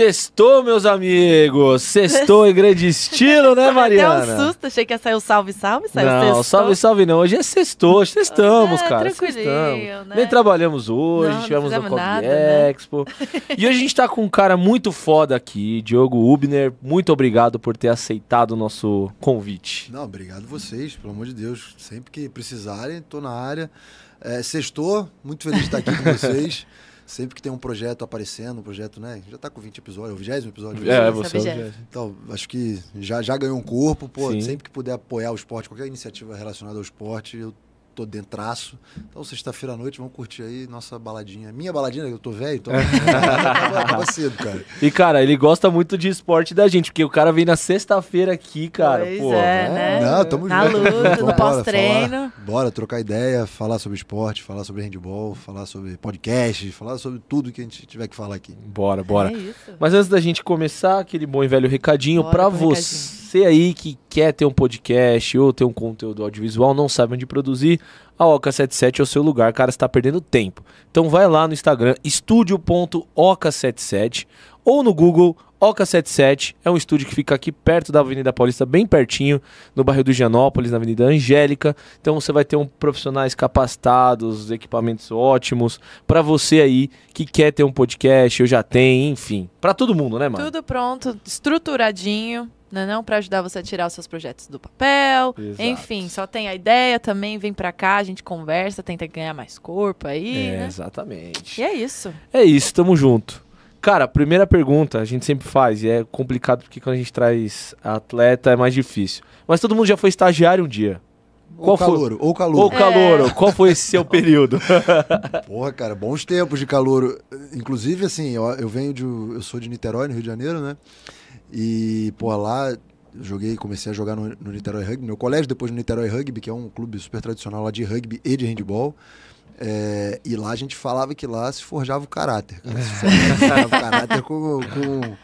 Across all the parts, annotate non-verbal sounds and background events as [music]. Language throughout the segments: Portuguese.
Sextou, meus amigos! Sextou em grande estilo, né, [laughs] Mariana? Até um susto, achei que ia sair o salve, salve, saiu Não, sextou. salve, salve não. Hoje é sextou, sextamos, é, cara. Sextamos. Né? Nem trabalhamos hoje, não, tivemos não no né? Expo. Né? [laughs] E hoje a gente tá com um cara muito foda aqui, Diogo Ubner. Muito obrigado por ter aceitado o nosso convite. Não, obrigado vocês, pelo amor de Deus. Sempre que precisarem, tô na área. É, sextou, muito feliz de estar aqui com [laughs] vocês sempre que tem um projeto aparecendo, um projeto, né? Já tá com 20 episódios, é o 20 episódio. É, né? é, é você. É. então, acho que já, já ganhou um corpo, pô, Sim. sempre que puder apoiar o esporte, qualquer iniciativa relacionada ao esporte, eu tô dentraço. Então, sexta-feira à noite, vamos curtir aí nossa baladinha. Minha baladinha, eu tô velho, então. Acaba [laughs] [laughs] cedo, cara. E, cara, ele gosta muito de esporte da gente, porque o cara vem na sexta-feira aqui, cara. Pois é, né? É, não, tamo na junto. Na luta, no pós-treino. Bora trocar ideia, falar sobre esporte, falar sobre handball, falar sobre podcast, falar sobre tudo que a gente tiver que falar aqui. Bora, bora. É Mas antes da gente começar, aquele bom e velho recadinho para você você aí que quer ter um podcast ou ter um conteúdo audiovisual, não sabe onde produzir, a Oca77 é o seu lugar, cara, está perdendo tempo. Então vai lá no Instagram, estúdio.oca77 ou no Google Oca77 é um estúdio que fica aqui perto da Avenida Paulista, bem pertinho, no bairro do Gianópolis, na Avenida Angélica. Então você vai ter um profissionais capacitados, equipamentos ótimos para você aí que quer ter um podcast, eu já tenho, enfim, para todo mundo, né, mano? Tudo pronto, estruturadinho. Né, não, não para ajudar você a tirar os seus projetos do papel. Exato. Enfim, só tem a ideia também, vem para cá, a gente conversa, tenta ganhar mais corpo aí. É, né? Exatamente. E é isso. É isso, tamo junto. Cara, primeira pergunta a gente sempre faz, e é complicado porque quando a gente traz atleta é mais difícil. Mas todo mundo já foi estagiário um dia. Qual ou calor, ou calor. Ou calor, é. qual foi esse seu período? [laughs] Porra, cara, bons tempos de calor. Inclusive, assim, eu, eu venho de. Eu sou de Niterói, no Rio de Janeiro, né? E, pô, lá eu joguei, comecei a jogar no, no, Niterói Rugby, meu colégio depois no Niterói Rugby, que é um clube super tradicional lá de rugby e de handball. É, e lá a gente falava que lá se forjava o caráter. Cara. Se forjava o [laughs] caráter com, com,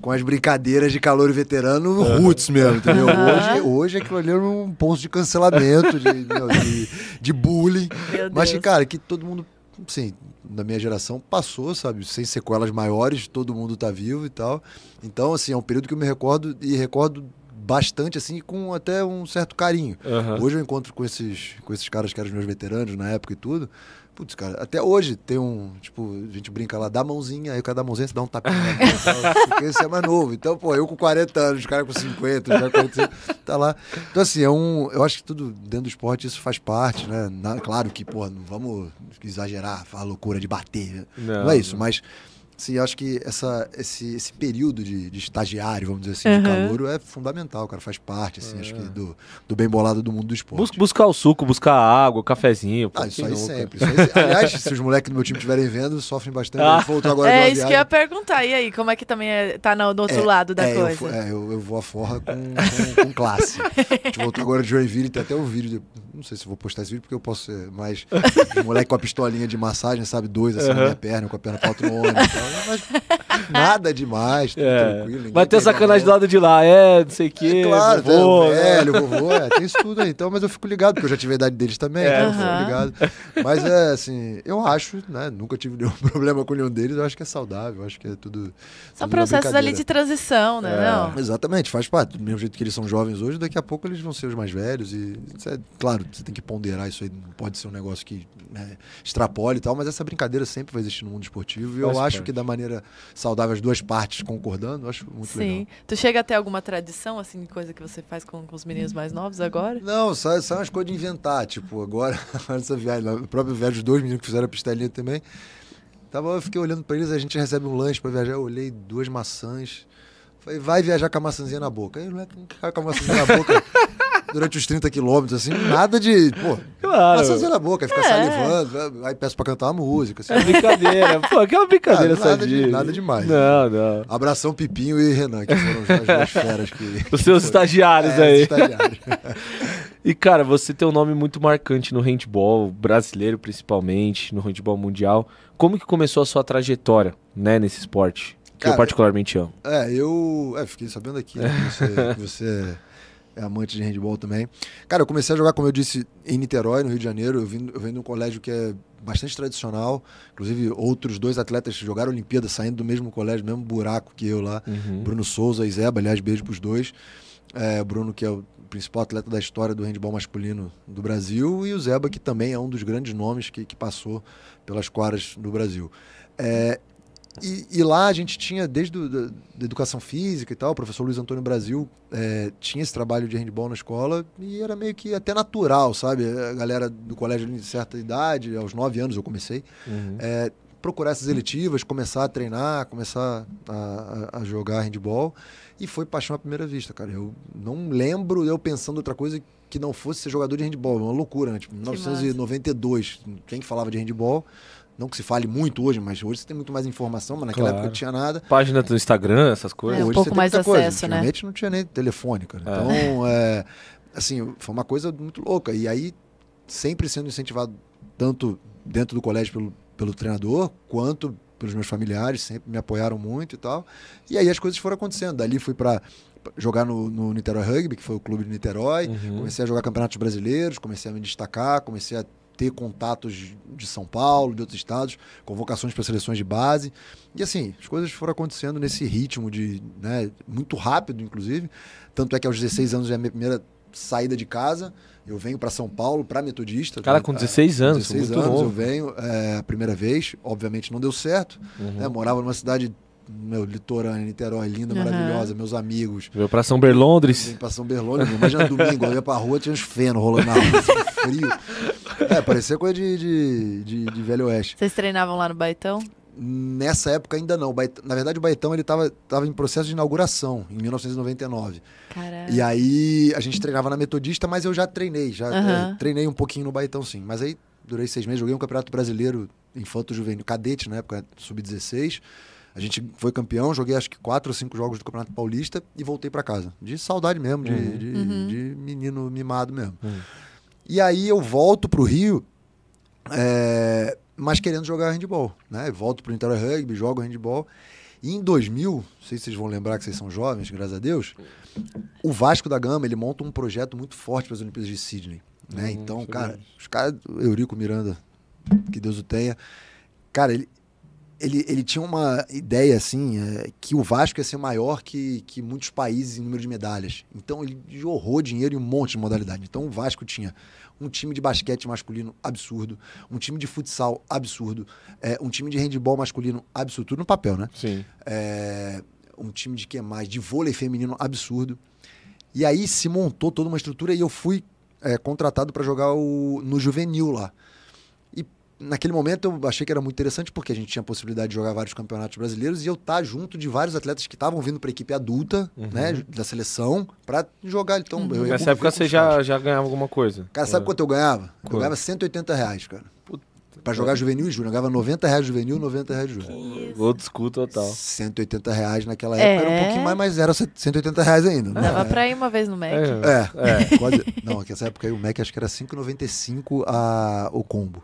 com, as brincadeiras de calor veterano roots mesmo, entendeu? Hoje, hoje aquilo ali era é um ponto de cancelamento, de, de, de bullying. Mas, cara, que todo mundo sim da minha geração passou, sabe? Sem sequelas maiores, todo mundo tá vivo e tal. Então, assim, é um período que eu me recordo e recordo bastante, assim, com até um certo carinho. Uhum. Hoje eu encontro com esses, com esses caras que eram meus veteranos na época e tudo. Putz, cara, até hoje tem um. Tipo, a gente brinca lá, dá mãozinha, aí o cara dá mãozinha, você dá um tapinha. [laughs] porque esse é mais novo. Então, pô, eu com 40 anos, os caras com 50, já caras com tá lá. Então, assim, é um. Eu acho que tudo dentro do esporte isso faz parte, né? Na, claro que, pô, não vamos exagerar, falar loucura de bater. Né? Não, é não é isso, mas Sim, acho que essa, esse, esse período de, de estagiário, vamos dizer assim, uhum. de calor é fundamental, cara. Faz parte, assim, acho que é. do, do bem bolado do mundo do esporte. Bus, buscar o suco, buscar água, cafezinho. ah, isso aí nunca. sempre. Isso aí, aliás, se os moleques do meu time estiverem vendo, sofrem bastante. Ah. Voltou agora [laughs] é isso que eu ia perguntar. E aí, como é que também é, tá no, do outro é, lado da é, coisa? Eu, é, eu, eu vou à forra com, com, com classe. A gente voltou agora de Joinville, tem até um vídeo. De, não sei se vou postar esse vídeo porque eu posso ser mais. Um moleque com a pistolinha de massagem, sabe? Dois assim uhum. na minha perna, com a perna pra outro ônibus. Então, [laughs] nada demais, é. tranquilo. Vai ter sacanagem do lado de lá, é, não sei o quê. É, claro, vovô, é, né? velho, vovô, é, tem isso tudo aí. Então, mas eu fico ligado, porque eu já tive a idade deles também, é. Então, uh fico ligado. Mas é assim, eu acho, né? Nunca tive nenhum [laughs] problema com nenhum deles, eu acho que é saudável, eu acho que é tudo. São tudo processos ali de transição, né? É. Não? Exatamente, faz parte. Do mesmo jeito que eles são jovens hoje, daqui a pouco eles vão ser os mais velhos. E, é, claro, você tem que ponderar isso aí, não pode ser um negócio que né, extrapole e tal, mas essa brincadeira sempre vai existir no mundo esportivo. E eu acho que da maneira saudável, as duas partes concordando, acho muito Sim. legal. Sim. Tu chega até alguma tradição, assim, coisa que você faz com, com os meninos mais novos agora? Não, são, são as coisas de inventar, tipo, agora, [laughs] essa viagem, o próprio viagem dos dois meninos que fizeram a pistelinha também, tava, tá eu fiquei olhando para eles, a gente recebe um lanche para viajar, eu olhei duas maçãs, falei, vai viajar com a maçãzinha na boca. Aí o moleque com a maçãzinha na boca... [laughs] durante os 30 quilômetros, assim, nada de. Pô, claro. Massageira na boca, ficar é. salivando, aí peço pra cantar uma música. Assim. É brincadeira, pô, é uma brincadeira ah, nada, de, nada demais. Não, não. Abração Pipinho e Renan, que foram as duas feras que. [laughs] Os seus foi. estagiários é, aí. Estagiários. [laughs] e, cara, você tem um nome muito marcante no handball, brasileiro principalmente, no handball mundial. Como que começou a sua trajetória, né, nesse esporte? Que cara, eu particularmente amo. É, eu é, fiquei sabendo aqui né, que você, que você é amante de handball também. Cara, eu comecei a jogar, como eu disse, em Niterói, no Rio de Janeiro. Eu vim, eu vim de um colégio que é bastante tradicional. Inclusive, outros dois atletas jogaram Olimpíada saindo do mesmo colégio, mesmo buraco que eu lá. Uhum. Bruno Souza e Zeba, aliás, beijo pros dois. É, Bruno, que é o principal atleta da história do handball masculino do Brasil, e o Zeba, que também é um dos grandes nomes que, que passou pelas quadras no Brasil. É, e, e, lá a gente tinha, desde do, da, da, educação física e tal, o professor Luiz Antônio Brasil é, tinha esse trabalho de handball na escola e era meio que até natural, sabe? A galera do colégio de certa idade, aos nove anos eu comecei, uhum. é, procurar essas eletivas, começar a treinar, começar a, a, jogar handball. E foi paixão à primeira vista, cara. Eu não lembro eu pensando outra coisa que não fosse ser jogador de handball. Uma loucura, né? Tipo, 1992, quem falava de handball? Não que se fale muito hoje, mas hoje você tem muito mais informação, mas naquela claro. época não tinha nada. Página do Instagram, essas coisas. É, um hoje pouco mais acesso, coisa. né? Antigamente não tinha nem telefônica. Né? É. Então, é, assim, foi uma coisa muito louca. E aí, sempre sendo incentivado, tanto dentro do colégio pelo, pelo treinador, quanto pelos meus familiares, sempre me apoiaram muito e tal. E aí as coisas foram acontecendo. Dali fui para jogar no, no, Niterói Rugby, que foi o clube de Niterói. Uhum. Comecei a jogar campeonatos brasileiros, comecei a me destacar, comecei a ter contatos de São Paulo, de outros estados, convocações para seleções de base. E assim, as coisas foram acontecendo nesse ritmo de, né, muito rápido, inclusive. Tanto é que aos 16 anos é a minha primeira saída de casa. Eu venho para São Paulo, para Metodista. Cara, com 16 é, anos, 16 anos, novo. eu venho é, a primeira vez. Obviamente não deu certo. Uhum. Né? Morava numa cidade meu, litorânea, Niterói, linda, uhum. maravilhosa, meus amigos. Veio pra São Berlondres. Vim pra São Berlondres, imagina domingo, eu ia pra rua, tinha uns feno rolando na rua, assim, frio. É, parecia coisa de, de, de, de, Velho Oeste. Vocês treinavam lá no Baitão? Nessa época ainda não. Na verdade, o Baitão ele tava, tava em processo de inauguração, em 1999. Caraca. E aí a gente treinava na Metodista, mas eu já treinei, já uhum. é, treinei um pouquinho no Baitão, sim. Mas aí durei seis meses, joguei um campeonato brasileiro infanto juvenil, cadete na época, sub-16. A gente foi campeão, joguei acho que quatro ou cinco jogos do Campeonato Paulista e voltei para casa. De saudade mesmo, de, uhum. de, uhum. de menino mimado mesmo. Uhum. E aí eu volto pro Rio, é, mas querendo jogar handball. Né? Volto pro Niterói Rugby, jogo handball. E em 2000, não sei se vocês vão lembrar que vocês são jovens, graças a Deus, o Vasco da Gama ele monta um projeto muito forte para as Olimpíadas de Sydney. Né? Uhum, então, é cara, os caras, Eurico Miranda, que Deus o tenha, cara, ele, ele, ele tinha uma ideia assim é, que o Vasco ia ser maior que, que muitos países em número de medalhas. Então ele jorrou dinheiro em um monte de modalidade. Então o Vasco tinha um time de basquete masculino absurdo, um time de futsal absurdo, é, um time de handebol masculino absurdo, tudo no papel, né? Sim. É, um time de que mais? De vôlei feminino absurdo. E aí se montou toda uma estrutura e eu fui é, contratado para jogar o, no juvenil lá naquele momento eu achei que era muito interessante porque a gente tinha a possibilidade de jogar vários campeonatos brasileiros e eu estar tá junto de vários atletas que estavam vindo para a equipe adulta, uhum. né, da seleção, para jogar. Então, uhum. eu, eu Nessa época você já, já ganhava alguma coisa? Cara, sabe é. quanto eu ganhava? Quanto? Eu ganhava 180 reais, cara. Para jogar juvenil e júnior, eu ganhava 90 reais juvenil, 90 reais júnior. Outro school total. 180 reais naquela época é. era um é. pouquinho mais, mas era 180 reais ainda. Né? Dava pra é. ir uma vez no Mac. É, é. é. quase. Não, nessa época aí o Mac acho que era 5,95 a... o combo.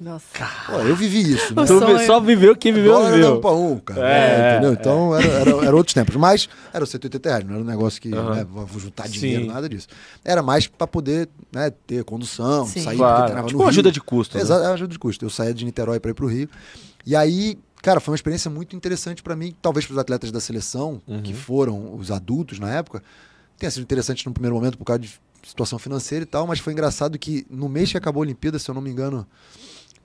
Nossa. Pô, eu vivi isso. Né? Só viveu quem viveu, Agora viveu. Era para um, cara. É, é, é, então era, era, era, outros tempos. Mas era 180 reais, não era um negócio que uhum. né, vou juntar dinheiro, Sim. nada disso. Era mais para poder né, ter condução, Sim. sair. Claro. Tipo ajuda de custo. Exato, né? É ajuda de custo. Eu saía de Niterói para ir pro Rio. E aí, cara, foi uma experiência muito interessante para mim, talvez para os atletas da seleção, uhum. que foram os adultos na época, tenha sido interessante no primeiro momento por causa de situação financeira e tal, mas foi engraçado que no mês que acabou a Olimpíada, se eu não me engano,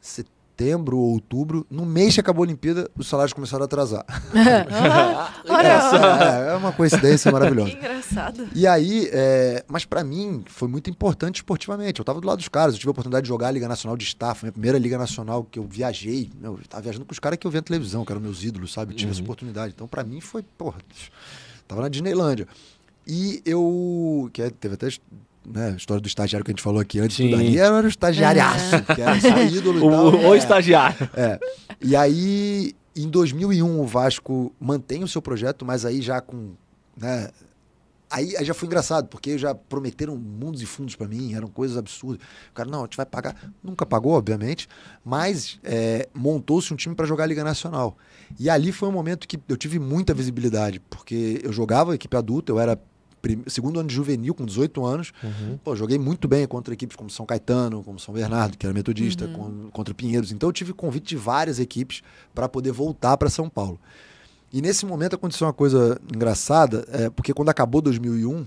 setembro, outubro, no mês que acabou a Olimpíada, os salários começaram a atrasar. [laughs] é, é, uma coincidência maravilhosa. [laughs] Que engraçado. E aí, é, mas para mim foi muito importante esportivamente. Eu tava do lado dos caras, eu tive a oportunidade de jogar a Liga Nacional de Staff, minha primeira Liga Nacional que eu viajei. Meu, eu tava viajando com os caras que eu vi na televisão, que eram meus ídolos, sabe? Eu tive uhum. essa oportunidade. Então para mim foi, porra, tava na Disneylândia. E eu. Que é, teve até né, história do estagiário que a gente falou aqui antes, tudo ali, era o estagiariaço, é. que era ídolo [laughs] o, tal, o é. estagiário. É. E aí, em 2001, o Vasco mantém o seu projeto, mas aí já com... Né, Aí, aí, já foi engraçado, porque já prometeram mundos e fundos para mim, eram coisas absurdas. O cara, não, a gente vai pagar. Nunca pagou, obviamente, mas é, montou-se um time para jogar a Liga Nacional. E ali foi um momento que eu tive muita visibilidade, porque eu jogava equipe adulta, eu era segundo ano de juvenil, com 18 anos. Uhum. Pô, joguei muito bem contra equipes como São Caetano, como São Bernardo, que era metodista, uhum. com... contra Pinheiros. Então eu tive convite de várias equipes para poder voltar para São Paulo. E nesse momento aconteceu uma coisa engraçada, é, porque quando acabou 2001,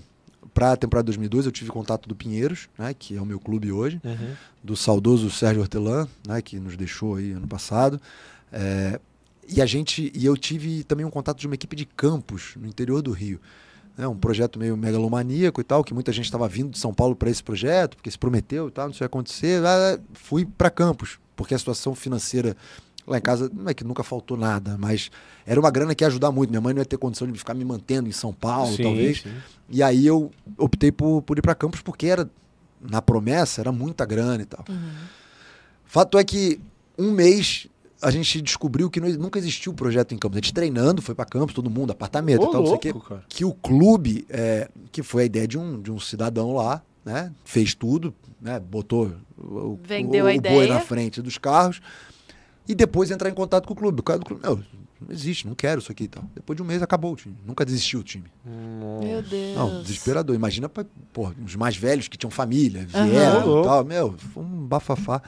para a temporada 2002 eu tive contato do Pinheiros, né, que é o meu clube hoje, uhum. do saudoso Sérgio Hortelã, né, que nos deixou aí ano passado. É, e a gente e eu tive também um contato de uma equipe de campos no interior do Rio né, um projeto meio megalomaníaco e tal, que muita gente estava vindo de São Paulo para esse projeto, porque se prometeu e tal, não sei o que acontecer. Lá, fui para Campos, porque a situação financeira lá em casa não é que nunca faltou nada, mas era uma grana que ia ajudar muito. Minha mãe não ia ter condição de ficar me mantendo em São Paulo, sim, talvez. Sim. E aí eu optei por, por ir para Campos porque era, na promessa, era muita grana e tal. Uhum. Fato é que um mês a gente descobriu que não, nunca existiu o projeto em campos. A gente treinando, foi para campos, todo mundo, apartamento e tal, louco, que, que o clube, é, que foi a ideia de um, de um cidadão lá, né? Fez tudo, né? Botou o, Vendeu o, o boi na frente dos carros e depois entrar em contato com o clube. O cara do clube, não, não existe, não quero isso aqui e tal. Depois de um mês acabou o time. Nunca desistiu o time. Nossa. Meu Deus. Não, desesperador. Imagina pra, porra, os mais velhos que tinham família, vieram uhum. e tal. Meu, foi um bafafá.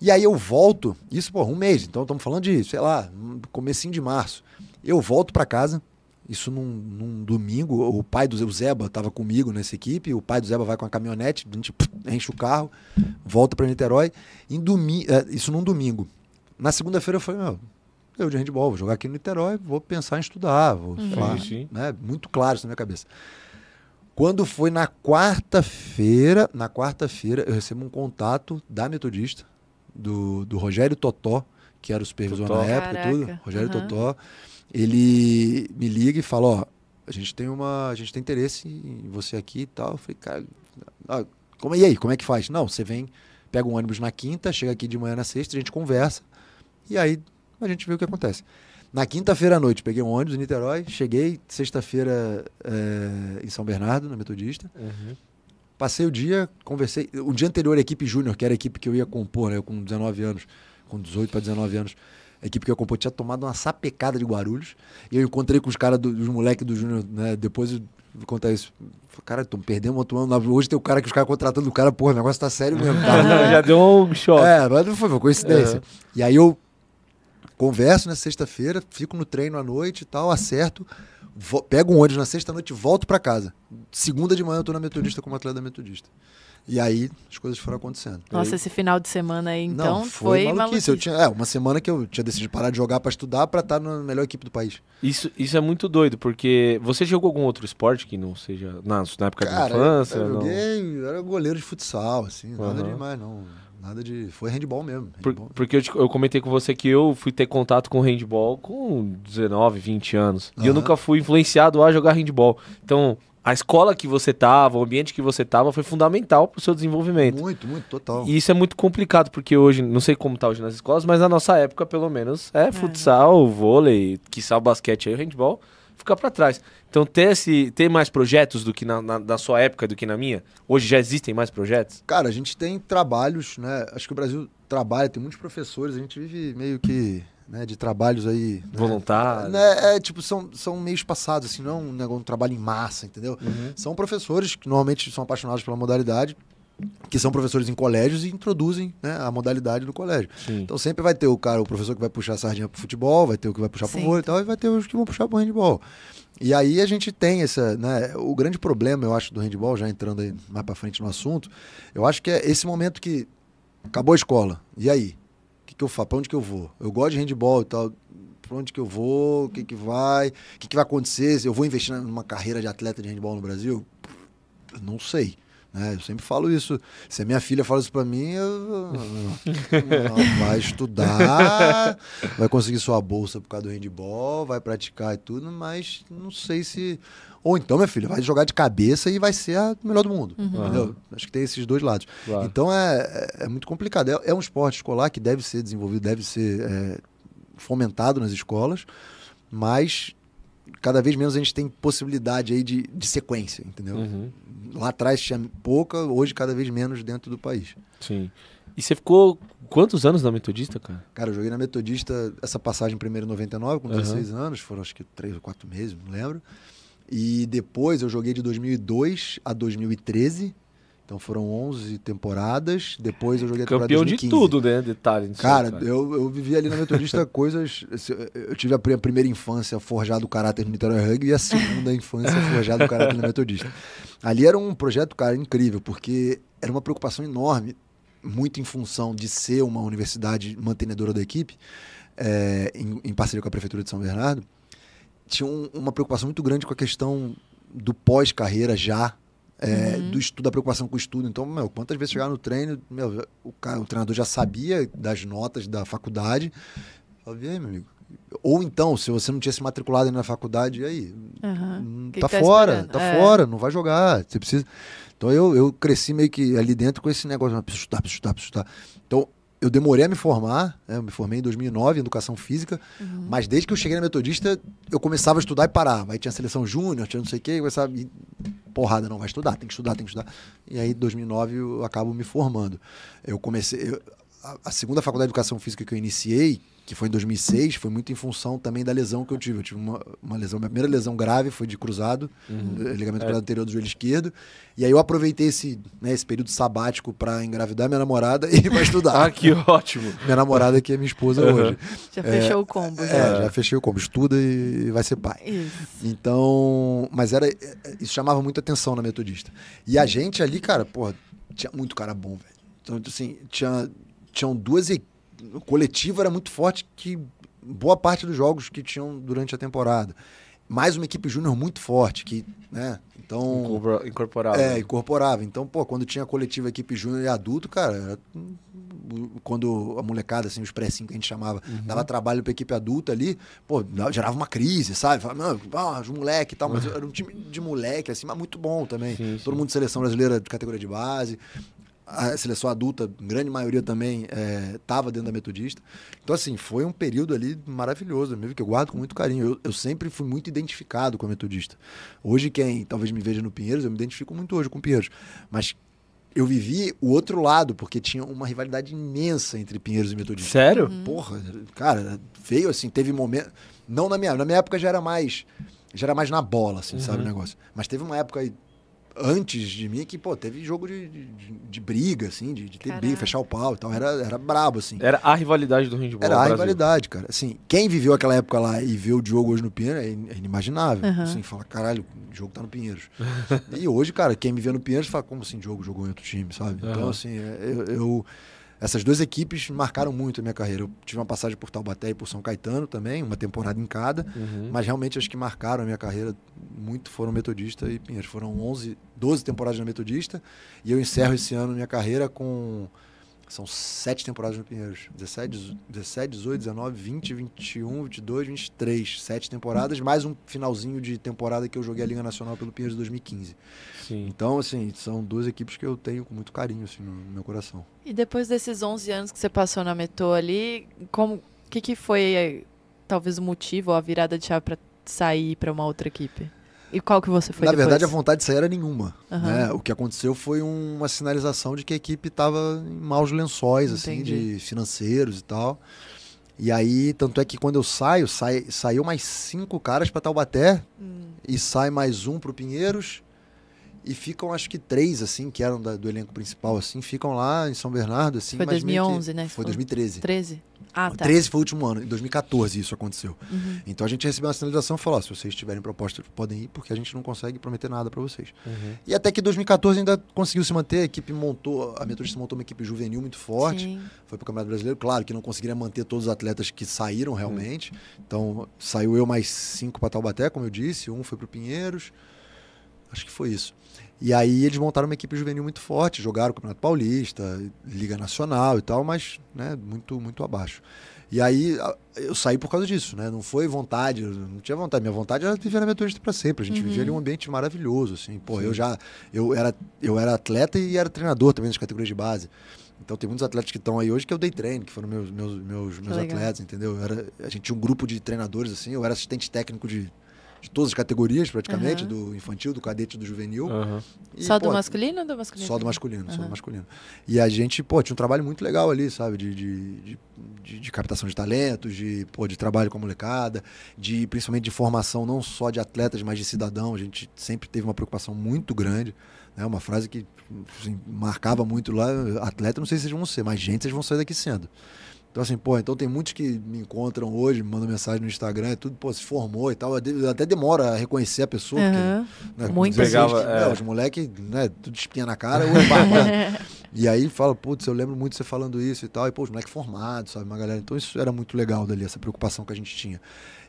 E aí eu volto, isso por um mês, então estamos falando de, sei lá, hum, comecinho de março. Eu volto para casa, isso num, num, domingo, o pai do Zeba estava comigo nessa equipe, o pai do Zeba vai com a caminhonete, a gente enche o carro, volta para Niterói, em domi é, isso num domingo. Na segunda-feira eu falei, meu, eu de handball, vou jogar aqui no Niterói, vou pensar em estudar, vou uhum. falar, né? Muito claro isso na minha cabeça. Quando foi na quarta-feira, na quarta-feira eu recebo um contato da metodista, do, do Rogério Totó, que era o supervisor Totó. na época, Caraca. tudo. Rogério uhum. Totó. Ele me liga e fala, ó, a gente tem uma. A gente tem interesse em você aqui e tal. Eu falei, cara, ah, como, e aí, como é que faz? Não, você vem, pega um ônibus na quinta, chega aqui de manhã na sexta, a gente conversa, e aí a gente vê o que acontece. Na quinta-feira à noite, peguei um ônibus em Niterói, cheguei sexta-feira é, em São Bernardo, na Metodista. Uhum. Passei o dia, conversei. O dia anterior, a equipe júnior, que era a equipe que eu ia compor, né? Eu com 19 anos, com 18 para 19 anos, a equipe que eu ia compor tinha tomado uma sapecada de Guarulhos. E eu encontrei com os caras do, dos moleques do Júnior, né? Depois eu contar isso. Falei, cara, tô perdendo um atuando Hoje tem o cara que os caras contratando o cara, porra, o negócio tá sério mesmo. Tá? [laughs] Já deu um choque. É, mas não foi uma coincidência. É. E aí eu converso na né, sexta-feira, fico no treino à noite e tal, acerto pego um ônibus na sexta-noite e volto para casa. Segunda de manhã eu tô na Metodista como atleta metodista. E aí as coisas foram acontecendo. Nossa, aí... esse final de semana aí, então, Não, foi, foi maluquice. maluquice. Eu tinha, é, uma semana que eu tinha decidido parar de jogar para estudar para estar tá na melhor equipe do país. Isso, isso é muito doido, porque você jogou algum outro esporte que não seja na, na época Cara, da infância? Eu, eu joguei, não? era goleiro de futsal, assim, uhum. nada demais, não. Nada de. Foi handball mesmo. Handball. Por, porque eu, te, eu, comentei com você que eu fui ter contato com handball com 19, 20 anos. Uhum. E eu nunca fui influenciado a jogar handball. Então, a escola que você estava, o ambiente que você estava, foi fundamental para o seu desenvolvimento. Muito, muito, total. E isso é muito complicado, porque hoje, não sei como está hoje nas escolas, mas na nossa época, pelo menos, é, é. futsal, vôlei, quiçá o basquete e o handball, fica para trás. Então ter, esse, ter mais projetos do que na, na, na, sua época, do que na minha? Hoje já existem mais projetos? Cara, a gente tem trabalhos, né? Acho que o Brasil trabalha, tem muitos professores, a gente vive meio que né, de trabalhos aí. Né? Voluntários. Né, é, tipo, são, são meios passados, assim, não é um, um trabalho em massa, entendeu? Uhum. São professores que normalmente são apaixonados pela modalidade, que são professores em colégios e introduzem né, a modalidade no colégio. Sim. Então sempre vai ter o cara, o professor que vai puxar a sardinha pro futebol, vai ter o que vai puxar Sim. pro vôlei e tal, e vai ter os que vão puxar pro handball. E aí a gente tem essa, né, o grande problema, eu acho, do handball, já entrando aí mais para frente no assunto, eu acho que é esse momento que acabou a escola, e aí? O que, que eu faço? Pra onde que eu vou? Eu gosto de handball e tal, para onde que eu vou, o que, que vai, o que, que vai acontecer, eu vou investir numa carreira de atleta de handball no Brasil? Eu não sei. Né? Eu sempre falo isso. Se a minha filha fala isso para mim, eu... vai estudar, vai conseguir sua bolsa por causa do handball, vai praticar e tudo, mas não sei se. Ou então, minha filha, vai jogar de cabeça e vai ser a melhor do mundo. Uhum. Acho que tem esses dois lados. Claro. Então é, é, é, muito complicado. É, é, um esporte escolar que deve ser desenvolvido, deve ser é, fomentado nas escolas, mas cada vez menos a gente tem possibilidade aí de, de sequência, entendeu? Uhum. Lá atrás tinha pouca, hoje cada vez menos dentro do país. Sim. E você ficou quantos anos na Metodista, cara? Cara, eu joguei na Metodista essa passagem primeiro em 99, com 16 uhum. anos, foram acho que 3 ou 4 meses, não lembro. E depois eu joguei de 2002 a 2013 então foram 11 temporadas, depois eu joguei Campeão temporada 2015. de tudo, né? Detalhe. Né, cara, cara, eu, eu vivi ali na Metodista [laughs] coisas... Eu tive a primeira infância forjado o caráter no Niterói Rugby e a segunda infância forjado o caráter na Metodista. Ali era um projeto, cara, incrível, porque era uma preocupação enorme, muito em função de ser uma universidade mantenedora da equipe, é, em, em, parceria com a Prefeitura de São Bernardo, tinha um, uma preocupação muito grande com a questão do pós-carreira já é, uhum. do estudo, da preocupação com o estudo. Então, meu, quantas vezes chegar no treino, meu, o, cara, o treinador já sabia das notas da faculdade. Falei, meu amigo. Ou então, se você não tinha se matriculado na faculdade, e aí? Uhum. Tá, que que tá fora, tá, tá é. fora, não vai jogar. Você precisa. Então eu, eu cresci meio que ali dentro com esse negócio, preciso estudar, preciso estudar, preciso estudar. Então, eu demorei a me formar, né? eu me formei em 2009 em educação física, uhum. mas desde que eu cheguei na Metodista, eu começava a estudar e parava. Aí tinha seleção júnior, tinha não sei o quê, começava e porrada, não vai estudar, tem que estudar, tem que estudar. E aí, em 2009, eu acabo me formando. Eu comecei eu, a, a, segunda faculdade de educação física que eu iniciei, que foi em 2006, foi muito em função também da lesão que eu tive. Eu tive uma, uma lesão, minha primeira lesão grave foi de cruzado, uhum. Eh, ligamento é. cruzado anterior do joelho esquerdo. E aí eu aproveitei esse, né, esse período sabático para engravidar minha namorada [laughs] e para estudar. ah, que ótimo! Minha namorada que é minha esposa uhum. hoje. Já é, fechou o combo. Já. É, né? já fechei o combo. Estuda e vai ser pai. Isso. Então, mas era eh, isso chamava muita atenção na metodista. E a uhum. gente ali, cara, porra, tinha muito cara bom, velho. Então, assim, tinha tinham duas equipes o coletivo era muito forte que boa parte dos jogos que tinham durante a temporada. Mais uma equipe júnior muito forte, que, né? Então. Incorporava. É, incorporava. Então, pô, quando tinha coletiva equipe júnior e adulto, cara, era, quando a molecada, assim, os pré que a gente chamava, uhum. dava trabalho pra equipe adulta ali, pô, gerava uma crise, sabe? Falava, ah, os moleque e tal, mas uhum. era um time de moleque, assim, mas muito bom também. Sim, Todo mundo de seleção brasileira de categoria de base a seleção adulta, grande maioria também, estava é, dentro da Metodista. Então, assim, foi um período ali maravilhoso, mesmo que eu guardo com muito carinho. Eu, eu, sempre fui muito identificado com a Metodista. Hoje, quem talvez me veja no Pinheiros, eu me identifico muito hoje com o Pinheiros. Mas eu vivi o outro lado, porque tinha uma rivalidade imensa entre Pinheiros e Metodista. Sério? Uhum. Porra, cara, veio assim, teve momento. Não na minha, na minha época já era mais. Já era mais na bola, assim, uhum. sabe o negócio. Mas teve uma época aí, antes de mim que, pô, teve jogo de, de, de briga, assim, de, de ter briga, fechar o pau e tal. Era, era brabo, assim. Era a rivalidade do handball. Era a Brasil. rivalidade, cara. Assim, quem viveu aquela época lá e vê o Diogo hoje no Pinheiros é, é inimaginável. Uhum. Assim, fala, caralho, o jogo tá no Pinheiros. [laughs] e hoje, cara, quem me vê no Pinheiros fala, como assim, Diogo jogou em outro time, sabe? Então, assim, é, eu, eu essas duas equipes marcaram muito a minha carreira. Eu tive uma passagem por Taubaté e por São Caetano também, uma temporada em cada, uhum. mas realmente as que marcaram a minha carreira muito foram Metodista e Pinheiros. Foram 11, 12 temporadas na Metodista e eu encerro esse ano minha carreira com são sete temporadas no Pinheiros. 17, 17, 18, 19, 20, 21, 22, 23. Sete temporadas, mais um finalzinho de temporada que eu joguei a Liga Nacional pelo Pinheiros de 2015. Sim. Então, assim, são duas equipes que eu tenho com muito carinho assim, no, meu coração. E depois desses 11 anos que você passou na Metô ali, o que, que foi eh, talvez o motivo ou a virada de chave para sair para uma outra equipe? E qual que você foi Na depois? verdade, a vontade de sair era nenhuma. Uhum. Né? O que aconteceu foi uma sinalização de que a equipe estava em maus lençóis, Entendi. assim, de financeiros e tal. E aí, tanto é que quando eu saio, sai, saiu mais cinco caras para Taubaté hum. e sai mais um para o Pinheiros e ficam, acho que três, assim, que eram da, do elenco principal, assim, ficam lá em São Bernardo, assim. Foi 2011, que... né? Foi 2013. 13? Ah, tá. 13 foi o último ano, em 2014 isso aconteceu. Uhum. Então a gente recebeu uma sinalização e falou: se vocês tiverem proposta, podem ir, porque a gente não consegue prometer nada para vocês. Uhum. E até que 2014 ainda conseguiu se manter, a equipe montou, a Metodista montou uma equipe juvenil muito forte, Sim. foi pro Campeonato Brasileiro, claro que não conseguiria manter todos os atletas que saíram realmente. Uhum. Então saiu eu mais cinco para Taubaté, como eu disse, um foi pro Pinheiros. Acho que foi isso. E aí eles montaram uma equipe juvenil muito forte, jogaram o Campeonato Paulista, Liga Nacional e tal, mas né, muito, muito abaixo. E aí eu saí por causa disso, né? Não foi vontade, não tinha vontade. Minha vontade era viver na Metodista para sempre. A gente uhum. vivia ali um uhum. ambiente maravilhoso, assim. Pô, Sim. eu já eu era eu era atleta e era treinador também nas categorias de base. Então tem muitos atletas que estão aí hoje que eu dei treino, que foram meus meus meus, meus atletas, entendeu? Eu era, a gente tinha um grupo de treinadores assim, eu era assistente técnico de de todas as categorias, praticamente, uhum. do infantil, do cadete, do juvenil. Uhum. E, só pô, do masculino ou do masculino? Só do masculino, uhum. só do masculino. E a gente, pô, tinha um trabalho muito legal ali, sabe? De, de, de, de captação de talentos, de, pô, de trabalho com a molecada, de, principalmente de formação não só de atletas, mas de cidadão. A gente sempre teve uma preocupação muito grande. É né? uma frase que assim, marcava muito lá, atleta não sei se vocês vão ser, mas gente, vocês vão sair daqui sendo. Então, assim, pô, então tem muitos que me encontram hoje, me mandam mensagem no Instagram, e é tudo, pô, se formou e tal. Até demora a reconhecer a pessoa. Uhum. Porque, né, Muito. Pegava, é. os moleques, né, tudo espinha na cara, eu [laughs] E aí fala, putz, eu lembro muito você falando isso e tal. E, pô, os moleques formados, sabe, uma galera. Então isso era muito legal dali, essa preocupação que a gente tinha.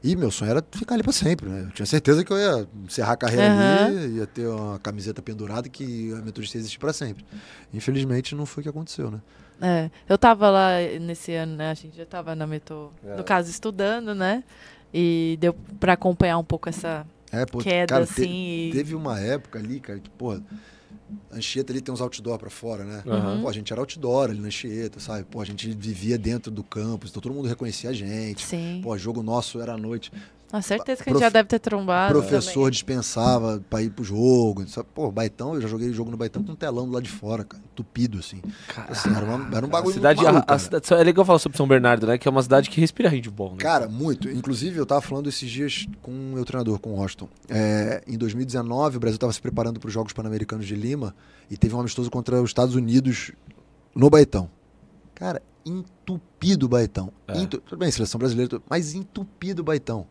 E meu sonho era ficar ali pra sempre, né? Eu tinha certeza que eu ia encerrar a carreira uhum. ali, ia ter uma camiseta pendurada que a metodista ia existir pra sempre. Infelizmente não foi o que aconteceu, né? É, eu tava lá nesse ano, né? A gente já tava na Metô, é. no caso, estudando, né? E deu para acompanhar um pouco essa é, pô, queda, cara, assim. Te, e... Teve uma época ali, cara, que, porra, Anchieta ali tem uns outdoor para fora, né? Uhum. Pô, a gente era outdoor ali na Anchieta, sabe? Pô, a gente vivia dentro do campus, então todo mundo reconhecia a gente. Sim. Pô, jogo nosso era à noite. Com ah, certeza que a gente já deve ter trombado. Professor também. dispensava pra ir pro jogo. Pô, Baitão, eu já joguei jogo no Baitão com um telão do lado de fora, cara. Entupido, assim. Caraca, assim era, uma, era um bagulho maluco, a, a cidade, É legal falar sobre São Bernardo, né? Que é uma cidade que respira handball, né? Cara, muito. Inclusive, eu tava falando esses dias com o meu treinador, com o Austin. É, em 2019, o Brasil tava se preparando para os Jogos Pan-Americanos de Lima e teve um amistoso contra os Estados Unidos no Baitão. Cara, entupido o Baitão. É. Tudo bem, seleção brasileira, mas entupido o Baitão.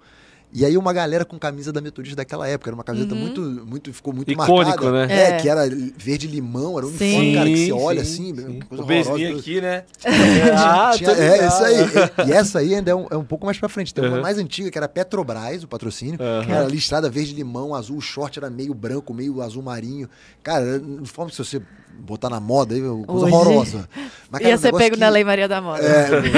E aí uma galera com camisa da Metodista daquela época, era uma camiseta uhum. muito, muito, ficou muito Icônico, marcada. né? É, é, que era verde limão, era um uniforme, cara, que você olha sim, assim, sim. coisa o horrorosa. aqui, né? [laughs] É, é, ah, é, isso aí. E, essa aí ainda é um, é um pouco mais pra frente. Tem uhum. uma mais antiga, que era Petrobras, o patrocínio, uhum. era listrada verde limão, azul, o short era meio branco, meio azul marinho. Cara, uniforme que você botar na moda, é coisa Hoje. horrorosa. [laughs] Mas, cara, Ia ser pego que... na Lei Maria da Moda. É, muito,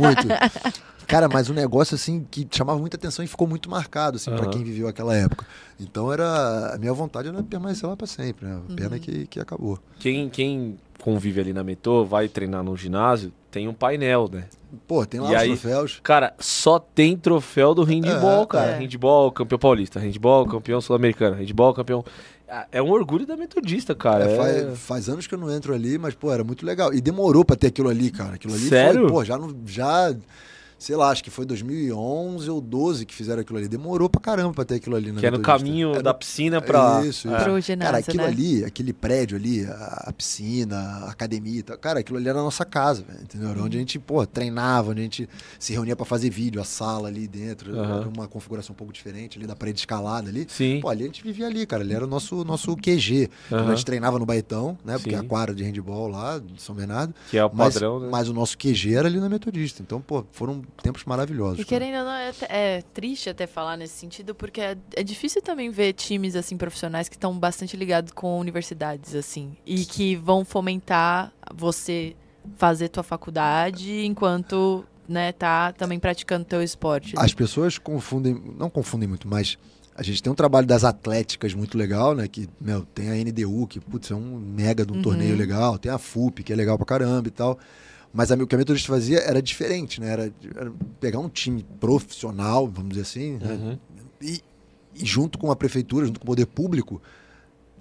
muito. [laughs] Cara, mas um negócio assim que chamava muita atenção e ficou muito marcado, assim, uhum. para quem viveu aquela época. Então era. A minha vontade era permanecer lá para sempre, né? Uhum. Pena uhum. que, que acabou. Quem, quem convive ali na metrô, vai treinar no ginásio, tem um painel, né? Pô, tem lá e os aí, troféus. Cara, só tem troféu do handball, é, cara. É. Handball, campeão paulista, handball, campeão sul-americano, handball, campeão. Ah, é um orgulho da metodista, cara. É, é, faz, faz, anos que eu não entro ali, mas, pô, era muito legal. E demorou pra ter aquilo ali, cara. Aquilo ali Sério? Foi, pô, já não. Já sei lá, acho que foi 2011 ou 12 que fizeram aquilo ali. Demorou pra caramba pra ter aquilo ali. Na que é no caminho era... É da piscina pra... Isso, isso. Pro ginásio, cara, aquilo né? ali, aquele prédio ali, a, a piscina, a academia, tal. cara, aquilo ali era a nossa casa, entendeu? Era onde a gente, pô, treinava, onde a gente se reunia pra fazer vídeo, a sala ali dentro, uhum. uma configuração um pouco diferente ali, da parede escalada ali. Sim. Pô, ali a gente vivia ali, cara, ali era o nosso, nosso QG. Uhum. a gente treinava no Baitão, né, porque é Sim. é aquário de handball lá, de São Bernardo. Que é o mas, padrão, né? Mas o nosso QG era ali na Metodista. Então, pô, foram tempos maravilhosos. E né? querendo ou não, é, é, triste até falar nesse sentido, porque é, é difícil também ver times assim profissionais que estão bastante ligados com universidades assim e que vão fomentar você fazer tua faculdade enquanto né, tá também praticando teu esporte. Né? As pessoas confundem, não confundem muito, mas a gente tem um trabalho das atléticas muito legal, né? Que, meu, tem a NDU, que, putz, é um mega de um uhum. torneio legal. Tem a FUP, que é legal pra caramba e tal. Mas a, o que a Metodista fazia era diferente, né? Era, era pegar um time profissional, vamos dizer assim, uhum. né? e, e, junto com a prefeitura, junto com o poder público,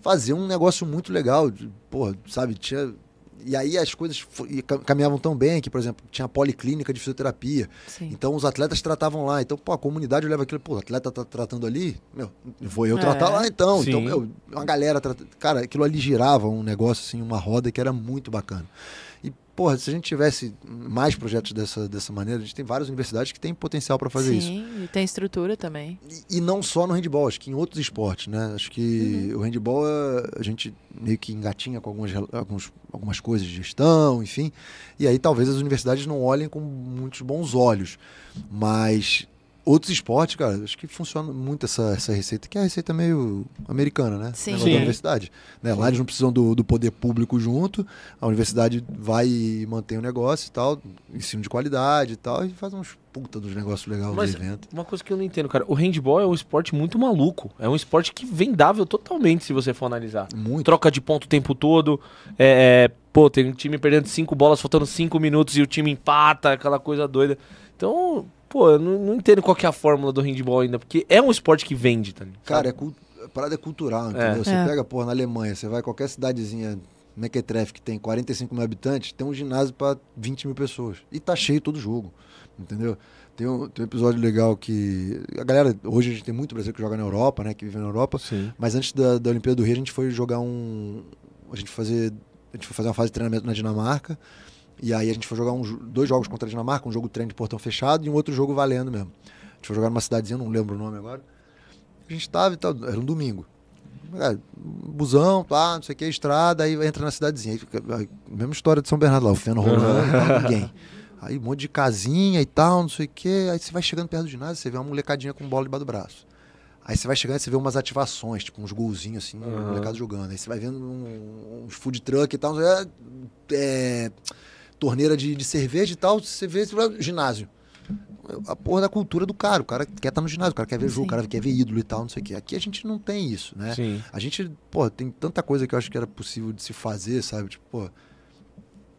fazer um negócio muito legal. De, porra, sabe, tinha. E aí as coisas caminhavam tão bem que, por exemplo, tinha a policlínica de fisioterapia. Sim. Então os atletas tratavam lá. Então, pô, a comunidade leva aquilo, pô, o atleta tá tratando ali, meu, vou eu tratar é. lá então. então Sim. Então, meu, uma galera tratando. Cara, aquilo ali girava um negócio assim, uma roda que era muito bacana porra, se a gente tivesse mais projetos dessa, dessa maneira, a gente tem várias universidades que têm potencial para fazer Sim, isso. Sim, e tem estrutura também. E, e, não só no handball, acho que em outros esportes, né? Acho que uhum. o handball eh, a gente meio que engatinha com algumas, alguns, algumas coisas de gestão, enfim. E aí talvez as universidades não olhem com muitos bons olhos. Mas outros esportes, cara, acho que funciona muito essa, essa receita, que é a receita meio americana, né? Sim. Sim. Da universidade. Né? Sim. Lá eles não precisam do, do, poder público junto, a universidade vai e mantém o negócio e tal, ensino de qualidade e tal, e faz uns puta dos negócios legais Mas, do evento. Uma coisa que eu não entendo, cara, o handball é um esporte muito maluco, é um esporte que vendável totalmente, se você for analisar. Muito. Troca de ponto o tempo todo, é, é pô, tem um time perdendo cinco bolas, faltando cinco minutos e o time empata, aquela coisa doida. Então, pô, eu não, não entendo qual é a fórmula do handball ainda, porque é um esporte que vende, tá ligado? Cara, é cult... a parada é cultural, entendeu? É. Você é. pega, pô, na Alemanha, você vai a qualquer cidadezinha Mequetref, que tem 45 mil habitantes, tem um ginásio para 20 mil pessoas. E tá cheio todo jogo, entendeu? Tem um, tem um episódio legal que. A galera, hoje a gente tem muito brasileiro que joga na Europa, né? Que vive na Europa. Sim. Mas antes da, da Olimpíada do Rio, a gente foi jogar um. A gente fazer. A gente foi fazer uma fase de treinamento na Dinamarca. E aí a gente foi jogar um, dois jogos contra a Dinamarca, um jogo treino de portão fechado e um outro jogo valendo mesmo. A gente foi jogar numa cidadezinha, não lembro o nome agora. A gente estava e tal, era um domingo. É, busão, pá, não sei o que, estrada, aí entra na cidadezinha. Aí fica, aí, mesma história de São Bernardo lá, o feno rolando, não né, tá ninguém. Aí um monte de casinha e tal, não sei o que. Aí você vai chegando perto do ginásio, você vê uma molecadinha com bola debaixo do braço. Aí você vai chegando e você vê umas ativações, tipo uns golzinhos assim, uhum. molecada jogando. Aí você vai vendo uns um, um food truck e tal, é, é torneira de, de cerveja e tal, você vê ginásio. A porra da cultura do cara. O cara quer estar tá no ginásio, o cara quer ver jogo, o cara quer ver ídolo e tal, não sei o quê. Aqui a gente não tem isso, né? Sim. A gente, pô, tem tanta coisa que eu acho que era possível de se fazer, sabe? Tipo, pô,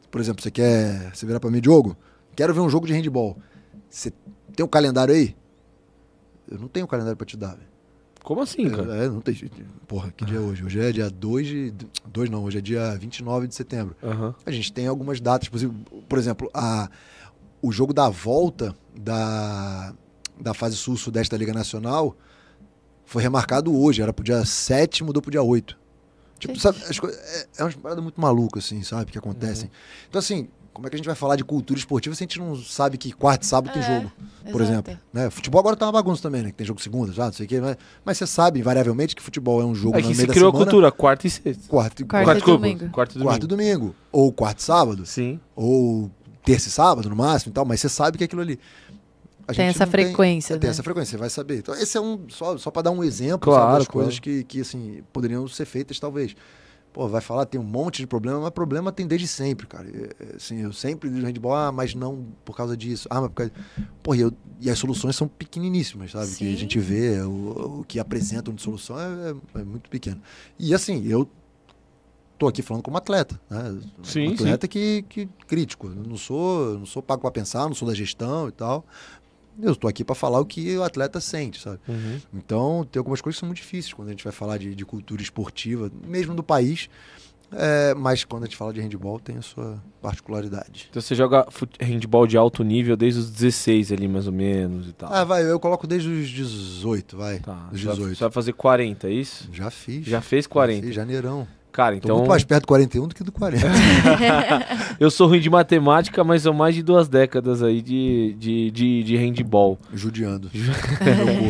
por exemplo, você quer. Você virar pra mim, Diogo, quero ver um jogo de handball. Você tem um calendário aí? Eu não tenho um calendário pra te dar, velho. Como assim, cara? É, não tem jeito. Porra, que dia é hoje? Hoje é dia 2 de. 2 não, hoje é dia 29 de setembro. Uhum. A gente tem algumas datas, por exemplo, a, o jogo da volta da, da fase sul-sudeste da Liga Nacional foi remarcado hoje, era pro dia 7, mudou pro dia 8. Tipo, sabe, as coisas, é, é uma parada muito maluca, assim, sabe, que acontecem. Uhum. Então, assim, como é que a gente vai falar de cultura esportiva se a gente não sabe que quarta e sábado é, tem jogo, por exemplo? Né? Futebol agora tá uma bagunça também, né? Que tem jogo segunda, já, não sei o quê. Mas, mas, você sabe, invariavelmente, que futebol é um jogo é que no meio se criou semana, a cultura, quarta e sexta. Quarta, quarta, e domingo. quarto e domingo. domingo. Ou quarto e sábado. Sim. Ou terça e sábado, no máximo e tal. Mas você sabe que é aquilo ali. A tem essa frequência. É, tem, né? tem, essa frequência, você vai saber. Então, esse é um. Só, só para dar um exemplo claro, das claro. coisas que, que assim, poderiam ser feitas, talvez. Pô, vai falar, tem um monte de problema, mas problema tem desde sempre, cara. É, assim, eu sempre digo handball, ah, mas não por causa disso. Ah, mas por causa... Pô, e, eu, e as soluções são pequeniníssimas, sabe? Sim. Que a gente vê, o, o que apresentam de solução é, é, é, muito pequeno. E assim, eu tô aqui falando como atleta, né? Sim, um atleta sim. Que, que crítico. Eu não sou, não sou pago para pensar, não sou da gestão e tal, eu estou aqui para falar o que o atleta sente, sabe? Uhum. Então, tem algumas coisas que são muito difíceis quando a gente vai falar de, de cultura esportiva, mesmo do país. É, mas quando a gente fala de handball, tem a sua particularidade. Então você joga handball de alto nível desde os 16 ali, mais ou menos e tal. Ah, vai, eu coloco desde os 18, vai. Tá. Os 18. Você vai fazer 40, é isso? Já fiz. Já fez 40? Já fiz, janeirão. Cara, então. Tô muito então- mais perto do 41 do que do 40. [laughs] [laughs] eu sou ruim de matemática, mas são mais de duas décadas aí de, de, de, de handball. Judiando.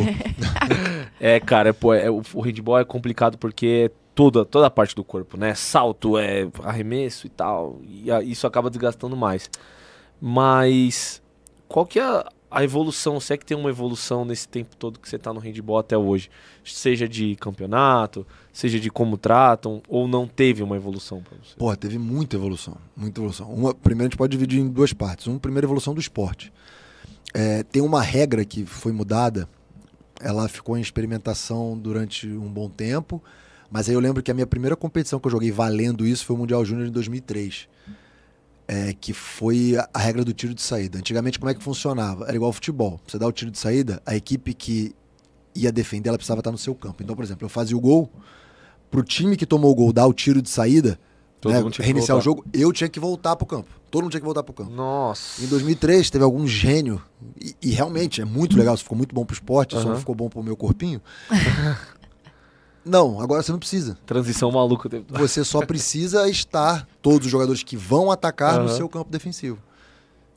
[laughs] é, cara, pô, é, o, o handball é complicado porque é toda, toda a parte do corpo, né? Salto, é arremesso e tal. E a, isso acaba desgastando mais. Mas qual que é a, a, evolução? Se é que tem uma evolução nesse tempo todo que você está no handball até hoje? Seja de campeonato, seja de como tratam, ou não teve uma evolução para você? Porra, teve muita evolução, muita evolução. Uma, primeiro a gente pode dividir em duas partes. Uma primeira evolução do esporte. É, tem uma regra que foi mudada, ela ficou em experimentação durante um bom tempo, mas aí eu lembro que a minha primeira competição que eu joguei valendo isso foi o Mundial Júnior de 2003. É, que foi a, a regra do tiro de saída. Antigamente, como é que funcionava? Era igual ao futebol. Você dá o tiro de saída, a equipe que ia defender, ela precisava estar no seu campo. Então, por exemplo, eu fazia o gol, pro time que tomou o gol dar o tiro de saída, né, reiniciar o jogo, eu tinha que voltar pro campo. Todo mundo tinha que voltar pro campo. Nossa. Em 2003 teve algum gênio, e, e realmente é muito legal, isso ficou muito bom pro esporte, uhum. não ficou bom pro meu corpinho. [laughs] Não, agora você não precisa. Transição maluca. Você só precisa estar todos os jogadores que vão atacar uhum. no seu campo defensivo.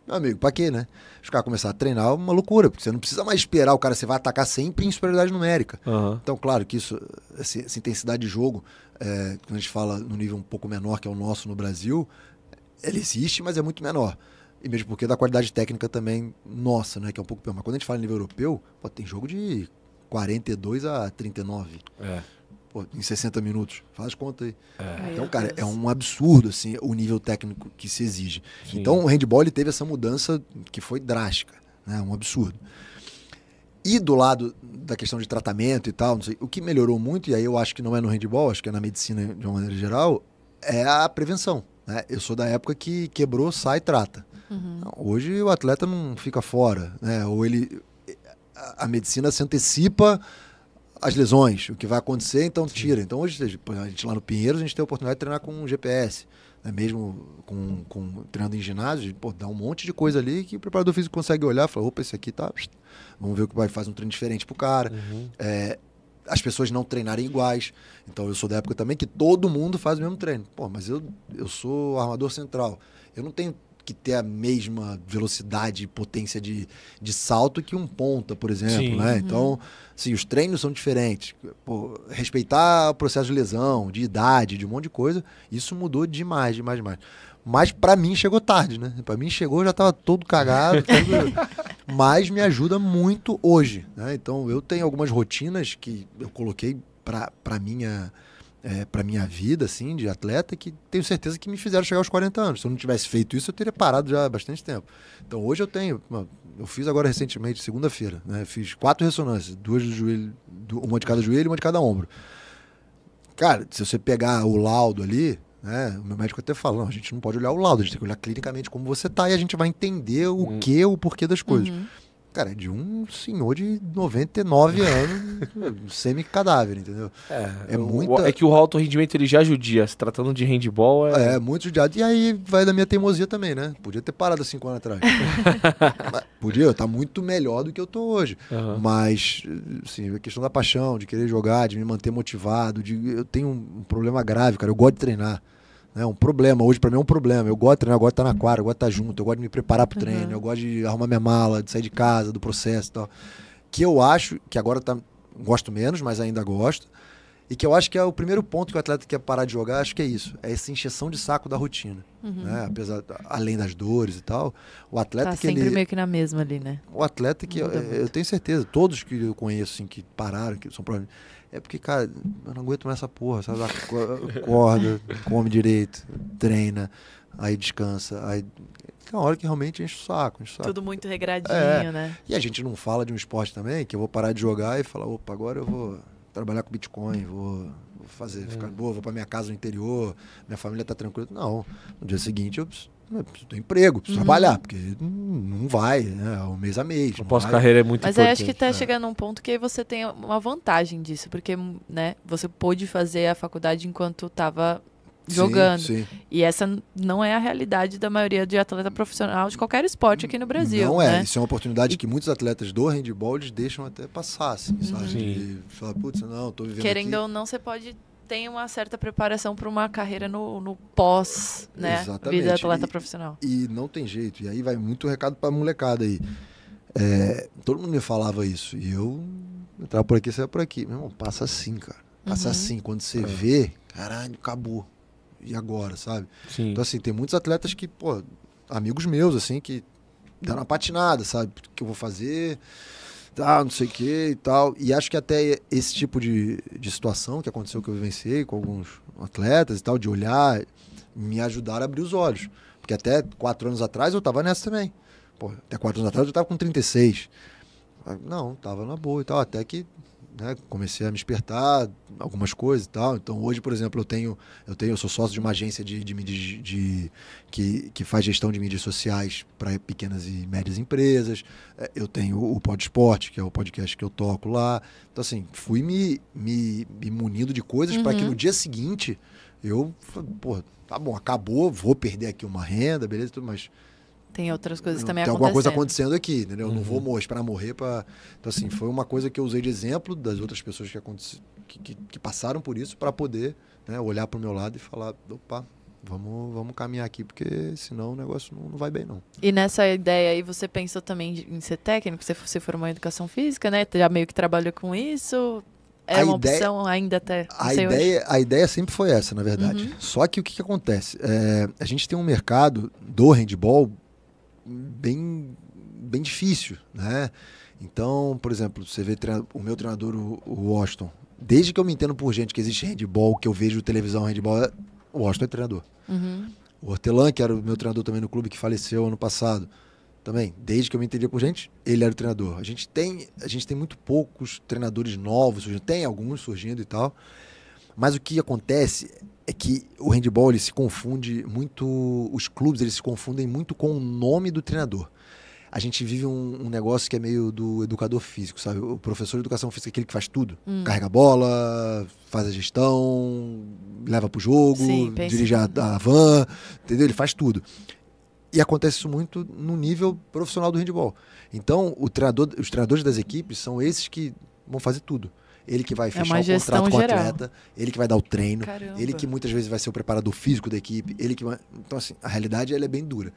Meu amigo, pra quê, né? os caras começaram a treinar, é uma loucura, porque você não precisa mais esperar o cara, você vai atacar sempre em superioridade numérica. Uhum. Então, claro que isso, essa, essa intensidade de jogo, é, quando a gente fala no nível um pouco menor que é o nosso no Brasil, ela existe, mas é muito menor. E mesmo porque é da qualidade técnica também nossa, né? Que é um pouco pior. Mas quando a gente fala em nível europeu, pô, tem jogo de 42 a 39. É pô, em 60 minutos. Faz conta aí. É. Então, cara, é um absurdo assim o nível técnico que se exige. Sim. Então, o handball teve essa mudança que foi drástica, né? Um absurdo. E do lado da questão de tratamento e tal, sei, o que melhorou muito, e aí eu acho que não é no handball, acho que é na medicina de uma maneira geral, é a prevenção. Né? Eu sou da época que quebrou, sai e trata. Uhum. Hoje o atleta não fica fora, né? ou ele a medicina se antecipa as lesões, o que vai acontecer, então tira. Então hoje, a gente lá no Pinheiros, a gente tem a oportunidade de treinar com um GPS, né? mesmo com, com, treinando em ginásio, pô, dá um monte de coisa ali que o preparador físico consegue olhar e falar, opa, esse aqui tá, vamos ver o que vai fazer um treino diferente pro cara. Uhum. É, as pessoas não treinarem iguais. Então eu sou da época também que todo mundo faz o mesmo treino. Pô, mas eu, eu sou armador central. Eu não tenho que ter a mesma velocidade e potência de, de salto que um ponta, por exemplo, Sim. né? Uhum. Então, assim, os treinos são diferentes. Pô, respeitar o processo de lesão, de idade, de um monte de coisa, isso mudou demais, demais, demais. Mas para mim chegou tarde, né? Para mim chegou, já tava todo cagado, [laughs] todo... mas me ajuda muito hoje, né? Então, eu tenho algumas rotinas que eu coloquei para minha é, para minha vida, assim, de atleta, que tenho certeza que me fizeram chegar aos 40 anos. Se eu não tivesse feito isso, eu teria parado já há bastante tempo. Então hoje eu tenho, eu fiz agora recentemente, segunda-feira, né? Fiz quatro ressonâncias, duas do joelho, uma de cada joelho e uma de cada ombro. Cara, se você pegar o laudo ali, né? O meu médico até fala, não, a gente não pode olhar o laudo, a gente tem que olhar clinicamente como você tá e a gente vai entender o uhum. que, o porquê das coisas. Uhum. Cara, é de um senhor de 99 [laughs] anos, semi-cadáver, entendeu? É, é, muita... é que o alto rendimento ele já judia, se tratando de handball. É... é, muito judiado. E aí vai da minha teimosia também, né? Podia ter parado há cinco anos atrás. [laughs] Podia, tá muito melhor do que eu tô hoje. Uhum. Mas, assim, a questão da paixão, de querer jogar, de me manter motivado, de... eu tenho um problema grave, cara. Eu gosto de treinar. É um problema. Hoje, para mim, é um problema. Eu gosto de treinar, eu gosto de estar na quadra, eu gosto de estar junto, eu gosto de me preparar para o uhum. treino, eu gosto de arrumar minha mala, de sair de casa, do processo e tal. Que eu acho, que agora tá, gosto menos, mas ainda gosto. E que eu acho que é o primeiro ponto que o atleta quer parar de jogar, acho que é isso. É essa injeção de saco da rotina. Uhum. Né? Apesar, além das dores e tal. O atleta tá que sempre ele, meio que na mesma ali, né? O atleta que... Eu, eu, tenho certeza, todos que eu conheço, assim, que pararam, que são problemas é porque, cara, eu não aguento mais essa porra, sabe? Acorda, come direito, treina, aí descansa, aí tem uma hora que realmente enche o saco. Enche o saco. Tudo muito regradinho, é. né? E a gente não fala de um esporte também, que eu vou parar de jogar e falar, opa, agora eu vou trabalhar com Bitcoin, vou fazer, é. ficar boa, vou para minha casa no interior, minha família tá tranquila. Não, no dia seguinte eu preciso ter emprego, preciso uhum. trabalhar, porque não vai, né? O mês a mês. O pós-carreira é muito Mas importante. Mas acho que está é. Né? chegando um ponto que você tem uma vantagem disso, porque né, você pôde fazer a faculdade enquanto estava jogando. Sim, sim. E essa não é a realidade da maioria de atleta profissional de qualquer esporte aqui no Brasil. Não é. Né? Isso é uma oportunidade e... que muitos atletas do handball deixam até passar, assim, uhum. sabe? Sim. falar, putz, não, tô vivendo Querendo aqui. ou não, você pode tem uma certa preparação para uma carreira no, no pós, né? Exatamente. Vida atleta e, profissional. E não tem jeito. E aí vai muito recado para molecada aí. É, todo mundo me falava isso. E eu entrava por aqui, saia por aqui. Meu irmão, passa assim, cara. Passa uhum. assim. Quando você é. vê, caralho, acabou. E agora, sabe? Sim. Então, assim, tem muitos atletas que, pô, amigos meus, assim, que deram uma patinada, sabe? O que eu vou fazer? tal, não sei o que e tal. E acho que até esse tipo de, de situação que aconteceu, que eu vivenciei com alguns atletas e tal, de olhar, me ajudaram a abrir os olhos. Porque até quatro anos atrás eu tava nessa também. Pô, até quatro anos atrás eu tava com 36. Não, tava na boa e tal. Até que né, comecei a me despertar algumas coisas e tal. Então hoje, por exemplo, eu tenho, eu tenho, eu sou sócio de uma agência de, de, de, de que, que faz gestão de mídias sociais para pequenas e médias empresas. É, eu tenho o Esporte, que é o podcast que eu toco lá. Então assim, fui me, me, me munindo de coisas uhum. para que no dia seguinte eu, pô, tá bom, acabou, vou perder aqui uma renda, beleza, tudo, mas tem outras coisas também Tem alguma coisa acontecendo aqui, entendeu? Uhum. Não vou esperar uhum. morrer para. Então, assim, foi uma coisa que eu usei de exemplo das outras pessoas que, aconte... que, que, que passaram por isso para poder né, olhar para o meu lado e falar: opa, vamos, vamos caminhar aqui, porque senão o negócio não, não vai bem, não. E nessa ideia aí, você pensou também em ser técnico? Você se formou em educação física, né? Já meio que trabalhou com isso? É a uma ideia, opção ainda até. A ideia, a ideia sempre foi essa, na verdade. Uhum. Só que o que, que acontece? É, a gente tem um mercado do handball bem, bem difícil, né? Então, por exemplo, você vê o meu treinador, o Washington, desde que eu me entendo por gente que existe handball, que eu vejo televisão handball, o Washington é treinador. Uhum. O Hortelã, que era o meu treinador também no clube, que faleceu ano passado, também, desde que eu me entendia por gente, ele era o treinador. A gente tem, a gente tem muito poucos treinadores novos, surgindo, tem alguns surgindo e tal, mas o que acontece é que o handball ele se confunde muito, os clubes eles se confundem muito com o nome do treinador. A gente vive um, um negócio que é meio do educador físico, sabe? O professor de educação física é aquele que faz tudo. Hum. Carrega a bola, faz a gestão, leva pro jogo, Sim, dirige a, a van, entendeu? Ele faz tudo. E acontece isso muito no nível profissional do handball. Então, treinador, os treinadores das equipes são esses que vão fazer tudo ele que vai é fechar é o contrato com o atleta, ele que vai dar o treino, Caramba. ele que muitas vezes vai ser o preparador físico da equipe, ele que vai... Então, assim, a realidade ela é bem dura.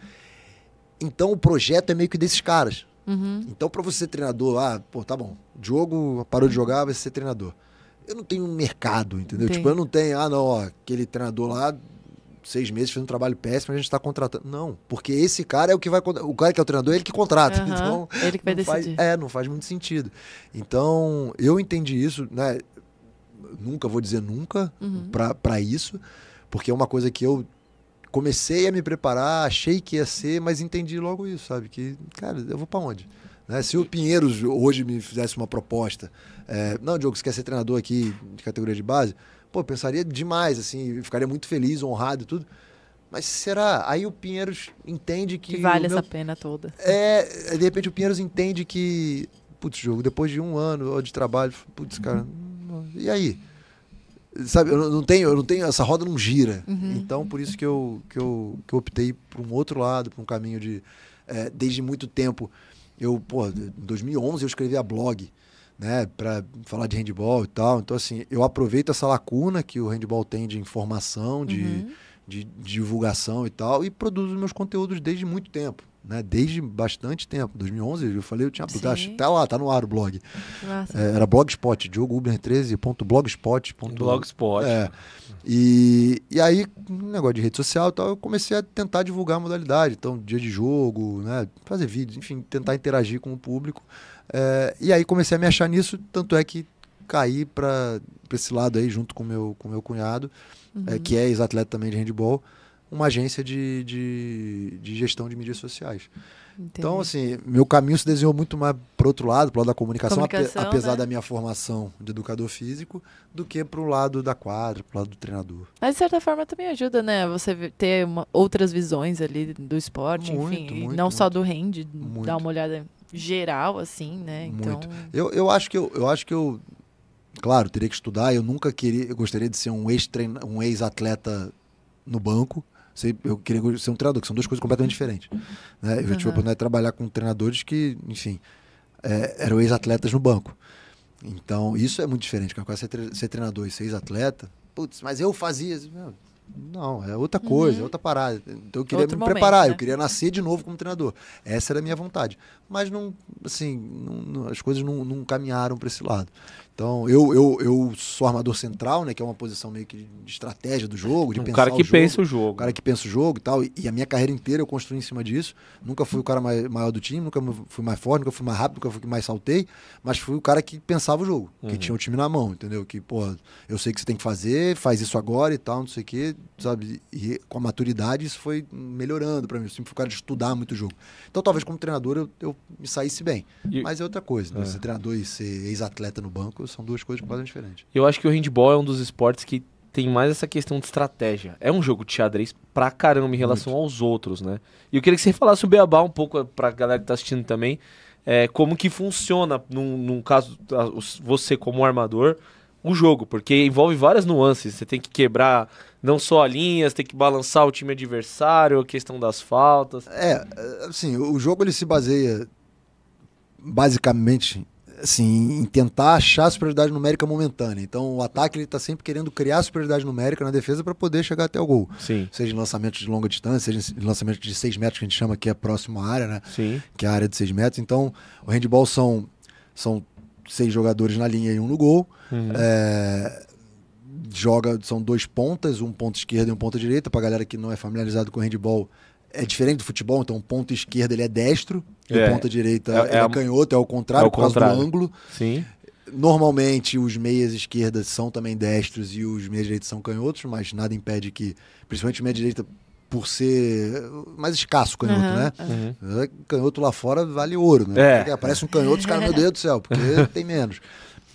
Então, o projeto é meio que desses caras. Uhum. Então, para você ser treinador, ah, pô, tá bom, Diogo parou de jogar, vai ser treinador. Eu não tenho um mercado, entendeu? Tipo, Entendi. Tipo, eu não tenho, ah, não, ó, aquele treinador lá seis meses fazendo um trabalho péssimo, a gente está contratando. Não, porque esse cara é o que vai. O cara que é o treinador, é ele que contrata. Uhum, então, ele que vai decidir. Faz, é, não faz muito sentido. Então, eu entendi isso, né? Nunca vou dizer nunca uhum. para isso, porque é uma coisa que eu comecei a me preparar, achei que ia ser, mas entendi logo isso, sabe? Que, cara, eu vou para onde? Né? Se o Pinheiros hoje me fizesse uma proposta, é, não, Diogo, você quer ser treinador aqui de categoria de base? pô, pensaria demais, assim, ficaria muito feliz, honrado e tudo. Mas será? Aí o Pinheiros entende que. Que vale meu... essa pena toda. É, de repente o Pinheiros entende que. Putz, jogo, depois de um ano de trabalho, putz, cara, uhum. e aí? Sabe, eu não tenho, eu não tenho, essa roda não gira. Uhum. Então, por isso que eu, que eu, que eu optei para um outro lado, para um caminho de. É, desde muito tempo. Eu, pô, em 2011 eu escrevi a blog né, para falar de handball e tal. Então, assim, eu aproveito essa lacuna que o handball tem de informação, de, uhum. de, de, divulgação e tal, e produzo meus conteúdos desde muito tempo. Né, desde bastante tempo, 2011, eu falei, eu tinha acho, tá lá, tá no ar o blog. É, era blogspot, diogouber13.blogspot.blogspot. Blogspot. É. E, e aí, um negócio de rede social e tal, eu comecei a tentar divulgar a modalidade, então dia de jogo, né, fazer vídeos, enfim, tentar interagir com o público. É, e aí comecei a me achar nisso, tanto é que caí para esse lado aí, junto com meu, com meu cunhado, é, uhum. é, que é ex-atleta também de handball, uma agência de, de, de gestão de mídias sociais. Então, Entendi. Então, assim, meu caminho se desenhou muito mais para outro lado, para o lado da comunicação, comunicação apesar né? da minha formação de educador físico, do que para o lado da quadra, para o lado do treinador. Mas, de certa forma, também ajuda, né? Você ter uma, outras visões ali do esporte, muito, enfim, muito, não muito. só do hand, dar uma olhada geral, assim, né? Então... Eu, eu acho que eu, eu acho que eu. Claro, teria que estudar. Eu nunca queria. Eu gostaria de ser um ex-atleta um ex -atleta no banco. Eu queria ser um treinador, que são duas coisas completamente diferentes. Né? Eu tive tipo, a oportunidade né, de trabalhar com treinadores que, enfim, é, eram ex-atletas no banco. Então, isso é muito diferente. Porque ser treinador e ser ex-atleta, putz, mas eu fazia. Meu, não, é outra coisa, é uhum. outra parada. Então eu queria Outro me momento, preparar, né? eu queria nascer de novo como treinador. Essa era a minha vontade. Mas não, assim, não, não, as coisas não, não caminharam para esse lado. Então, eu, eu, eu sou armador central, né? Que é uma posição meio que de estratégia do jogo, de um pensar cara que o pensa o jogo. O cara que pensa o jogo e tal. E, a minha carreira inteira eu construí em cima disso. Nunca fui o cara mais, maior do time, nunca fui mais forte, nunca fui mais rápido, nunca fui que mais saltei. Mas fui o cara que pensava o jogo, uhum. que tinha o time na mão, entendeu? Que, pô, eu sei que você tem que fazer, faz isso agora e tal, não sei o quê, sabe? E com a maturidade isso foi melhorando para mim. Eu sempre fui o cara de estudar muito o jogo. Então, talvez como treinador eu, eu me saísse bem. E... Mas é outra coisa, né? É. Ser treinador e ser ex-atleta no banco, são duas coisas completamente diferentes. Eu acho que o handball é um dos esportes que tem mais essa questão de estratégia. É um jogo de xadrez pra caramba em relação Muito. aos outros, né? E eu queria que você falasse o Beabá um pouco pra galera que tá assistindo também. É, como que funciona, num, num caso, você como armador, o jogo, porque envolve várias nuances. Você tem que quebrar não só a linha, você tem que balançar o time adversário, a questão das faltas. É, assim, o jogo ele se baseia basicamente assim, em tentar achar superioridade numérica momentânea. Então, o ataque ele está sempre querendo criar superioridade numérica na defesa para poder chegar até o gol. Sim. Seja em lançamento de longa distância, seja em lançamento de 6 metros, que a gente chama que é a próxima área, né? Sim. Que é a área de 6 metros. Então, o handball são, são seis jogadores na linha e um no gol. Uhum. É, joga, são dois pontas, um ponto esquerdo e um ponta direita. Para galera que não é familiarizado com handball, é diferente do futebol, então o ponto esquerdo ele é destro, é. é. ponta direita é, é, é canhoto, é o contrário, é por causa do ângulo. Sim. Normalmente os meias esquerdas são também destros e os meias direitos são canhotos, mas nada impede que, principalmente o meia direita, por ser mais escasso canhoto, uhum. né? Uhum. Canhoto lá fora vale ouro, né? É. Aparece um canhoto, os caras, meu Deus do céu, porque [laughs] tem menos.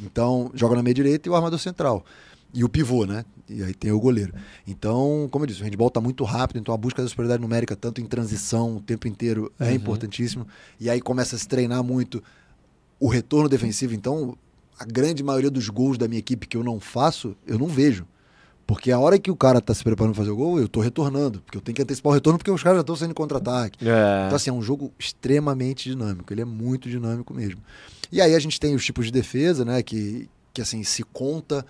Então, joga na meia direita e o armador central. E o pivô, né? e aí tem o goleiro. Então, como eu disse, o handball está muito rápido, então a busca da superioridade numérica, tanto em transição o tempo inteiro, é uhum. importantíssimo. E aí começa a se treinar muito o retorno defensivo. Então, a grande maioria dos gols da minha equipe que eu não faço, eu não vejo. Porque a hora que o cara tá se preparando para fazer o gol, eu tô retornando. Porque eu tenho que antecipar o retorno, porque os caras já estão saindo contra-ataque. É. Então, assim, é um jogo extremamente dinâmico. Ele é muito dinâmico mesmo. E aí a gente tem os tipos de defesa, né? Que, que assim se conta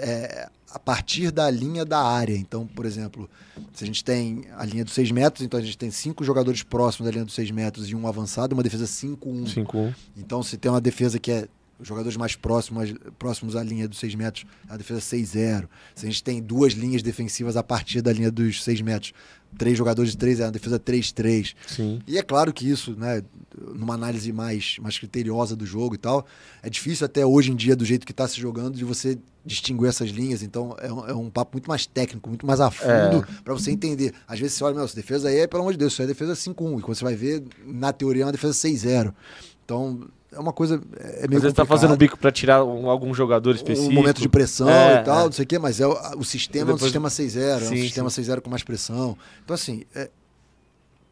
é, a partir da linha da área. Então, por exemplo, se a gente tem a linha dos 6 metros, então a gente tem cinco jogadores próximos da linha dos 6 metros e um avançado, uma defesa 5-1. Então, se tem uma defesa que é os jogadores mais próximos, próximos à linha dos 6 metros, a defesa 6-0. Se a gente tem duas linhas defensivas a partir da linha dos 6 metros, três jogadores de três, é uma defesa 3-3. E é claro que isso, né, numa análise mais, mais criteriosa do jogo e tal, é difícil até hoje em dia, do jeito que está se jogando, de você distinguir essas linhas. Então é um, é um papo muito mais técnico, muito mais a é. fundo, é. para você entender. Às vezes você olha, meu, essa defesa aí é, pelo amor de Deus, isso é defesa 5-1. E quando você vai ver, na teoria é uma defesa 6-0. Então é uma coisa. É, é meio Às vezes tá fazendo bico para tirar um, algum jogador específico. Um momento de pressão é, e é. tal, é. não sei o quê, mas é, o, o sistema Depois... é um sistema 6-0, é um sim. sistema 6-0 com mais pressão. Então, assim, é,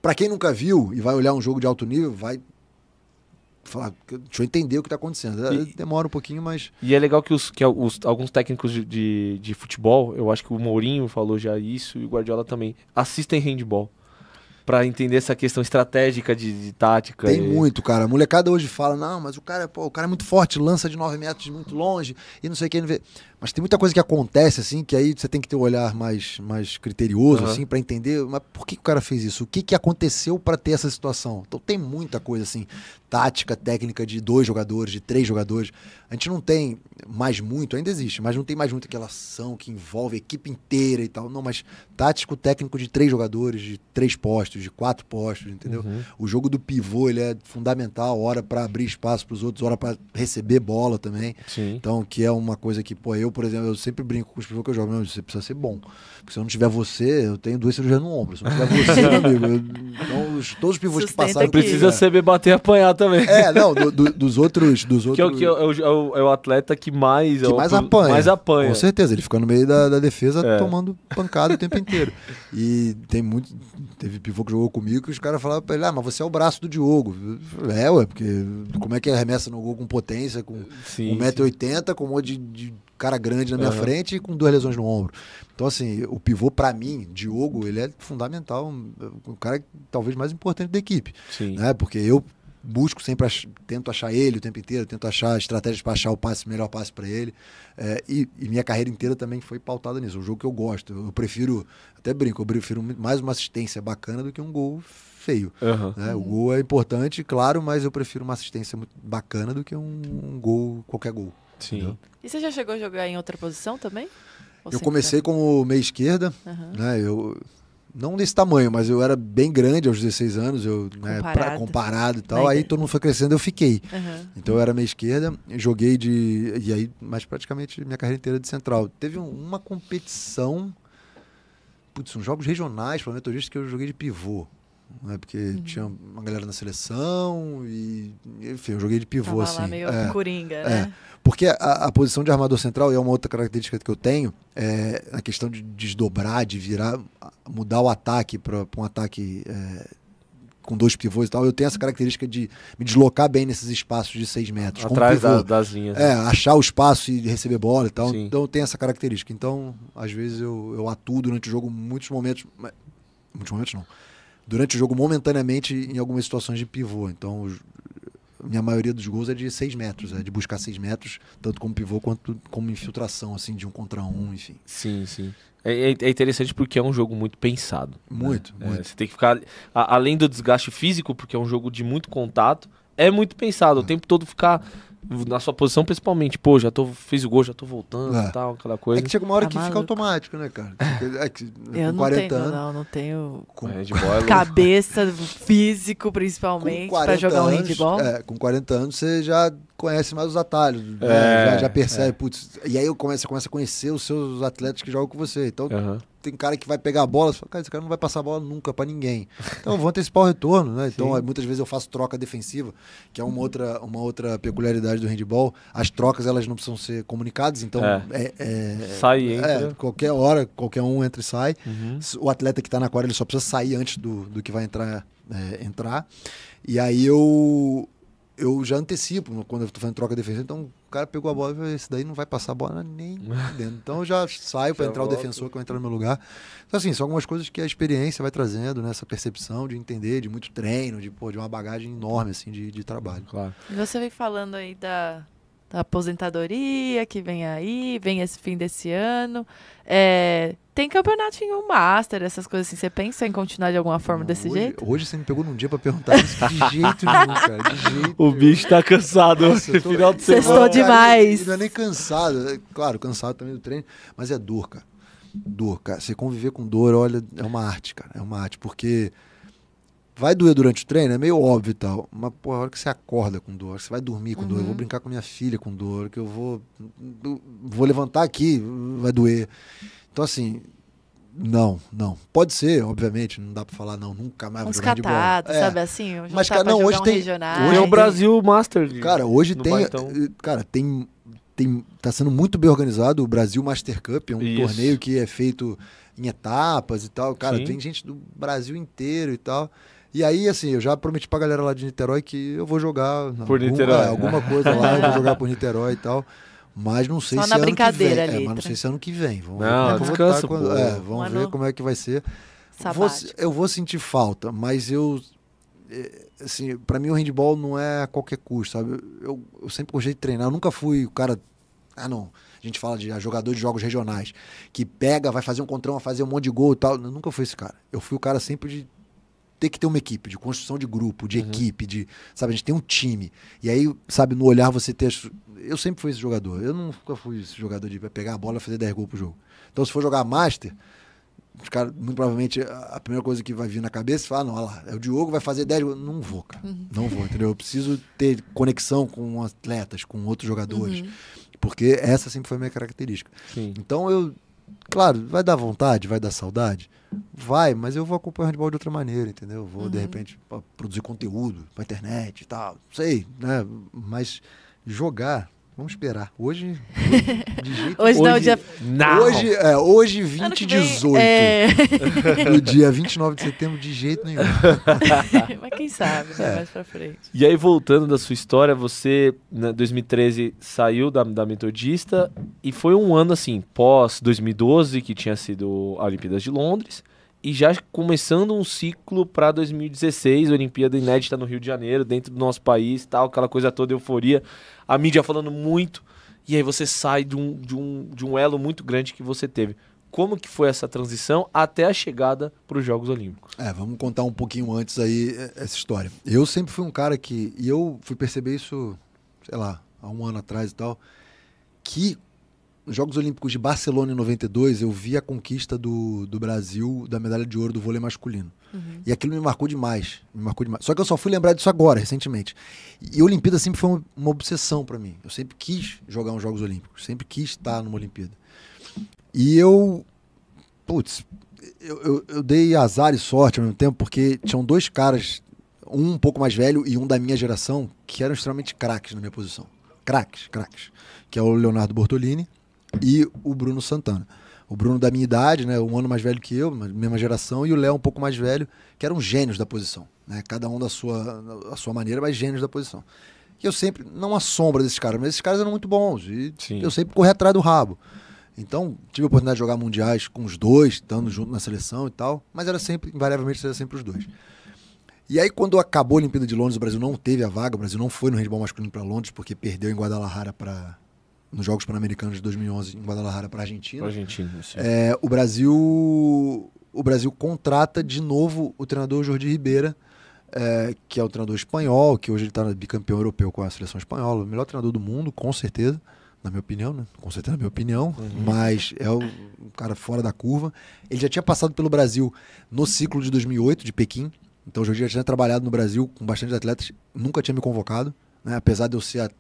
para quem nunca viu e vai olhar um jogo de alto nível, vai falar, deixa eu entender o que está acontecendo. É, e, Demora um pouquinho, mas. E é legal que, os, que os, alguns técnicos de, de, de futebol, eu acho que o Mourinho falou já isso e o Guardiola também, assistem handball para entender essa questão estratégica de, de tática. Tem e... muito, cara. A molecada hoje fala, não, mas o cara, é, pô, o cara é muito forte, lança de 9 metros de muito longe e não sei quem. Vê. Mas tem muita coisa que acontece, assim, que aí você tem que ter um olhar mais, mais criterioso, uhum. assim, para entender. Mas por que o cara fez isso? O que, que aconteceu para ter essa situação? Então tem muita coisa, assim, tática, técnica de dois jogadores, de três jogadores. A gente não tem mais muito, ainda existe, mas não tem mais muito aquela ação que envolve a equipe inteira e tal. Não, mas tático, técnico de três jogadores, de três postos, de quatro postos, entendeu? Uhum. O jogo do pivô, ele é fundamental, hora para abrir espaço para os outros, hora para receber bola também. Sim. Então, que é uma coisa que, pô, eu eu, por exemplo, eu sempre brinco com os pessoas que eu jogo, meu, você precisa ser bom. Porque se eu não tiver você, eu tenho duas cirurgias no ombro. Se eu não tiver [laughs] você, meu amigo, eu, então os, todos os pivôs Sustenta que passaram... Aqui. Precisa é. saber bater e apanhar também. É, não, do, do, dos outros... Dos que outros... é o, é, o, é o atleta que mais... Que é o, mais apanha. Mais apanha. Com certeza, ele fica no meio da, da defesa é. tomando pancada o tempo inteiro. E tem muito... Teve pivô que jogou comigo que os caras falavam pra ele, ah, mas você é o braço do Diogo. Falei, é, ué, porque como é que arremessa no gol com potência, com 1,80m, com um monte de, de cara grande na minha uhum. frente e com duas lesões no ombro. Então, assim, o pivô, para mim, Diogo, ele é fundamental, o cara talvez mais importante da equipe. Sim. Né? Porque eu busco sempre, ach tento achar ele o tempo inteiro, tento achar estratégias para achar o passe, melhor passe para ele. É, e, e, minha carreira inteira também foi pautada nisso. Um jogo que eu gosto. Eu, eu prefiro, até brinco, eu prefiro mais uma assistência bacana do que um gol feio. Uhum. Né? O gol é importante, claro, mas eu prefiro uma assistência muito bacana do que um, um gol, qualquer gol. Sim. Entendeu? E você já chegou a jogar em outra posição também? Ou eu comecei é? como meia esquerda, uhum. né? Eu não desse tamanho, mas eu era bem grande aos 16 anos, eu comparado, né, pra, comparado e tal. Aí todo mundo foi crescendo, eu fiquei. Uhum. Então eu era meia esquerda, joguei de e aí mais praticamente minha carreira inteira de central. Teve uma competição, putz, uns jogos regionais, planetoristas que eu joguei de pivô né? Porque uhum. tinha uma galera na seleção e, enfim, eu joguei de pivô Tava assim. Lá meio é, coringa, é. Né? Porque a, a, posição de armador central é uma outra característica que eu tenho, é a questão de desdobrar, de virar, mudar o ataque para um ataque é, com dois pivôs e tal, eu tenho essa característica de me deslocar bem nesses espaços de seis metros. Atrás da, das linhas. É, né? achar o espaço e receber bola e tal. Sim. Então eu tenho essa característica. Então, às vezes eu, eu atuo durante o jogo muitos momentos. Muitos momentos não durante o jogo momentaneamente em algumas situações de pivô. Então, minha maioria dos gols é de 6 metros, é de buscar 6 metros, tanto como pivô quanto como infiltração, assim, de um contra um, enfim. Sim, sim. É, é, é interessante porque é um jogo muito pensado. Muito, né? muito. É, você tem que ficar. A, além do desgaste físico, porque é um jogo de muito contato, é muito pensado. É. O tempo todo ficar na sua posição principalmente, pô, já tô, fiz o gol, já tô voltando é. e tal, aquela coisa. É que chega uma hora que tá fica automático, né, cara? É, é que, eu com 40 tenho, anos. Não, não tenho com... handball, é, é cabeça, físico principalmente, para jogar anos, um handball. É, com 40 anos você já conhece mais os atalhos, né? é, né? já, já, percebe, é. putz, e aí eu começo, começa a conhecer os seus atletas que jogam com você. Então, uhum. tem cara que vai pegar a bola, você fala, cara, esse cara não vai passar a bola nunca para ninguém. Então, vou antecipar o retorno, né? Então, aí, muitas vezes eu faço troca defensiva, que é uma outra, uma outra peculiaridade do handball. As trocas, elas não precisam ser comunicadas, então... É. é, é sai é, entra. qualquer hora, qualquer um entra e sai. Uhum. O atleta que está na quadra, ele só precisa sair antes do, do que vai entrar. É, entrar. E aí eu eu já antecipo quando eu estou fazendo troca de defesa Então o cara pegou a bola e falou, esse daí não vai passar a bola nem [laughs] dentro. Então eu já saio para entrar o defensor que vai entrar no meu lugar. Então, assim, são algumas coisas que a experiência vai trazendo, né? percepção de entender, de muito treino, de, pô, de uma bagagem enorme, assim, de, de trabalho. Claro. E você vem falando aí da da aposentadoria que vem aí, vem esse fim desse ano. É, tem campeonatinho master, essas coisas assim. Você pensa em continuar de alguma forma desse jeito? Hoje você me pegou num dia pra perguntar isso. De [laughs] jeito nenhum, cara. De jeito O bicho tá cansado. Nossa, tô... final de semana. Cestou demais. Não é nem cansado. É, claro, cansado também do treino, mas é dor, cara. Dor, cara. Você conviver com dor, olha, é uma arte, cara. É uma arte, porque Vai doer durante o treino, é meio óbvio e tal. Mas, pô, a hora que você acorda com dor, você vai dormir com uhum. dor, eu vou uhum. brincar com minha filha com dor, que eu vou. Vou levantar aqui, vai doer. Então, assim, não, não. Pode ser, obviamente, não dá pra falar não, nunca mais Uns vou jogar catato, de bola. É. sabe assim? Mas cara, não, hoje um tem regionais. hoje é o Brasil Master League. Cara, hoje tem, Baitão. Eh, cara, tem tem tá sendo muito bem organizado o Brasil Master Cup, é um Isso. torneio que é feito em etapas e tal. Cara, Sim. tem gente do Brasil inteiro e tal. E aí, assim, eu já prometi pra galera lá de Niterói que eu vou jogar por algum, Niterói. É, alguma coisa lá, eu vou jogar por Niterói e tal. Mas não sei Só se na ano brincadeira que vem. É, mas não sei se ano que vem. Vamos não, é ver, descanso, tá quando, é, vamos ver como é que vai ser. Vou, eu vou sentir falta, mas eu eh, assim, para mim o handball não é a qualquer custo, sabe? Eu, eu sempre gostei de treinar, eu nunca fui o cara ah não, a gente fala de jogador de jogos regionais que pega, vai fazer um contrão, vai fazer um monte de gol e tal. Eu nunca fui esse cara. Eu fui o cara sempre de tem que ter uma equipe, de construção de grupo, de uhum. equipe, de. Sabe, a gente tem um time. E aí, sabe, no olhar você ter. Eu sempre fui esse jogador. Eu nunca fui esse jogador de pegar a bola e fazer 10 gols pro jogo. Então, se for jogar Master, os caras, muito provavelmente, a primeira coisa que vai vir na cabeça é falar: não, olha lá, é o Diogo vai fazer 10 gols. Não vou, cara. Uhum. Não vou, entendeu? Eu preciso ter conexão com atletas, com outros jogadores. Uhum. Porque essa sempre foi a minha característica. Sim. Então, eu Claro, vai dar vontade, vai dar saudade? Vai, mas eu vou acompanhar o handball de outra maneira, entendeu? Vou, uhum. de repente, produzir conteúdo pra internet e tal, sei, né? Mas jogar Vamos esperar. Hoje. Hoje, [laughs] hoje não, hoje, dia. Não. Hoje, é, hoje e É... no dia 29 de setembro, de jeito nenhum. [laughs] Mas quem sabe, né? É. mais pra frente. E aí, voltando da sua história, você, né, em 2013, saiu da, da metodista e foi um ano assim, pós 2012, que tinha sido a Olimpíadas de Londres e já começando um ciclo para 2016, Olimpíada inédita no Rio de Janeiro, dentro do nosso país, tal, aquela coisa toda, euforia, a mídia falando muito, e aí você sai de um, de um, de um elo muito grande que você teve. Como que foi essa transição até a chegada para os Jogos Olímpicos? É, vamos contar um pouquinho antes aí é, essa história. Eu sempre fui um cara que, e eu fui perceber isso, sei lá, há um ano atrás e tal, que nos Jogos Olímpicos de Barcelona em 92, eu vi a conquista do, do Brasil da medalha de ouro do vôlei masculino. Uhum. E aquilo me marcou demais, me marcou demais. Só que eu só fui lembrar disso agora, recentemente. E a Olimpíada sempre foi uma, uma obsessão para mim. Eu sempre quis jogar uns Jogos Olímpicos, sempre quis estar numa Olimpíada. E eu, putz, eu, eu, eu dei azar e sorte ao mesmo tempo, porque tinham dois caras, um um pouco mais velho e um da minha geração, que eram extremamente craques na minha posição. Craques, craques. Que é o Leonardo Bortolini e o Bruno Santana. O Bruno da minha idade, né, um ano mais velho que eu, mesma geração, e o Léo um pouco mais velho, que eram gênios da posição. Né, cada um da sua, da sua maneira, mas gênios da posição. E eu sempre, não a sombra desses caras, mas esses caras eram muito bons. E Sim. eu sempre corri atrás do rabo. Então, tive a oportunidade de jogar mundiais com os dois, estando uhum. junto na seleção e tal, mas era sempre, invariavelmente, era sempre os dois. E aí, quando acabou a Olimpíada de Londres, o Brasil não teve a vaga, o Brasil não foi no handball masculino para Londres, porque perdeu em Guadalajara para nos Jogos Pan-Americanos de 2011 em Guadalajara para a Argentina. Argentina é, o Brasil o Brasil contrata de novo o treinador Jordi Ribeira, é, que é o treinador espanhol, que hoje ele está bicampeão europeu com a seleção espanhola, o melhor treinador do mundo, com certeza, na minha opinião, né? Com certeza, na minha opinião, uhum. mas é o, um cara fora da curva. Ele já tinha passado pelo Brasil no ciclo de 2008 de Pequim, então o Jordi já tinha trabalhado no Brasil com bastante atletas, nunca tinha me convocado, né? apesar de eu ser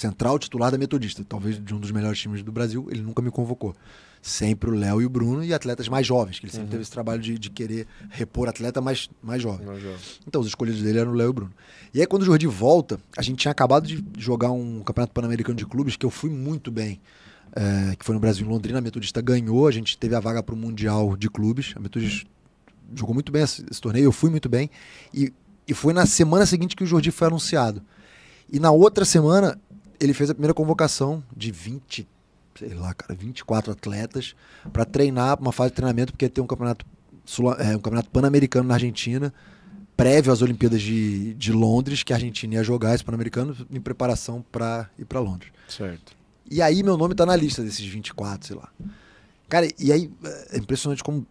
central titular da Metodista, talvez de um dos melhores times do Brasil, ele nunca me convocou. Sempre o Léo e o Bruno e atletas mais jovens, que ele sempre uhum. teve esse trabalho de, de, querer repor atleta mais, mais jovem. mais jovem. Então, os escolhidos dele eram o Léo e o Bruno. E aí, quando o Jordi volta, a gente tinha acabado de jogar um Campeonato Pan-Americano de Clubes que eu fui muito bem. É, que foi no Brasil em Londrina, a Metodista ganhou, a gente teve a vaga para o Mundial de Clubes, a Metodista uhum. jogou muito bem esse, esse, torneio, eu fui muito bem, e, e foi na semana seguinte que o Jordi foi anunciado. E na outra semana, ele fez a primeira convocação de 20, sei lá, cara, 24 atletas para treinar uma fase de treinamento, porque tem um campeonato, é, um campeonato pan-americano na Argentina, prévio às Olimpíadas de, de Londres, que a Argentina ia jogar esse pan-americano em preparação para ir para Londres. Certo. E aí meu nome tá na lista desses 24, sei lá. Cara, e aí é, é impressionante como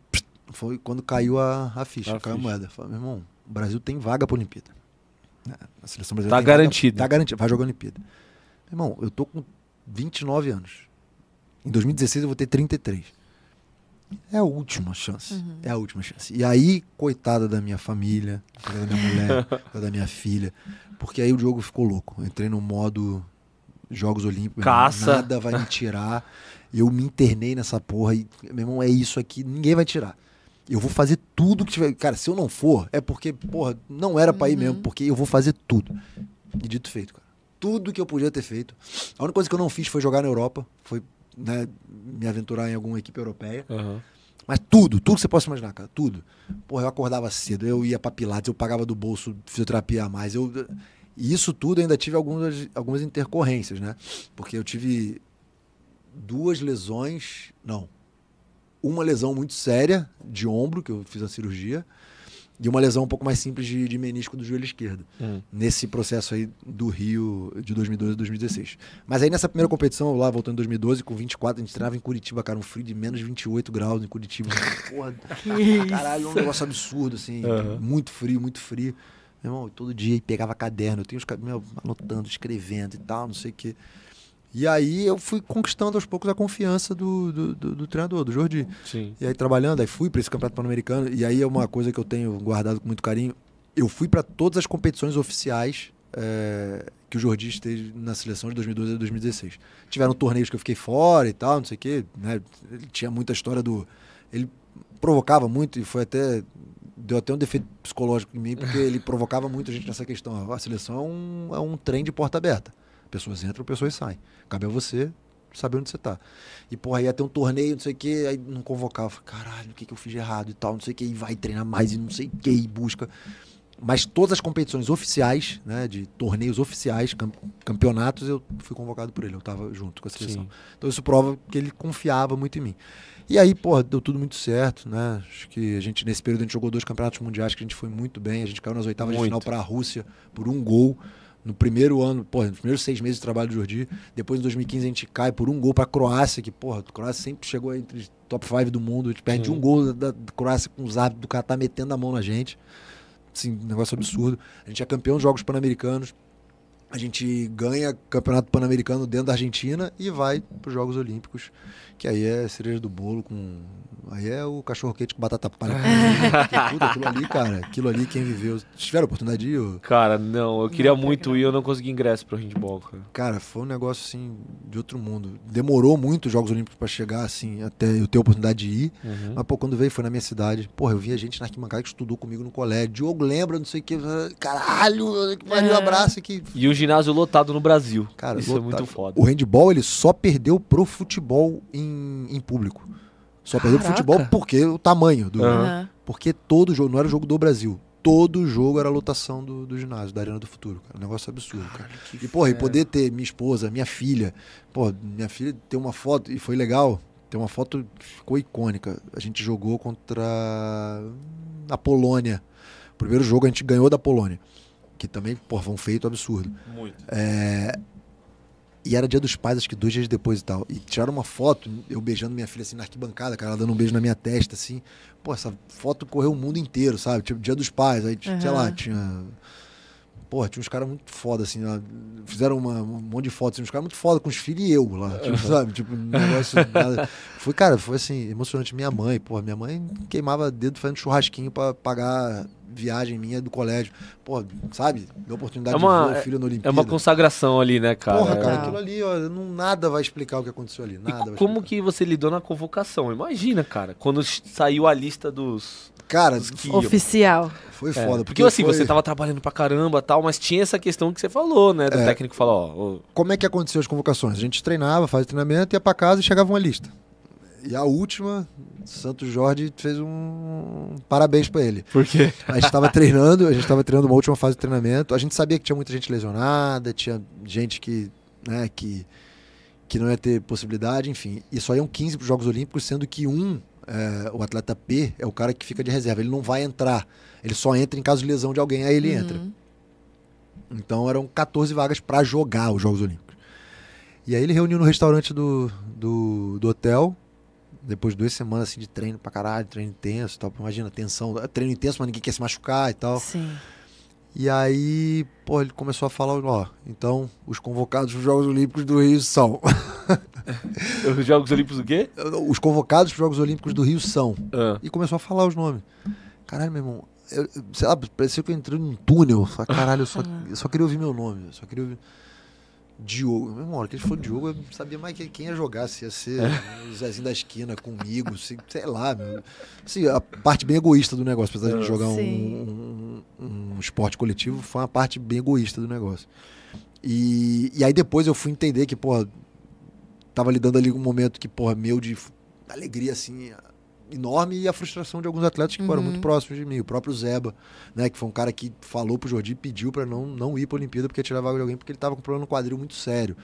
foi quando caiu a, a ficha, a caiu ficha. a moeda. Falei, meu irmão, o Brasil tem vaga para Olimpíada. É, a seleção brasileira tá garantida. tá garantida, vai jogar a Olimpíada. Irmão, eu tô com 29 anos. Em 2016 eu vou ter 33. É a última chance. Uhum. É a última chance. E aí, coitada da minha família, coitada da minha mulher, [laughs] da minha filha. Porque aí o jogo ficou louco. Eu entrei no modo Jogos Olímpicos. Caça. nada vai me tirar. Eu me internei nessa porra e, meu irmão, é isso aqui, ninguém vai tirar. Eu vou fazer tudo que tiver. Cara, se eu não for, é porque, porra, não era pra ir uhum. mesmo, porque eu vou fazer tudo. E dito feito, cara tudo que eu podia ter feito. A única coisa que eu não fiz foi jogar na Europa, foi né, me aventurar em alguma equipe europeia. Uhum. Mas tudo, tudo que você possa imaginar, cara, tudo. Porra, eu acordava cedo, eu ia pra Pilates, eu pagava do bolso fisioterapia a mais. Eu, e isso tudo eu ainda tive algumas, algumas intercorrências, né? Porque eu tive duas lesões, não, uma lesão muito séria de ombro, que eu fiz a cirurgia, de uma lesão um pouco mais simples de, de menisco do joelho esquerdo, hum. nesse processo aí do Rio de 2012 a 2016. Mas aí nessa primeira competição, lá voltando em 2012, com 24, a gente trava em Curitiba, cara, um frio de menos 28 graus em Curitiba. [laughs] Porra, caralho, um negócio absurdo, assim, uhum. muito frio, muito frio. Meu irmão, todo dia pegava caderno, eu tinha os cadernos anotando, escrevendo e tal, não sei o quê. E aí eu fui conquistando aos poucos a confiança do, do, do, do treinador, do Jordi. Sim. E aí trabalhando, aí fui para esse Campeonato Pan-Americano. E aí é uma coisa que eu tenho guardado com muito carinho. Eu fui para todas as competições oficiais é, que o Jordi esteve na seleção de 2012 a 2016. Tiveram torneios que eu fiquei fora e tal, não sei o quê. Né? Ele tinha muita história do. Ele provocava muito e foi até deu até um defeito psicológico em mim, porque ele provocava muito a gente nessa questão. A seleção é um, é um trem de porta aberta. Pessoas entram, pessoas saem. Cabe a você saber onde você tá. E, porra, ia ter um torneio, não sei o quê, aí não convocava. Caralho, o que, que eu fiz de errado e tal, não sei o quê. E vai treinar mais e não sei o quê, e busca. Mas todas as competições oficiais, né, de torneios oficiais, campeonatos, eu fui convocado por ele, eu tava junto com a seleção. Sim. Então isso prova que ele confiava muito em mim. E aí, porra, deu tudo muito certo, né? Acho que a gente, nesse período, a gente jogou dois campeonatos mundiais que a gente foi muito bem. A gente caiu nas oitavas muito. de final para a Rússia por um gol no primeiro ano, porra, nos primeiros seis meses de trabalho do Jordi. Depois, em 2015, a gente cai por um gol para a Croácia, que, porra, a Croácia sempre chegou entre top 5 do mundo. A tipo, gente perde Sim. um gol da, da, Croácia com os árbitros do Catar metendo a mão na gente. Assim, negócio absurdo. A gente é campeão dos Jogos Pan-Americanos. A gente ganha Campeonato Pan-Americano dentro da Argentina e vai para os Jogos Olímpicos, que aí é cereja do bolo com Aí é o cachorro-quente com batata palha. É. tudo aquilo ali, cara. Aquilo ali, quem viveu. Tiveram a oportunidade de ir? Eu... Cara, não. Eu queria não, muito ir, eu não consegui ingresso pro handball, cara. Cara, foi um negócio, assim, de outro mundo. Demorou muito os Jogos Olímpicos para chegar, assim, até eu ter a oportunidade de ir. Uhum. Mas, pô, quando veio, foi na minha cidade. Porra, eu via gente na arquibancada que estudou comigo no colégio. Diogo lembra, não sei o que. Caralho, que pariu, um abraço aqui. E o ginásio lotado no Brasil. Cara, Isso lotado. é muito foda. O handball, ele só perdeu pro futebol em, em público. Só perdeu pro futebol porque o tamanho do. Uhum. Porque todo jogo, não era jogo do Brasil. Todo jogo era lotação do, do ginásio, da Arena do Futuro, cara. Um negócio absurdo, cara. cara. E, porra, e poder ter minha esposa, minha filha. minha filha tem uma foto, e foi legal, tem uma foto que ficou icônica. A gente jogou contra a Polônia. primeiro jogo a gente ganhou da Polônia. Que também, porra, foi um feito absurdo. Muito. É, e era dia dos pais, acho que dois dias depois e tal. E tiraram uma foto, eu beijando minha filha assim na arquibancada, cara, ela dando um beijo na minha testa, assim. Pô, essa foto correu o mundo inteiro, sabe? Tipo, dia dos pais. Aí, uhum. sei lá, tinha Porra, tinha uns caras muito foda, assim, lá, fizeram uma, um monte de fotos, assim, uns caras muito foda com os filhos e eu lá, tipo, sabe? Tipo, um negócio. Nada. Foi, cara, foi assim, emocionante. Minha mãe, porra, minha mãe queimava dedo fazendo churrasquinho para pagar viagem minha do colégio. Pô, sabe? Deu oportunidade é uma, de ver o é filho no Olimpíada. É uma consagração ali, né, cara? Porra, cara, é. aquilo ali, ó, não, nada vai explicar o que aconteceu ali. Nada e como explicar. que você lidou na convocação? Imagina, cara, quando saiu a lista dos Cara, que oficial. Foi é. foda. É, porque, assim, foi... você tava trabalhando pra caramba tal, mas tinha essa questão que você falou, né? Do é, técnico falar, ó, Como é que aconteceu as convocações? A gente treinava, fazia treinamento, ia pra casa e chegava uma lista. E a última, Santos Jorge fez um parabéns para ele. Por quê? A gente estava treinando, a gente estava treinando uma última fase de treinamento. A gente sabia que tinha muita gente lesionada, tinha gente que, né, que, que não ia ter possibilidade, enfim. E só iam 15 Jogos Olímpicos, sendo que um é, o atleta P é o cara que fica de reserva. Ele não vai entrar. Ele só entra em caso de lesão de alguém, aí ele uhum. entra. Então eram 14 vagas para jogar os Jogos Olímpicos. E aí ele reuniu no restaurante do, do, do hotel, depois de duas semanas assim, de treino pra caralho, treino intenso e tal. Imagina, tensão, treino intenso, mas ninguém quer se machucar e tal. Sim. E aí, pô, ele começou a falar, ó, então os convocados para os Jogos Olímpicos do Rio são. [laughs] os Jogos Olímpicos do quê? Os convocados para os Jogos Olímpicos do Rio são. Ah. E começou a falar os nomes. Caralho, meu irmão, eu, sei lá, parecia que eu entrei num túnel. Falei, caralho, eu só, uhum. eu só queria ouvir meu nome. só queria ouvir. Diogo. Mesmo hora que ele falou Diogo, eu não sabia mais quem ia jogar, se ia ser é. o Zezinho da esquina comigo, se, sei lá. Meu. Assim, a parte bem egoísta do negócio, apesar de é. jogar um, um, um, esporte coletivo, foi uma parte bem egoísta do negócio. E, e aí depois eu fui entender que, porra, tava lidando ali com um momento que, porra, meu de alegria, assim, enorme e a frustração de alguns atletas que uhum. foram muito próximos de mim. O próprio Zeba, né, que foi um cara que falou pro Jordi e pediu para não, não ir pra Olimpíada porque tirava de alguém, porque ele tava com um problema no quadril muito sério.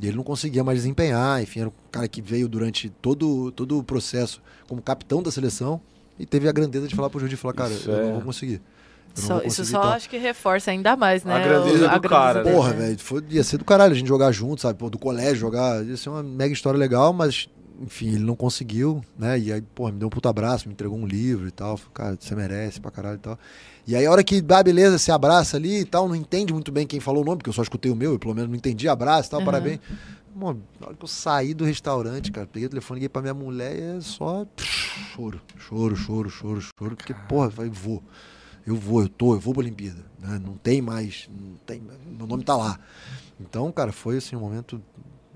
E ele não conseguia mais desempenhar, enfim, era um cara que veio durante todo, todo o processo como capitão da seleção e teve a grandeza de falar pro Jordi falar, cara, isso eu é... não vou conseguir. Só, isso só acho que reforça ainda mais, né? A grandeza o, do a cara. Grandeza porra, velho, ia ser do caralho a gente jogar junto, sabe? Pô, do colégio jogar, ia ser uma mega história legal, mas enfim, ele não conseguiu, né? E aí, pô, me deu um puto abraço, me entregou um livro e tal. Falei, cara, você merece pra caralho e tal. E aí, a hora que, ah, beleza, se abraça ali e tal, não entende muito bem quem falou o nome, porque eu só escutei o meu, eu pelo menos não entendi, abraço e tal, uhum. parabéns. Mano, na hora que eu saí do restaurante, cara, peguei o telefone, liguei pra minha mulher e é só choro, choro, choro, choro, choro, porque, porra, eu vou. Eu vou, eu tô, eu vou pra Olimpíada. Né? Não tem mais, não tem, meu nome tá lá. Então, cara, foi assim um momento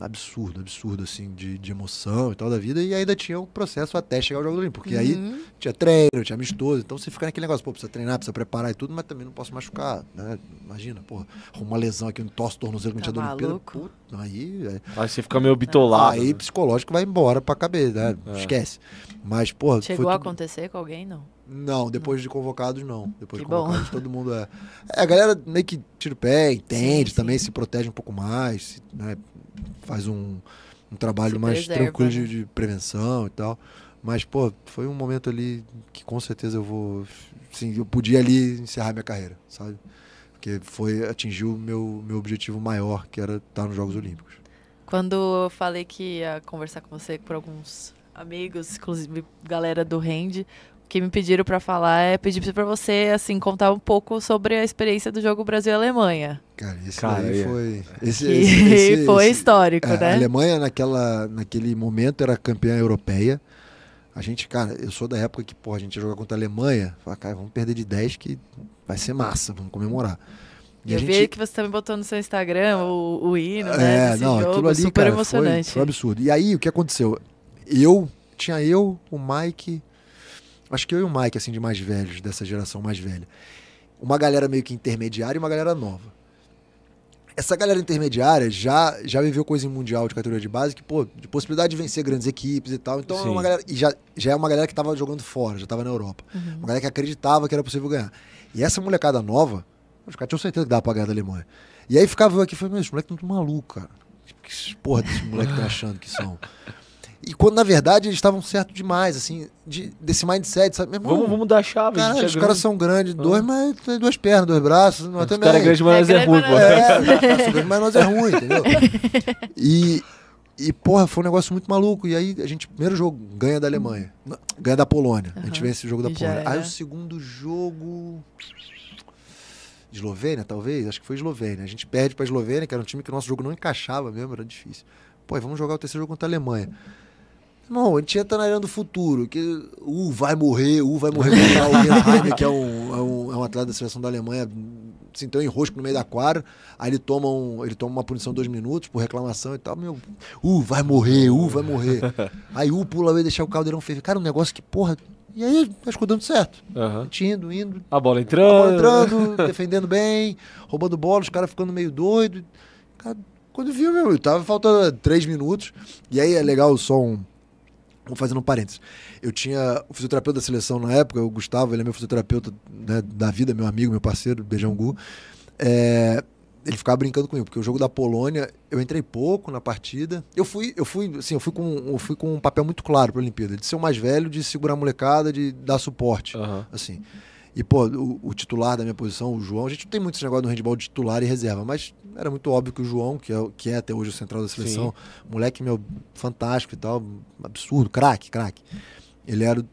absurdo, absurdo, assim, de, de emoção e tal da vida. E ainda tinha um processo até chegar ao Jogo do Olímpico. Porque uhum. aí tinha treino, tinha amistoso. Então você fica naquele negócio, pô, precisa treinar, precisa preparar e tudo, mas também não posso machucar, né? Imagina, pô, uma lesão aqui, um tosse tornozelo que tá não tinha dor Pô, aí... É... Aí você fica meio bitolado. Aí né? psicológico vai embora pra cabeça, né? É. Esquece. Mas, pô... Chegou a tudo... acontecer com alguém, não? Não, depois de convocados, não. Depois que de convocados, bom. todo mundo é... é. A galera meio que tira o pé, entende sim, também, sim. se protege um pouco mais, né? faz um, um trabalho Se mais preserva. tranquilo de, né? de, prevenção e tal. Mas, pô, foi um momento ali que com certeza eu vou. Sim, eu podia ali encerrar minha carreira, sabe? Porque foi, atingiu o meu, meu objetivo maior, que era estar nos Jogos Olímpicos. Quando eu falei que ia conversar com você por alguns amigos, inclusive galera do Rende, que me pediram para falar é pedir para você assim contar um pouco sobre a experiência do jogo Brasil Alemanha. Cara, isso Cara, aí é. foi esse, esse, [laughs] esse, foi histórico, é, né? A Alemanha naquela naquele momento era campeã europeia. A gente, cara, eu sou da época que, pô, a gente jogar contra a Alemanha. Fala, cara, vamos perder de 10 que vai ser massa, vamos comemorar. E eu gente... vi que você também tá botou no seu Instagram o, o hino, né, é, né? Desse não, jogo, aquilo ali, super cara, emocionante. Foi, foi um absurdo. E aí, o que aconteceu? Eu, tinha eu, o Mike, acho que eu e o Mike, assim, de mais velhos, dessa geração mais velha. Uma galera meio que intermediária e uma galera nova. Essa galera intermediária já, já viveu coisa em mundial de categoria de base que, pô, de possibilidade de vencer grandes equipes e tal. Então, é uma galera, e já, já é uma galera que tava jogando fora, já tava na Europa. Uhum. Uma galera que acreditava que era possível ganhar. E essa molecada nova, os caras tinham certeza que dava pra ganhar da Alemanha. E aí ficava eu aqui e falei, meu, esse moleque tá muito maluco, cara. Que porra desse moleque tá [laughs] achando que são? E quando, na verdade, eles estavam certo demais, assim, de, desse mindset, sabe? Irmão, vamos, vamos dar chave. Cara, é os caras são grandes, dois, ah. mas tem duas pernas, dois braços. Não, os caras é grande, mas é, é ruim, pô. É, é, é, grande, mas nós é ruim, entendeu? [laughs] E, e, porra, foi um negócio muito maluco. E aí, a gente, primeiro jogo, ganha da Alemanha. Ganha da Polônia. A gente vence o jogo da Polônia. Aí, o segundo jogo... Eslovênia, talvez? Acho que foi Eslovênia. A gente perde pra Eslovênia, que era um time que o nosso jogo não encaixava mesmo, era difícil. Pô, vamos jogar o terceiro jogo contra a Alemanha. Irmão, a gente entra na era do futuro, que o uh, vai morrer, o uh, vai morrer o [laughs] que é um, é, um, é um atleta da seleção da Alemanha, se assim, tem um enrosco no meio da quadra, aí ele toma, um, ele toma uma punição de dois minutos por reclamação e tal, meu, uh, vai morrer, uh, vai morrer. [laughs] aí o uh, pula, e deixa o caldeirão feio. Cara, um negócio que, porra, e aí, acho tá que dando certo. Uhum. A gente indo, indo. A bola entrando. A bola entrando, defendendo bem, roubando bola, os caras ficando meio doido. Cara, quando viu, meu, tava faltando três minutos. E aí é legal só um Vou fazendo um parênteses. Eu tinha o fisioterapeuta da seleção na época, o Gustavo, ele é meu fisioterapeuta né, da vida, meu amigo, meu parceiro, beijão Gu. É, ele ficava brincando comigo, porque o jogo da Polônia, eu entrei pouco na partida. Eu fui, eu fui, assim, eu fui com, eu fui com um papel muito claro para a Olimpíada, de ser o mais velho, de segurar a molecada, de dar suporte, uhum. assim. E, pô, o, o, titular da minha posição, o João, a gente não tem muito esse negócio do handball de titular e reserva, mas era muito óbvio que o João, que é, que é até hoje o central da seleção, Sim. moleque meu, fantástico e tal, absurdo, craque, craque. Ele era o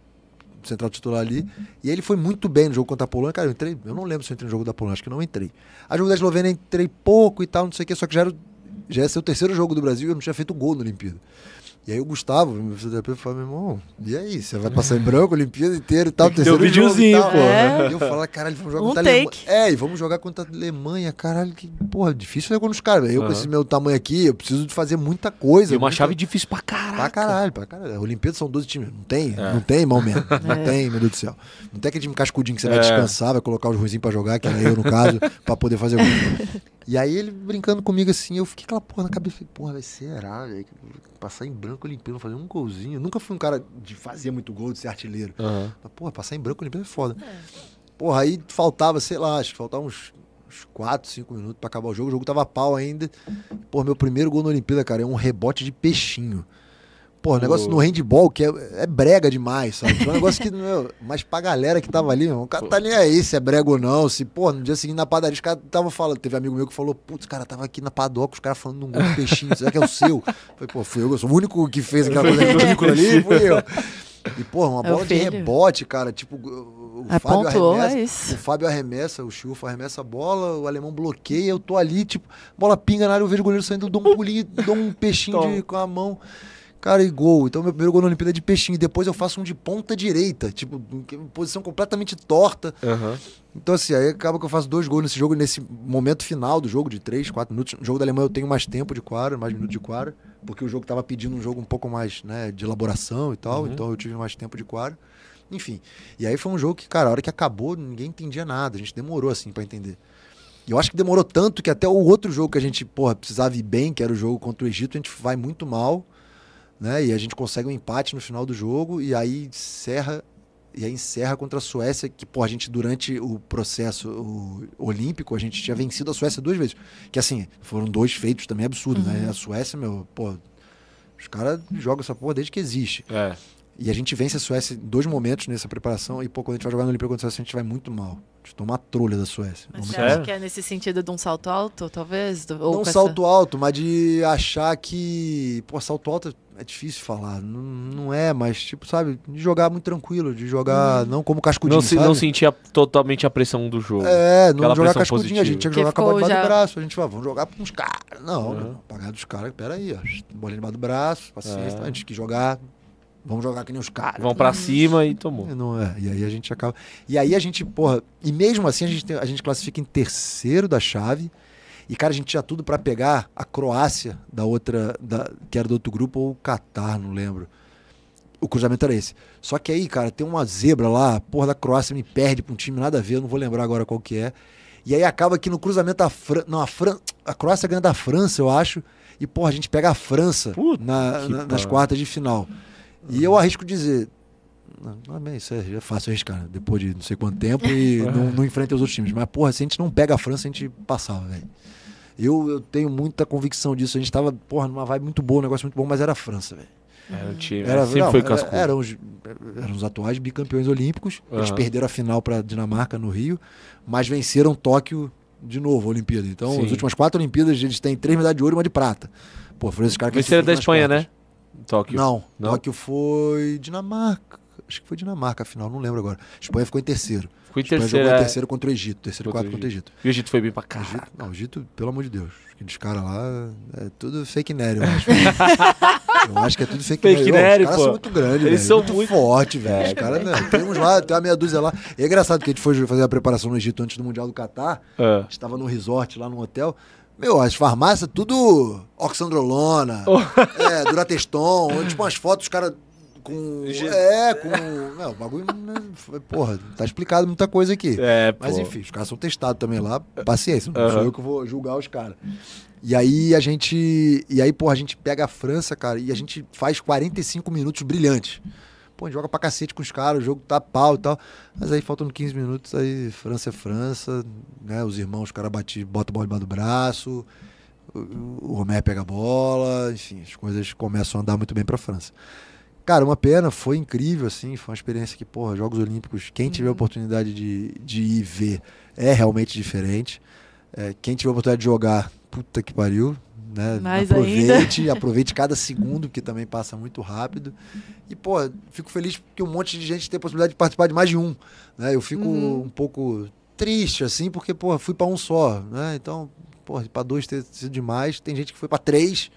central titular ali. E ele foi muito bem no jogo contra a Polônia. Cara, eu entrei, eu não lembro se eu entrei no jogo da Polônia, acho que não entrei. A jogo da Eslovênia entrei pouco e tal, não sei o que, só que já era, já era ser o terceiro jogo do Brasil e eu não tinha feito gol na Olimpíada. E aí o Gustavo, meu fisioterapeuta, falou, meu irmão, e aí? Você vai passar em branco a Olimpíada inteira e tal. terceiro um videozinho, pô. É. é. E eu falo, caralho, vamos jogar um contra take. a Alemanha. É, e vamos jogar contra a Alemanha, caralho, que porra, difícil é quando os caras. Né? Eu uhum. com esse meu tamanho aqui, eu preciso de fazer muita coisa. E uma muita... chave difícil pra caralho. Pra caralho, pra caralho. A Olimpíada são 12 times. Não tem, é. não tem, irmão mesmo. Não [laughs] é. tem, meu Deus do céu. Não tem aquele time cascudinho que você vai é. descansar, vai colocar os ruizinhos pra jogar, que era eu no caso, pra poder fazer gol. [laughs] E aí ele brincando comigo assim, eu fiquei aquela porra na cabeça, falei, porra, vai será, velho? Passar em branco limpando, fazer um golzinho. Eu nunca fui um cara de fazer muito gol, de ser artilheiro. Uhum. Mas, porra, passar em branco limpando é foda. É. Porra, aí faltava, sei lá, acho que faltava uns, uns 4, 5 minutos para acabar o jogo. O jogo tava pau ainda. Porra, meu primeiro gol na Olimpíada, cara, é um rebote de peixinho. Pô, o negócio no handball que é, é brega demais, sabe? é um negócio que. [laughs] Meu, mas pra galera que tava ali, meu, o cara tá nem aí se é brega ou não. Se, pô, no dia seguinte na padaria, os caras tava falando. Teve um amigo meu que falou, putz, cara, tava aqui na padoca, os caras falando de um grupo peixinho, será que é o seu? Falei, pô, fui eu, eu sou o único que fez aquela coisa ridícula ali, fui eu. E, pô, uma é bola de rebote, cara. Tipo, o, é Fábio arremessa, o Fábio arremessa, o Chufo arremessa a bola, o alemão bloqueia, eu tô ali, tipo, bola pinga na área, eu vejo o goleiro saindo, eu dou um pulinho, dou um peixinho de, com a mão. Cara, e gol. Então, meu primeiro gol na Olimpíada é de peixinho. Depois eu faço um de ponta direita, tipo, posição completamente torta. Uhum. Então, assim, aí acaba que eu faço dois gols nesse jogo, nesse momento final do jogo, de três, quatro minutos. No jogo da Alemanha eu tenho mais tempo de quadra, mais minutos de quadra, porque o jogo tava pedindo um jogo um pouco mais, né, de elaboração e tal. Uhum. Então eu tive mais tempo de quadra. Enfim. E aí foi um jogo que, cara, a hora que acabou, ninguém entendia nada. A gente demorou, assim, para entender. E eu acho que demorou tanto que até o outro jogo que a gente, porra, precisava ir bem, que era o jogo contra o Egito, a gente vai muito mal né? E a gente consegue um empate no final do jogo e aí encerra e aí encerra contra a Suécia, que pô, a gente durante o processo olímpico, a gente tinha vencido a Suécia duas vezes. Que assim, foram dois feitos também absurdos, né? uhum. né? A Suécia, meu, pô, os caras jogam essa porra desde que existe. É. E a gente vence a Suécia em dois momentos nessa preparação, e pô, quando a gente vai jogar no Olímpico contra a Suécia, a gente vai muito mal. A gente toma a trolha da Suécia. Mas você acha que é nesse sentido de um salto alto, talvez? Ou não um salto essa... alto, mas de achar que, pô, salto alto é é difícil falar, não, não é, mas tipo, sabe, de jogar muito tranquilo, de jogar uhum. não como cascudinho, não, se, não sentia totalmente a pressão do jogo. É, não jogar cascudinho, positiva. a gente tinha que, jogar com a bola debaixo do braço, a gente falava, vamos jogar com os caras. Não, uhum. pagar dos caras, peraí, ó, bola debaixo do braço, paciência, é. a gente que jogar, vamos jogar que nem os caras. Vão para cima e tomou. É, não é, e aí a gente acaba... E aí a gente, porra, e mesmo assim a gente, tem, a gente classifica em terceiro da chave, e, cara, a gente tinha tudo para pegar a Croácia da outra, da, que era do outro grupo, ou o Catar, não lembro. O cruzamento era esse. Só que aí, cara, tem uma zebra lá, porra da Croácia me perde pra um time nada a ver, eu não vou lembrar agora qual que é. E aí acaba que no cruzamento a Fran... não, a, Fran... a Croácia ganha da França, eu acho. E, porra, a gente pega a França na, na, nas quartas de final. E eu arrisco dizer, não, é isso é fácil arriscar, cara né? depois de não sei quanto tempo e [laughs] não, não, enfrenta os outros times. Mas, porra, se a gente não pega a França, a gente passava, velho. Eu, eu tenho muita convicção disso. A gente tava, porra, numa vibe muito boa, um negócio muito bom, mas era a França, velho. Era o time. Era, sempre não, foi Era, eram, os, eram os atuais bicampeões olímpicos. Uhum. Eles perderam a final para Dinamarca no Rio, mas venceram Tóquio de novo, a Olimpíada. Então, Sim. as últimas quatro Olimpíadas, eles têm três medalhas de ouro e uma de prata. Pô, foram esses caras que Venceram da Espanha, quartas. né? Tóquio. Não, Não, Tóquio foi Dinamarca. Acho que foi Dinamarca, afinal, não lembro agora. A Espanha ficou em terceiro. Ficou em terceiro. Espanha jogou em é. terceiro contra o Egito, terceiro contra quarto contra o Egito. E o Egito foi bem pra cá. não, o Egito, pelo amor de Deus. Aqueles caras lá, é tudo fake nerd, eu acho. [laughs] eu acho que é tudo fake, fake nerd. Os caras pô. são muito grandes, Eles são muito, muito... fortes, velho. Os é, caras, né? Temos lá, tem uma meia dúzia lá. E é engraçado que a gente foi fazer a preparação no Egito antes do Mundial do Catar. É. A gente tava num resort lá num hotel. Meu, as farmácias, tudo oxandrolona, oh. [laughs] é, durateston, tipo umas fotos, os caras com. É, com. Não, o bagulho. Né, porra, tá explicado muita coisa aqui. É, Mas pô. enfim, os caras são testados também lá. Paciência, não uhum. sou eu que vou julgar os caras. E aí a gente. E aí, porra, a gente pega a França, cara, e a gente faz 45 minutos brilhantes. Pô, a gente joga pra cacete com os caras, o jogo tá pau e tal. Mas aí faltando 15 minutos, aí França é França, né? Os irmãos, os caras botam a bola debaixo do braço o Romé pega a bola, enfim, as coisas começam a andar muito bem para França. Cara, uma pena, foi incrível, assim, foi uma experiência que, porra, Jogos Olímpicos, quem tiver uhum. oportunidade de, de ir ver é realmente diferente. É, quem tiver oportunidade de jogar, puta que pariu, né? Mais aproveite, ainda. [laughs] aproveite cada segundo, porque também passa muito rápido. E, pô, fico feliz porque um monte de gente tem a possibilidade de participar de mais de um. Né? Eu fico uhum. um pouco triste, assim, porque, pô, fui para um só, né? Então, pô, para dois ter sido demais. Tem gente que foi para três.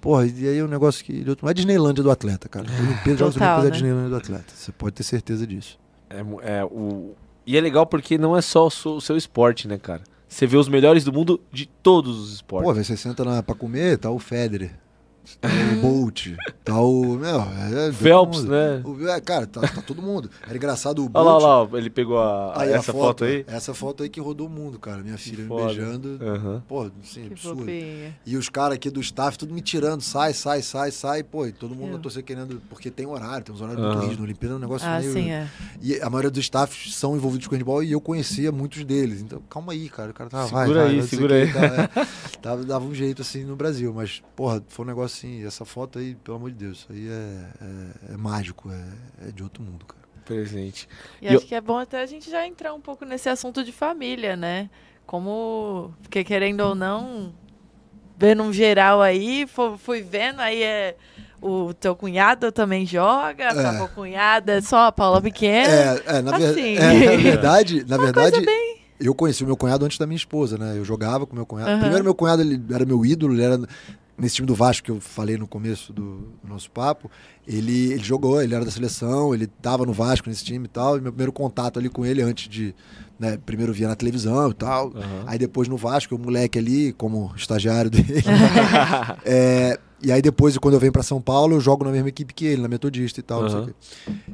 Porra, e aí o é um negócio que. Não é Disneylândia do atleta, cara. A Olimpíada de Jogos Olímpicos é né? é Disneylândia do atleta. Você pode ter certeza disso. É, é, o... E é legal porque não é só o seu, o seu esporte, né, cara? Você vê os melhores do mundo de todos os esportes. Pô, você senta na, pra comer, tá o Federer. Tá o Bolt, tá o. Meu, é, é Phelps, né? O, é, cara, tá, tá, todo mundo. Era engraçado o Bolt. Olha lá, olha lá ele pegou a, aí, essa foto, foto, aí? Essa foto aí que rodou o mundo, cara. Minha filha me beijando. Uhum. Pô, assim, que absurdo. E os caras aqui do staff, tudo me tirando, sai, sai, sai, sai. Pô, e todo mundo tô torcida querendo, porque tem horário, tem uns horários uhum. muito rígidos. Olimpíada é um negócio ah, meio. Sim, é. E a maioria dos staffs são envolvidos com handball e eu conhecia muitos deles. Então, calma aí, cara. O cara tava. Segura vai, aí, vai, segura aí. Que, tava, é, dava um jeito assim no Brasil, mas, porra, foi um negócio assim, essa foto aí, pelo amor de Deus, isso aí é, é, é mágico, é, é, de outro mundo, cara. Presente. E, e acho eu... que é bom até a gente já entrar um pouco nesse assunto de família, né? Como, porque querendo ou não, vendo um geral aí, fui vendo, aí é o teu cunhado também joga, é. a tua cunhada é só a Paula Pequena. É, é, na, ver... assim. é, na verdade, [laughs] na Uma verdade, bem... eu conheci o meu cunhado antes da minha esposa, né? Eu jogava com meu cunhado. Uhum. Primeiro meu cunhado ele era meu ídolo, ele era nesse time do Vasco que eu falei no começo do, do nosso papo, ele, ele, jogou, ele era da seleção, ele estava no Vasco nesse time e tal. E meu primeiro contato ali com ele antes de. Né, primeiro via na televisão e tal. Uhum. Aí depois no Vasco, o moleque ali, como estagiário dele. [laughs] [laughs] é, e aí depois, quando eu venho para São Paulo, eu jogo na mesma equipe que ele, na Metodista e tal. Uhum.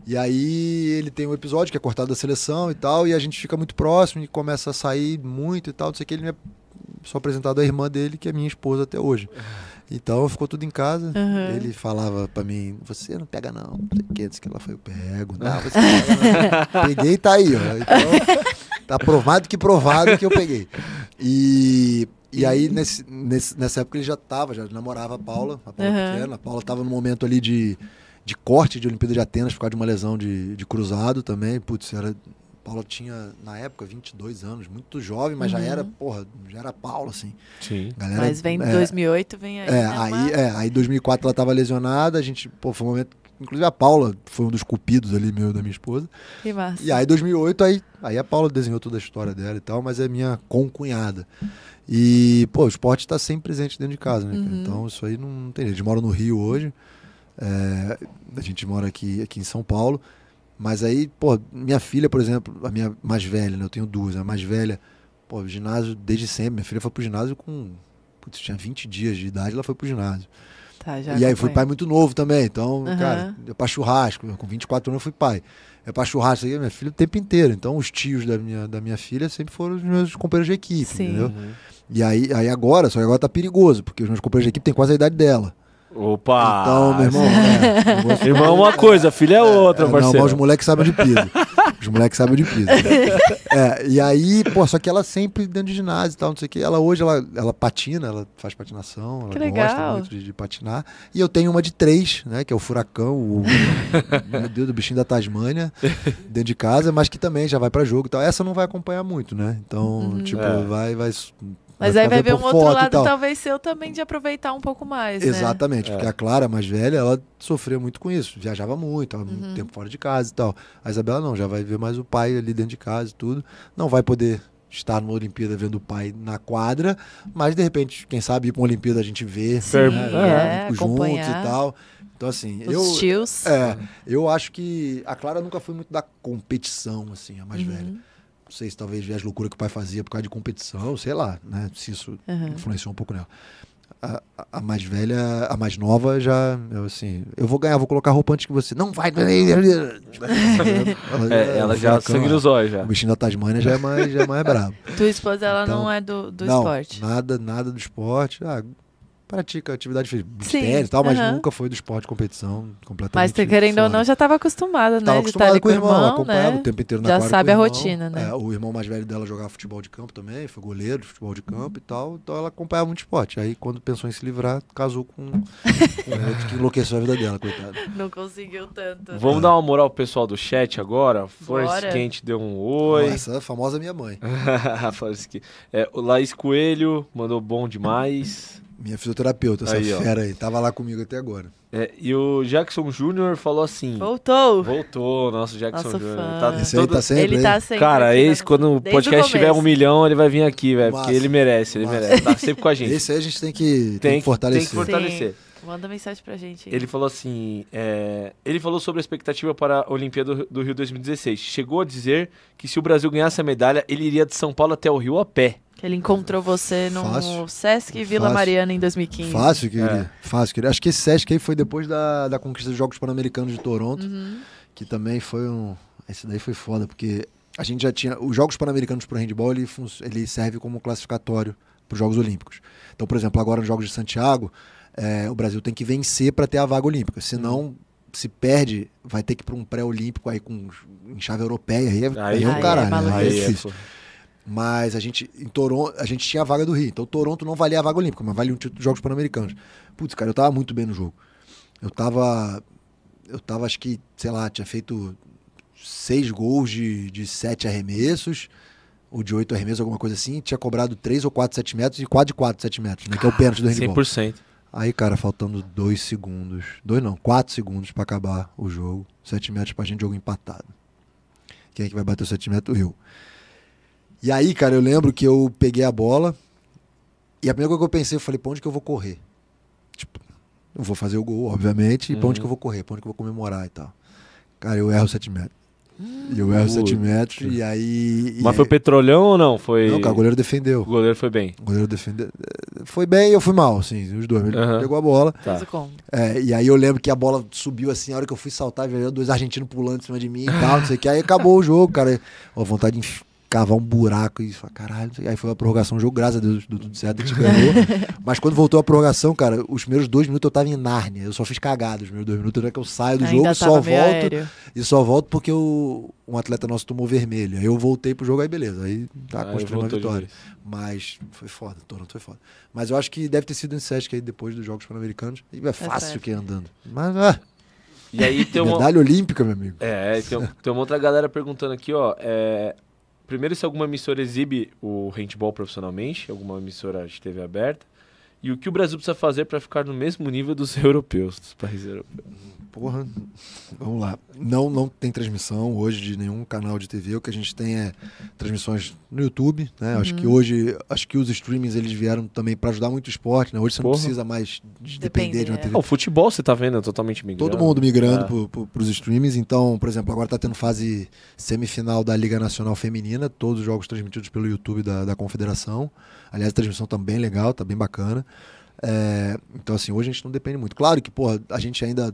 E aí ele tem um episódio que é cortado da seleção e tal, e a gente fica muito próximo e começa a sair muito e tal, não sei o que. Ele me é só apresentado à irmã dele, que é minha esposa até hoje. Uhum. Então ficou tudo em casa. Uhum. Ele falava pra mim: Você não pega, não. Não que, disse que ela foi, eu pego. Não, você [laughs] pega, não. Peguei e tá aí, ó. Então, tá provado que provado que eu peguei. E, e aí, uhum. nesse, nesse, nessa época, ele já tava, já namorava a Paula, a Paula uhum. pequena. A Paula tava no momento ali de, de corte de Olimpíada de Atenas, por causa de uma lesão de, de cruzado também. Putz, era Paula tinha, na época, 22 anos, muito jovem, mas uhum. já era, porra, já era Paula, assim. Sim. Galera, mas vem é, 2008, vem aí. É, né, aí, uma... é, aí 2004 ela tava lesionada, a gente, pô, foi um momento. Inclusive a Paula foi um dos cupidos ali, meu, da minha esposa. Que massa. E aí 2008, aí, aí a Paula desenhou toda a história dela e tal, mas é minha concunhada. E, pô, o esporte tá sempre presente dentro de casa, né? Uhum. Então isso aí não, não tem jeito. Eles moram no Rio hoje, é, a gente mora aqui, aqui em São Paulo. Mas aí, pô, minha filha, por exemplo, a minha mais velha, né? Eu tenho duas, a mais velha, pô, ginásio desde sempre. Minha filha foi pro ginásio com. Putz, tinha 20 dias de idade, ela foi pro ginásio. Tá, e aí fui pai muito novo também. Então, uhum. cara, eu pra churrasco, com 24 anos eu fui pai. É pra churrasco, minha filha o tempo inteiro. Então, os tios da minha, da minha filha sempre foram os meus companheiros de equipe, Sim. entendeu? Uhum. E aí, aí agora, só que agora tá perigoso, porque os meus companheiros de equipe têm quase a idade dela. Opa! Então, meu irmão. É, vou... [laughs] Irmão é uma coisa, filho é outra, é, parceiro. Não, mas os moleques sabem de piso. Os moleques sabem de piso. [laughs] É, e aí, pô, só que ela sempre dentro de ginásio e tal, não sei o quê. Ela hoje, ela, ela patina, ela faz patinação, ela que gosta legal. muito de, de, patinar. E eu tenho uma de três, né, que é o Furacão, o, meu Deus, o bichinho da Tasmânia, dentro de casa, mas que também já vai para jogo e tal. Essa não vai acompanhar muito, né? Então, uhum. tipo, é. vai, vai mas vai aí vai ver um outro lado, talvez seu também, de aproveitar um pouco mais. Né? Exatamente, né? porque é. a Clara, mais velha, ela sofreu muito com isso. Viajava muito, estava uhum. muito tempo fora de casa e tal. A Isabela não, já vai ver mais o pai ali dentro de casa e tudo. Não vai poder estar numa Olimpíada vendo o pai na quadra, mas de repente, quem sabe, para uma Olimpíada a gente vê Sim, né, é, é, juntos e tal. Então, assim, Os eu. Tios. É, eu acho que a Clara nunca foi muito da competição, assim, a mais uhum. velha não sei se talvez viesse loucura que o pai fazia por causa de competição, sei lá, né? Se isso uhum. influenciou um pouco nela. A, a, mais velha, a mais nova já, assim, eu vou ganhar, vou colocar roupa antes que você. Não vai. ela, [laughs] é, ela já sangue nos olhos já. O bichinho da Tasmania já é mais, já é mais brabo. [laughs] Tua esposa ela então, não é do, do não, esporte. Nada, nada do esporte. Ah, pratica atividade física, e tal, mas uh -huh. nunca foi do esporte de competição completamente. Mas querendo fora. ou não, já estava acostumada, né? Tava acostumada com o irmão, irmão acompanhava né? o tempo inteiro na Já sabe a rotina, né? É, o irmão mais velho dela jogava futebol de campo também, foi goleiro de futebol de campo uhum. e tal, então ela acompanhava muito esporte. Aí quando pensou em se livrar, casou com, com um que enlouqueceu a vida dela, coitado. [laughs] Não conseguiu tanto. Né? Vamos é. dar uma moral pro pessoal do chat agora? Force Quente deu um oi. Essa é famosa minha mãe. [laughs] Force é, o Laís Coelho mandou bom demais. Minha fisioterapeuta, essa aí, fera ó. aí. Tava lá comigo até agora. É, e o Jackson Júnior falou assim... Voltou! Voltou, nosso Jackson Júnior. Tá Esse todo... aí tá sempre, Ele aí. tá sempre. Cara, né? esse, quando o podcast tiver um milhão, ele vai vir aqui, velho. Porque ele merece, ele Massa. merece. Tá sempre com a [laughs] gente. Esse aí a gente tem que, tem, tem que fortalecer. Tem que fortalecer. Sim. Manda mensagem pra gente. Aí. Ele falou assim: é, ele falou sobre a expectativa para a Olimpíada do Rio 2016. Chegou a dizer que se o Brasil ganhasse a medalha, ele iria de São Paulo até o Rio a pé. Ele encontrou você no fácil, Sesc Vila fácil, Mariana em 2015. Fácil, querido. É. Fácil, querido. Acho que esse Sesc aí foi depois da, da conquista dos Jogos Pan-Americanos de Toronto, uhum. que também foi um. Esse daí foi foda, porque a gente já tinha. Os Jogos Pan-Americanos pro handball ele, ele serve como classificatório para os Jogos Olímpicos. Então, por exemplo, agora nos Jogos de Santiago, é, o Brasil tem que vencer para ter a vaga olímpica. Senão, uhum. se perde, vai ter que ir para um pré-olímpico aí com em chave europeia. Aí é, aí, aí é, é caralho. Né? Aí, é aí é difícil. mas a gente, em Toronto, a gente tinha a vaga do Rio. Então Toronto não valia a vaga olímpica, mas valia um título de Jogos Pan-Americanos. Putz, cara, eu tava muito bem no jogo. Eu tava. Eu tava, acho que, sei lá, tinha feito seis gols de, de sete arremessos ou de oito arremessos, alguma coisa assim, tinha cobrado três ou quatro sete metros e quase quatro sete metros, né? Que é o pênalti do Rio 100%. Aí, cara, faltando dois segundos, dois não, quatro segundos para acabar o jogo, sete metros pra gente, jogo empatado. Quem é que vai bater o sete metros? Eu. E aí, cara, eu lembro que eu peguei a bola e a primeira coisa que eu pensei, eu falei, pra onde que eu vou correr? Tipo, eu vou fazer o gol, obviamente, e pra uhum. onde que eu vou correr? Pra onde que eu vou comemorar e tal? Cara, eu erro sete metros. E o erro 7 metros. E aí. Mas foi aí... É- petrolhão ou não? Foi... Não, cara, o goleiro defendeu. O goleiro foi bem. O goleiro defendeu. Foi bem e eu fui mal, sim, os dois. Ele pegou a bola. Tá. É, e aí eu lembro que a bola subiu assim, a hora que eu fui saltar, veio dois argentinos pulando em cima de mim e tal, não sei o que. Aí acabou o jogo, cara. Ó, vontade de cavar um buraco e falar, caralho, aí foi a prorrogação, do jogo, graças a Deus, tudo certo, a gente ganhou. [laughs] Mas quando voltou a prorrogação, cara, os primeiros dois minutos eu tava em Nárnia, eu só fiz cagada os primeiros dois minutos, é que eu saio do Ainda jogo, só volto, aéreo. e só volto porque o um atleta nosso tomou vermelho. Aí eu voltei pro jogo, aí beleza, aí tá ah, construindo a vitória. Mas foi foda, Toronto foi foda. Mas eu acho que deve ter sido em Sesc aí depois dos Jogos Pan-Americanos, e é, é fácil é que andando. Mas, ah, e aí tem uma... Medalha olímpica, meu amigo. É, tem, tem uma outra galera perguntando aqui, ó. É, primeiro se alguma emissora exibe o handball profissionalmente, alguma emissora de TV aberta, e o que o Brasil precisa fazer para ficar no mesmo nível dos [laughs] europeus, dos países europeus porra, [laughs] vamos lá. Não, não tem transmissão hoje de nenhum canal de TV. O que a gente tem é transmissões no YouTube, né? Uhum. Acho que uhum. hoje, acho que os streamings eles vieram também para ajudar muito o esporte, né? Hoje você porra. não precisa mais de depender Depende, de uma TV. É. O futebol você tá vendo é totalmente migrando. Todo mundo migrando é. para os streamings. Então, por exemplo, agora tá tendo fase semifinal da Liga Nacional Feminina, todos os jogos transmitidos pelo YouTube da, da Confederação. Aliás, a transmissão tá bem legal, tá bem bacana. É, então, assim, hoje a gente não depende muito. Claro que, porra, a gente ainda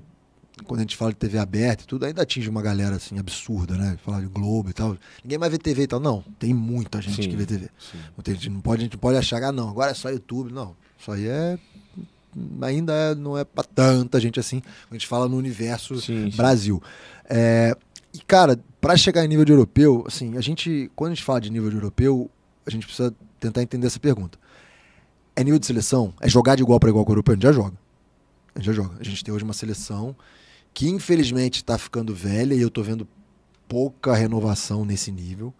quando a gente fala de TV aberta e tudo, ainda atinge uma galera assim absurda, né? Falar de Globo e tal. Ninguém mais vê TV e tal. Não, tem muita gente sim, que vê TV. gente não pode, a gente não pode achar, ah, não, agora é só YouTube. Não, isso aí é. Ainda é, não é pra tanta gente assim. A gente fala no universo sim, Brasil. Sim. É, e, cara, para chegar em nível de europeu, assim, a gente, quando a gente fala de nível de europeu, a gente precisa tentar entender essa pergunta. É nível de seleção? É jogar de igual para igual com o europeu? A gente já joga. A gente já joga. A gente tem hoje uma seleção que infelizmente está ficando velha e eu estou vendo pouca renovação nesse nível.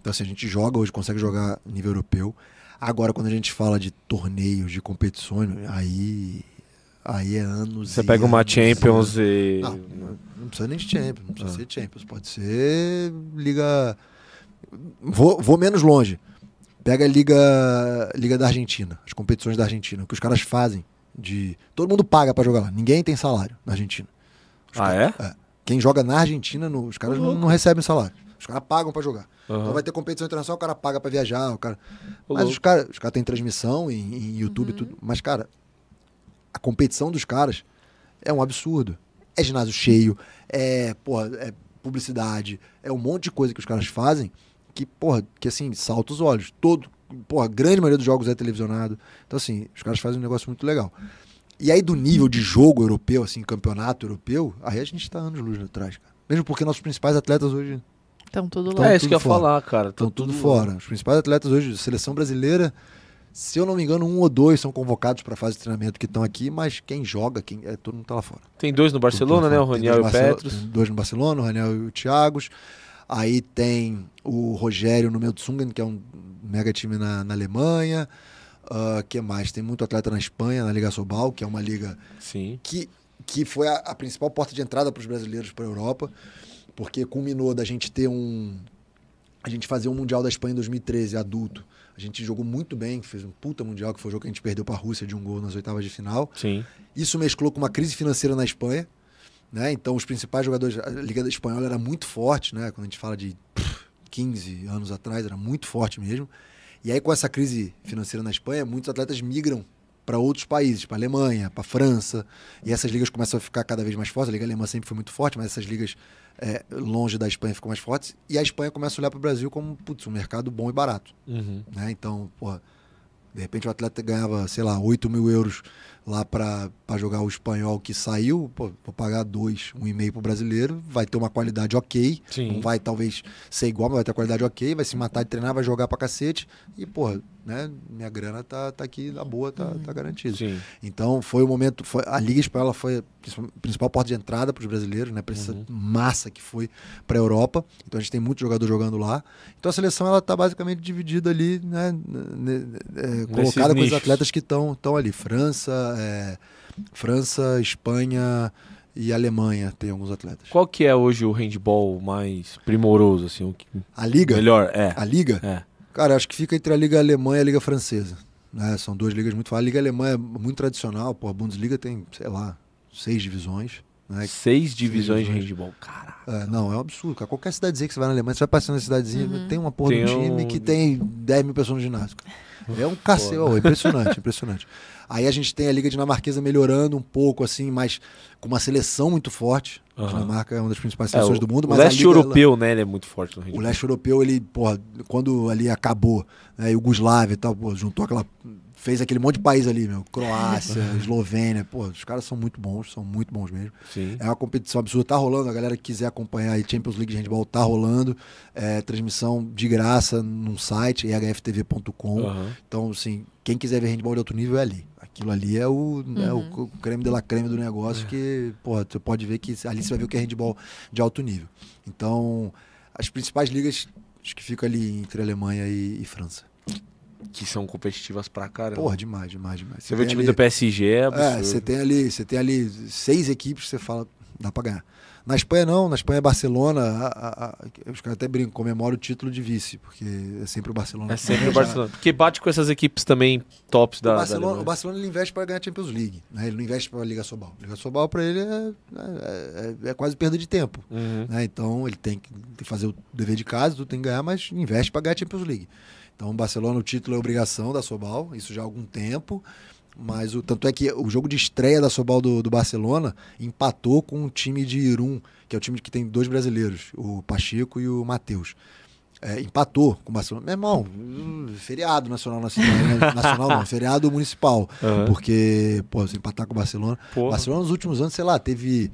Então, assim, a gente joga hoje, consegue jogar nível europeu. Agora, quando a gente fala de torneios, de competições, aí, aí é anos. Você pega anos, uma Champions e. Não, não, precisa nem de Champions, não precisa ah. ser Champions, pode ser Liga. Vou, vou menos longe. Pega a Liga, Liga da Argentina, as competições da Argentina, o que os caras fazem de. Todo mundo paga para jogar lá, ninguém tem salário na Argentina. Ah, é? é? Quem joga na Argentina, no, os caras não, não, recebem salário. Os caras pagam para jogar. Uhum. Então vai ter competição internacional, o cara paga para viajar, o cara. mas os caras, os caras têm transmissão em, em YouTube uhum. tudo, mas cara, a competição dos caras é um absurdo. É ginásio cheio, é, porra, é publicidade, é um monte de coisa que os caras fazem que, porra, que assim, salta os olhos. Todo, porra, a grande maioria dos jogos é televisionado. Então, assim, os caras fazem um negócio muito legal. E aí, do nível de jogo europeu, assim, campeonato europeu, aí a gente está anos luz atrás, cara. Mesmo porque nossos principais atletas hoje. Estão tudo lá. É isso que eu ia falar, cara. Estão tudo, tudo fora. Os principais atletas hoje, seleção brasileira, se eu não me engano, um ou dois são convocados para a fase de treinamento que estão aqui, mas quem joga, quem é, todo mundo está lá fora. Tem dois no tá Barcelona, né? O Raniel e o Petros. Dois no Barcelona, o Raniel e o Thiagos. Aí tem o Rogério no Meutsungan, que é um mega time na, na Alemanha. Uh, que mais? Tem muito atleta na Espanha, na Liga Sobal, que é uma liga Sim. que que foi a, a principal porta de entrada para os brasileiros para a Europa, porque culminou da gente ter um a gente fazer um mundial da Espanha em 2013 adulto. A gente jogou muito bem, fez um puta mundial que foi o jogo que a gente perdeu para a Rússia de um gol nas oitavas de final. Sim. Isso mesclou com uma crise financeira na Espanha, né? Então os principais jogadores, a Liga Espanhola era muito forte, né? Quando a gente fala de pff, 15 anos atrás, era muito forte mesmo. E aí, com essa crise financeira na Espanha, muitos atletas migram para outros países, para Alemanha, para França, e essas ligas começam a ficar cada vez mais fortes. A Liga Alemã sempre foi muito forte, mas essas ligas é, longe da Espanha ficam mais fortes. E a Espanha começa a olhar para o Brasil como putz, um mercado bom e barato. Uhum. Né? Então, porra, de repente o atleta ganhava, sei lá, 8 mil euros lá para jogar o espanhol que saiu, pô, vou pagar dois, um e meio pro brasileiro, vai ter uma qualidade ok. Sim. Não vai talvez ser igual, mas vai ter qualidade ok, vai se matar de treinar, vai jogar pra cacete. E, porra, né, minha grana tá, tá aqui na tá boa, tá, tá garantida. Então foi o momento. Foi, a Liga Espanhola foi a principal porta de entrada para os brasileiros, né? Pra essa uhum. massa que foi pra Europa. Então a gente tem muito jogador jogando lá. Então a seleção ela tá basicamente dividida ali, né? É, colocada com os atletas que estão ali. França, é, França, Espanha e Alemanha tem alguns atletas. Qual que é hoje o handball mais primoroso assim? O que... A liga? Melhor, é. A liga? É. Cara, acho que fica entre a liga alemã e a liga francesa. Né? São duas ligas muito. A liga alemã é muito tradicional, pô, a Bundesliga tem, sei lá, seis divisões. Né? Seis divisões de handball, caraca. É, não, é um absurdo, cara. Qualquer cidadezinha que você vai na Alemanha, você vai passando na cidadezinha, uhum. tem uma porra tem de um time que tem 10 mil pessoas no ginásio. É um cacete, oh, impressionante, impressionante. Aí a gente tem a Liga Dinamarquesa melhorando um pouco, assim, mas com uma seleção muito forte. Uhum. A Dinamarca é uma das principais é, seleções é, o, do mundo. o leste Liga, europeu, ela, né? Ele é muito forte no handball. O leste europeu, ele, porra, quando ali acabou, né, Yugoslávia e tal, porra, juntou aquela fez aquele monte de país ali, meu. Croácia, [laughs] Eslovênia. Pô, os caras são muito bons, são muito bons mesmo. Sim. É uma competição absurda. Tá rolando, a galera que quiser acompanhar aí, Champions League de Handball tá rolando. É, transmissão de graça num site, ehftv.com. Uhum. Então, assim, quem quiser ver handball de alto nível é ali. Aquilo ali é o, é uhum. o creme de la creme do negócio, é. que, pô, você pode ver que ali você vai ver o que é handball de alto nível. Então, as principais ligas, acho que fica ali entre Alemanha e, e França que são competitivas pra caramba. Porra, demais, demais, demais. Você, você vê o time ali... do PSG, é, é absurdo. É, você tem ali, você tem ali seis equipes que você fala, dá pra ganhar. Na Espanha não, na Espanha é Barcelona, a, a, a, os caras até brincam, comemora o título de vice, porque é sempre o Barcelona. É sempre o Barcelona, porque bate com essas equipes também tops da... O Barcelona, da o Barcelona ele investe para ganhar a Champions League, né? ele não investe para a Liga Sobal. Liga Sobal para ele é, é, é, é, quase perda de tempo, uhum. né? então ele tem que fazer o dever de casa, tudo tem que ganhar, mas investe para ganhar a Champions League. Então, o Barcelona, o título é obrigação da Sobal, isso já há algum tempo. Mas o tanto é que o jogo de estreia da Sobal do, do Barcelona empatou com o time de Irum, que é o time que tem dois brasileiros, o Pacheco e o Matheus. É, empatou com o Barcelona. Meu irmão, feriado nacional nacional, né? [laughs] nacional não, feriado municipal. Uhum. Porque, pô, se empatar com o Barcelona. Porra. Barcelona nos últimos anos, sei lá, teve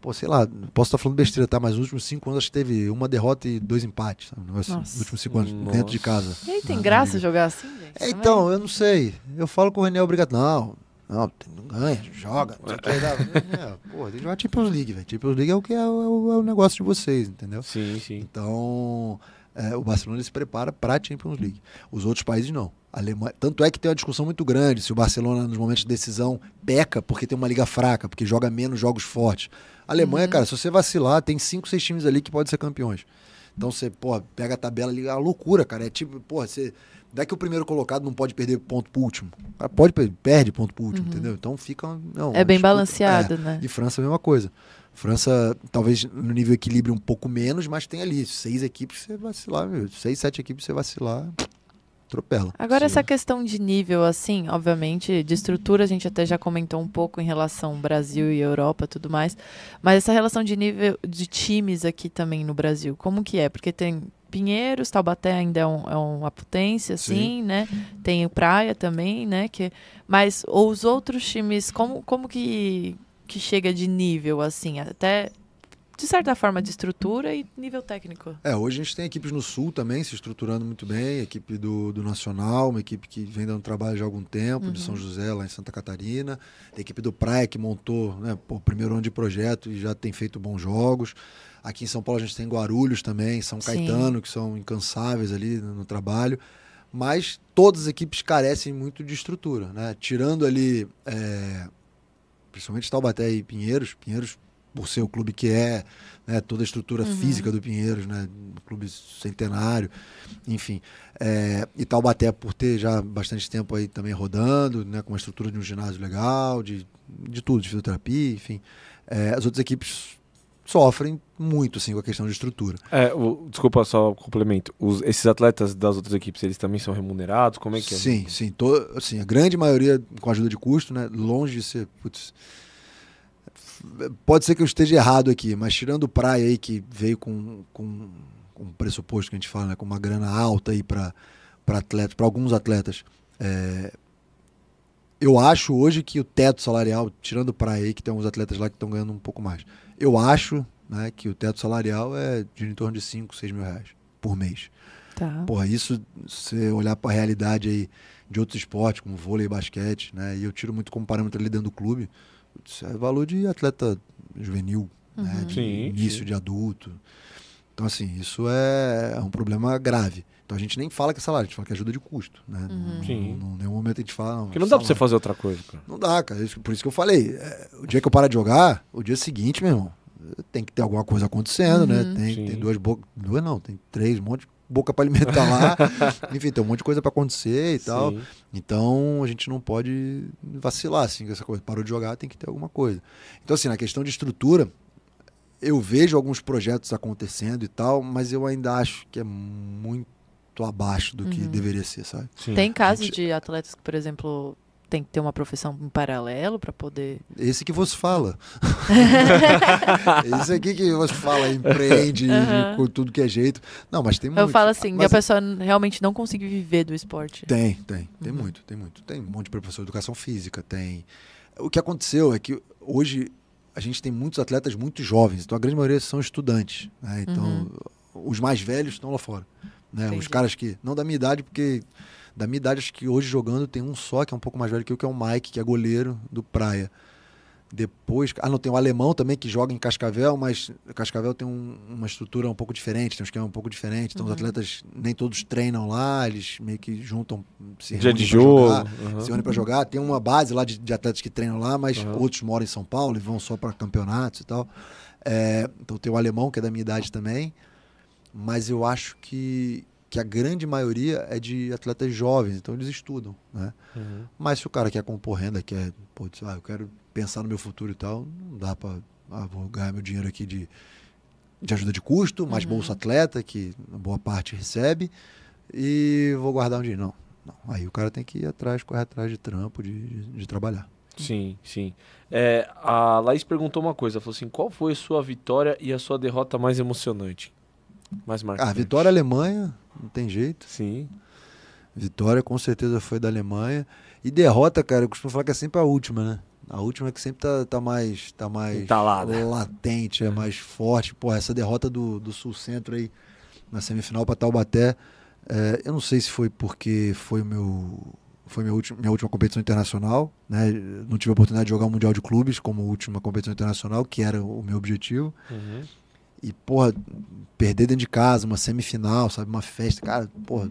pô, sei lá, posso estar falando besteira, tá? Mas nos últimos cinco anos acho que teve uma derrota e dois empates. Sabe? Assim, nos últimos cinco anos, Nossa. dentro de casa. E aí tem graça Liga. jogar assim, gente? É, então, eu não sei. Eu falo com o René é obrigado. Não, não, não ganha, joga. Não sei é, né, porra, tem que jogar Champions League, velho. Champions League é o que é, é, o, é o negócio de vocês, entendeu? Sim, sim. Então. É, o Barcelona se prepara para Champions League. Os outros países não. Alemanha, tanto é que tem uma discussão muito grande se o Barcelona, nos momentos de decisão, peca porque tem uma liga fraca, porque joga menos jogos fortes. Alemanha, uhum. cara, se você vacilar, tem cinco, seis times ali que podem ser campeões. Então você, porra, pega a tabela ali, é uma loucura, cara. É tipo, porra, você. Não é que o primeiro colocado não pode perder ponto pro último. Pode perde ponto pro último, uhum. entendeu? Então fica. Não, é, é bem balanceado, é. né? E França, a mesma coisa. França, talvez no nível equilíbrio um pouco menos, mas tem ali seis equipes, você vacilar, meu. Seis, sete equipes, você vacilar atropela. Agora, Sim. essa questão de nível, assim, obviamente, de estrutura, a gente até já comentou um pouco em relação Brasil e Europa tudo mais. Mas essa relação de nível de times aqui também no Brasil, como que é? Porque tem Pinheiros, Taubaté ainda é, um, é uma potência, assim, Sim. né? Tem o Praia também, né? Que, mas os outros times, como, como que, que chega de nível, assim? Até de certa forma, de estrutura e nível técnico. É, hoje a gente tem equipes no Sul também se estruturando muito bem, equipe do, do Nacional, uma equipe que vem dando trabalho já há algum tempo, uhum. de São José, lá em Santa Catarina, a equipe do Praia, que montou né, o primeiro ano de projeto e já tem feito bons jogos. Aqui em São Paulo a gente tem Guarulhos também, São Caetano, Sim. que são incansáveis ali no, trabalho mas todas as equipes carecem muito de estrutura, né? Tirando ali, é, principalmente Taubaté e Pinheiros, Pinheiros por ser o clube que é, né, toda a estrutura uhum. física do Pinheiros, né, clube centenário, enfim. É, e Taubaté por ter já bastante tempo aí também rodando, né, com a estrutura de um ginásio legal, de, de tudo, de fisioterapia, enfim. É, as outras equipes sofrem muito assim com a questão de estrutura. É, o, desculpa só o complemento. Os, esses atletas das outras equipes, eles também são remunerados? Como é que é? Sim, sim, assim, a grande maioria com ajuda de custo, né? Longe de ser, putz, pode ser que eu esteja errado aqui, mas tirando o praia aí que veio com, com, com um pressuposto que a gente fala, né, com uma grana alta aí para atletas, para alguns atletas, é, eu acho hoje que o teto salarial, tirando o praia aí que tem uns atletas lá que estão ganhando um pouco mais, eu acho né, que o teto salarial é de em torno de 5, 6 mil reais por mês. Tá. Porra, isso, se você olhar para a realidade aí de outros esportes, como vôlei e basquete, né, e eu tiro muito como parâmetro ali dentro do clube, isso é valor de atleta juvenil, né, uhum. né? De sim, início sim. de adulto. Então, assim, isso é, é um problema grave. Então a gente nem fala que é salário, a gente fala que é ajuda de custo. Né? Uhum. Sim. Não, nenhum momento a gente fala. Não, Porque não dá pra você fazer outra coisa, cara. Não dá, cara. Por isso que eu falei. É, o dia que eu parar de jogar, o dia seguinte, meu irmão, tem que ter alguma coisa acontecendo, né? uhum. né? Tem, tem duas bocas. Duas não, tem três, um monte de boca para alimentar lá. [laughs] Enfim, tem um monte de coisa para acontecer e tal. Então a gente não pode vacilar assim com essa coisa. Parou de jogar, tem que ter alguma coisa. Então assim, na questão de estrutura, eu vejo alguns projetos acontecendo e tal, mas eu ainda acho que é muito abaixo do que uhum. deveria ser, sabe? Sim. Tem casos gente... de atletas que, por exemplo, tem que ter uma profissão em paralelo para poder. Esse que você fala. [laughs] Esse aqui que você fala, empreende uhum. com tudo que é jeito. Não, mas tem muito. Eu falo assim, mas... a pessoa realmente não consegue viver do esporte. Tem, tem. Tem uhum. muito, tem muito. Tem um monte de professor de educação física, tem. O que aconteceu é que hoje a gente tem muitos atletas muito jovens, então a grande maioria são estudantes. Né? Então, uhum. os mais velhos estão lá fora. Né? Entendi. Os caras que. Não da minha idade, porque. Da minha idade, acho que hoje jogando tem um só, que é um pouco mais velho que eu, que é o Mike, que é goleiro do Praia. Depois. Ah, não, tem o alemão também que joga em Cascavel, mas Cascavel tem um, uma estrutura um pouco diferente, tem um esquema um pouco diferente. Então uhum. os atletas nem todos treinam lá, eles meio que juntam, se Dia de jogo. Jogar, uhum. se unem para jogar. Tem uma base lá de, de atletas que treinam lá, mas uhum. outros moram em São Paulo e vão só para campeonatos e tal. É, então tem o alemão, que é da minha idade também mas eu acho que, que a grande maioria é de atletas jovens, então eles estudam, né? Uhum. Mas se o cara quer é compor renda, quer, é, pô, ah, eu quero pensar no meu futuro e tal, não dá para ah, vou ganhar meu dinheiro aqui de, de ajuda de custo, mais uhum. bolsa atleta, que boa parte recebe, e vou guardar um dinheiro. Não, não. Aí o cara tem que ir atrás, correr atrás de trampo, de, de, de trabalhar. Sim, sim. É, a Laís perguntou uma coisa, falou assim, qual foi a sua vitória e a sua derrota mais emocionante? Mais ah, marcante. Ah, vitória Alemanha, não tem jeito. Sim. Vitória com certeza foi da Alemanha. E derrota, cara, eu costumo falar que é sempre a última, né? A última é que sempre tá, tá mais, tá mais latente, é mais forte. Pô, essa derrota do, do Sul-Centro aí na semifinal para Taubaté, é, eu não sei se foi porque foi meu foi minha última, minha última competição internacional, né? Não tive a oportunidade de jogar o Mundial de Clubes como última competição internacional, que era o meu objetivo. Uhum. E, porra, perder dentro de casa, uma semifinal, sabe? Uma festa. Cara, porra,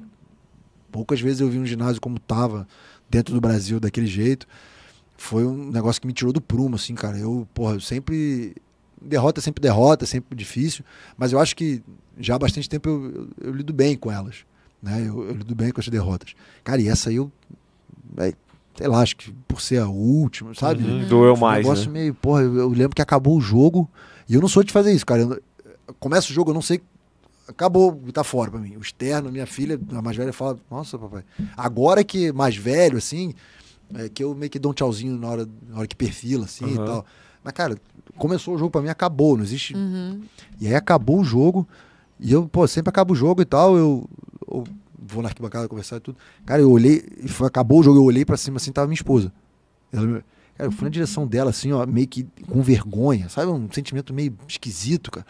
poucas vezes eu vi um ginásio como tava dentro do Brasil daquele jeito. Foi um negócio que me tirou do prumo, assim, cara. Eu, porra, sempre. Derrota sempre derrota, sempre difícil. Mas eu acho que já há bastante tempo eu, eu, eu lido bem com elas. Né? Eu, eu, lido bem com as derrotas. Cara, e essa aí eu. É, sei lá, acho que por ser a última, sabe? Uhum. Doeu mais. Um negócio né? meio. Porra, eu, eu lembro que acabou o jogo. E eu não sou de fazer isso, cara. Eu, começa o jogo, eu não sei. Acabou, tá fora pra mim. O externo, minha filha, a mais velha, fala: Nossa, papai. Agora que mais velho, assim, é que eu meio que dou um tchauzinho na hora, na hora que perfila, assim uhum. e tal. Mas, cara, começou o jogo pra mim, acabou, não existe. Uhum. E aí acabou o jogo. E eu, pô, sempre acaba o jogo e tal. Eu, eu vou na arquibancada conversar e tudo. Cara, eu olhei, foi, acabou o jogo, eu olhei pra cima assim, tava minha esposa. Ela, cara, eu fui na direção dela, assim, ó, meio que com vergonha, sabe? Um sentimento meio esquisito, cara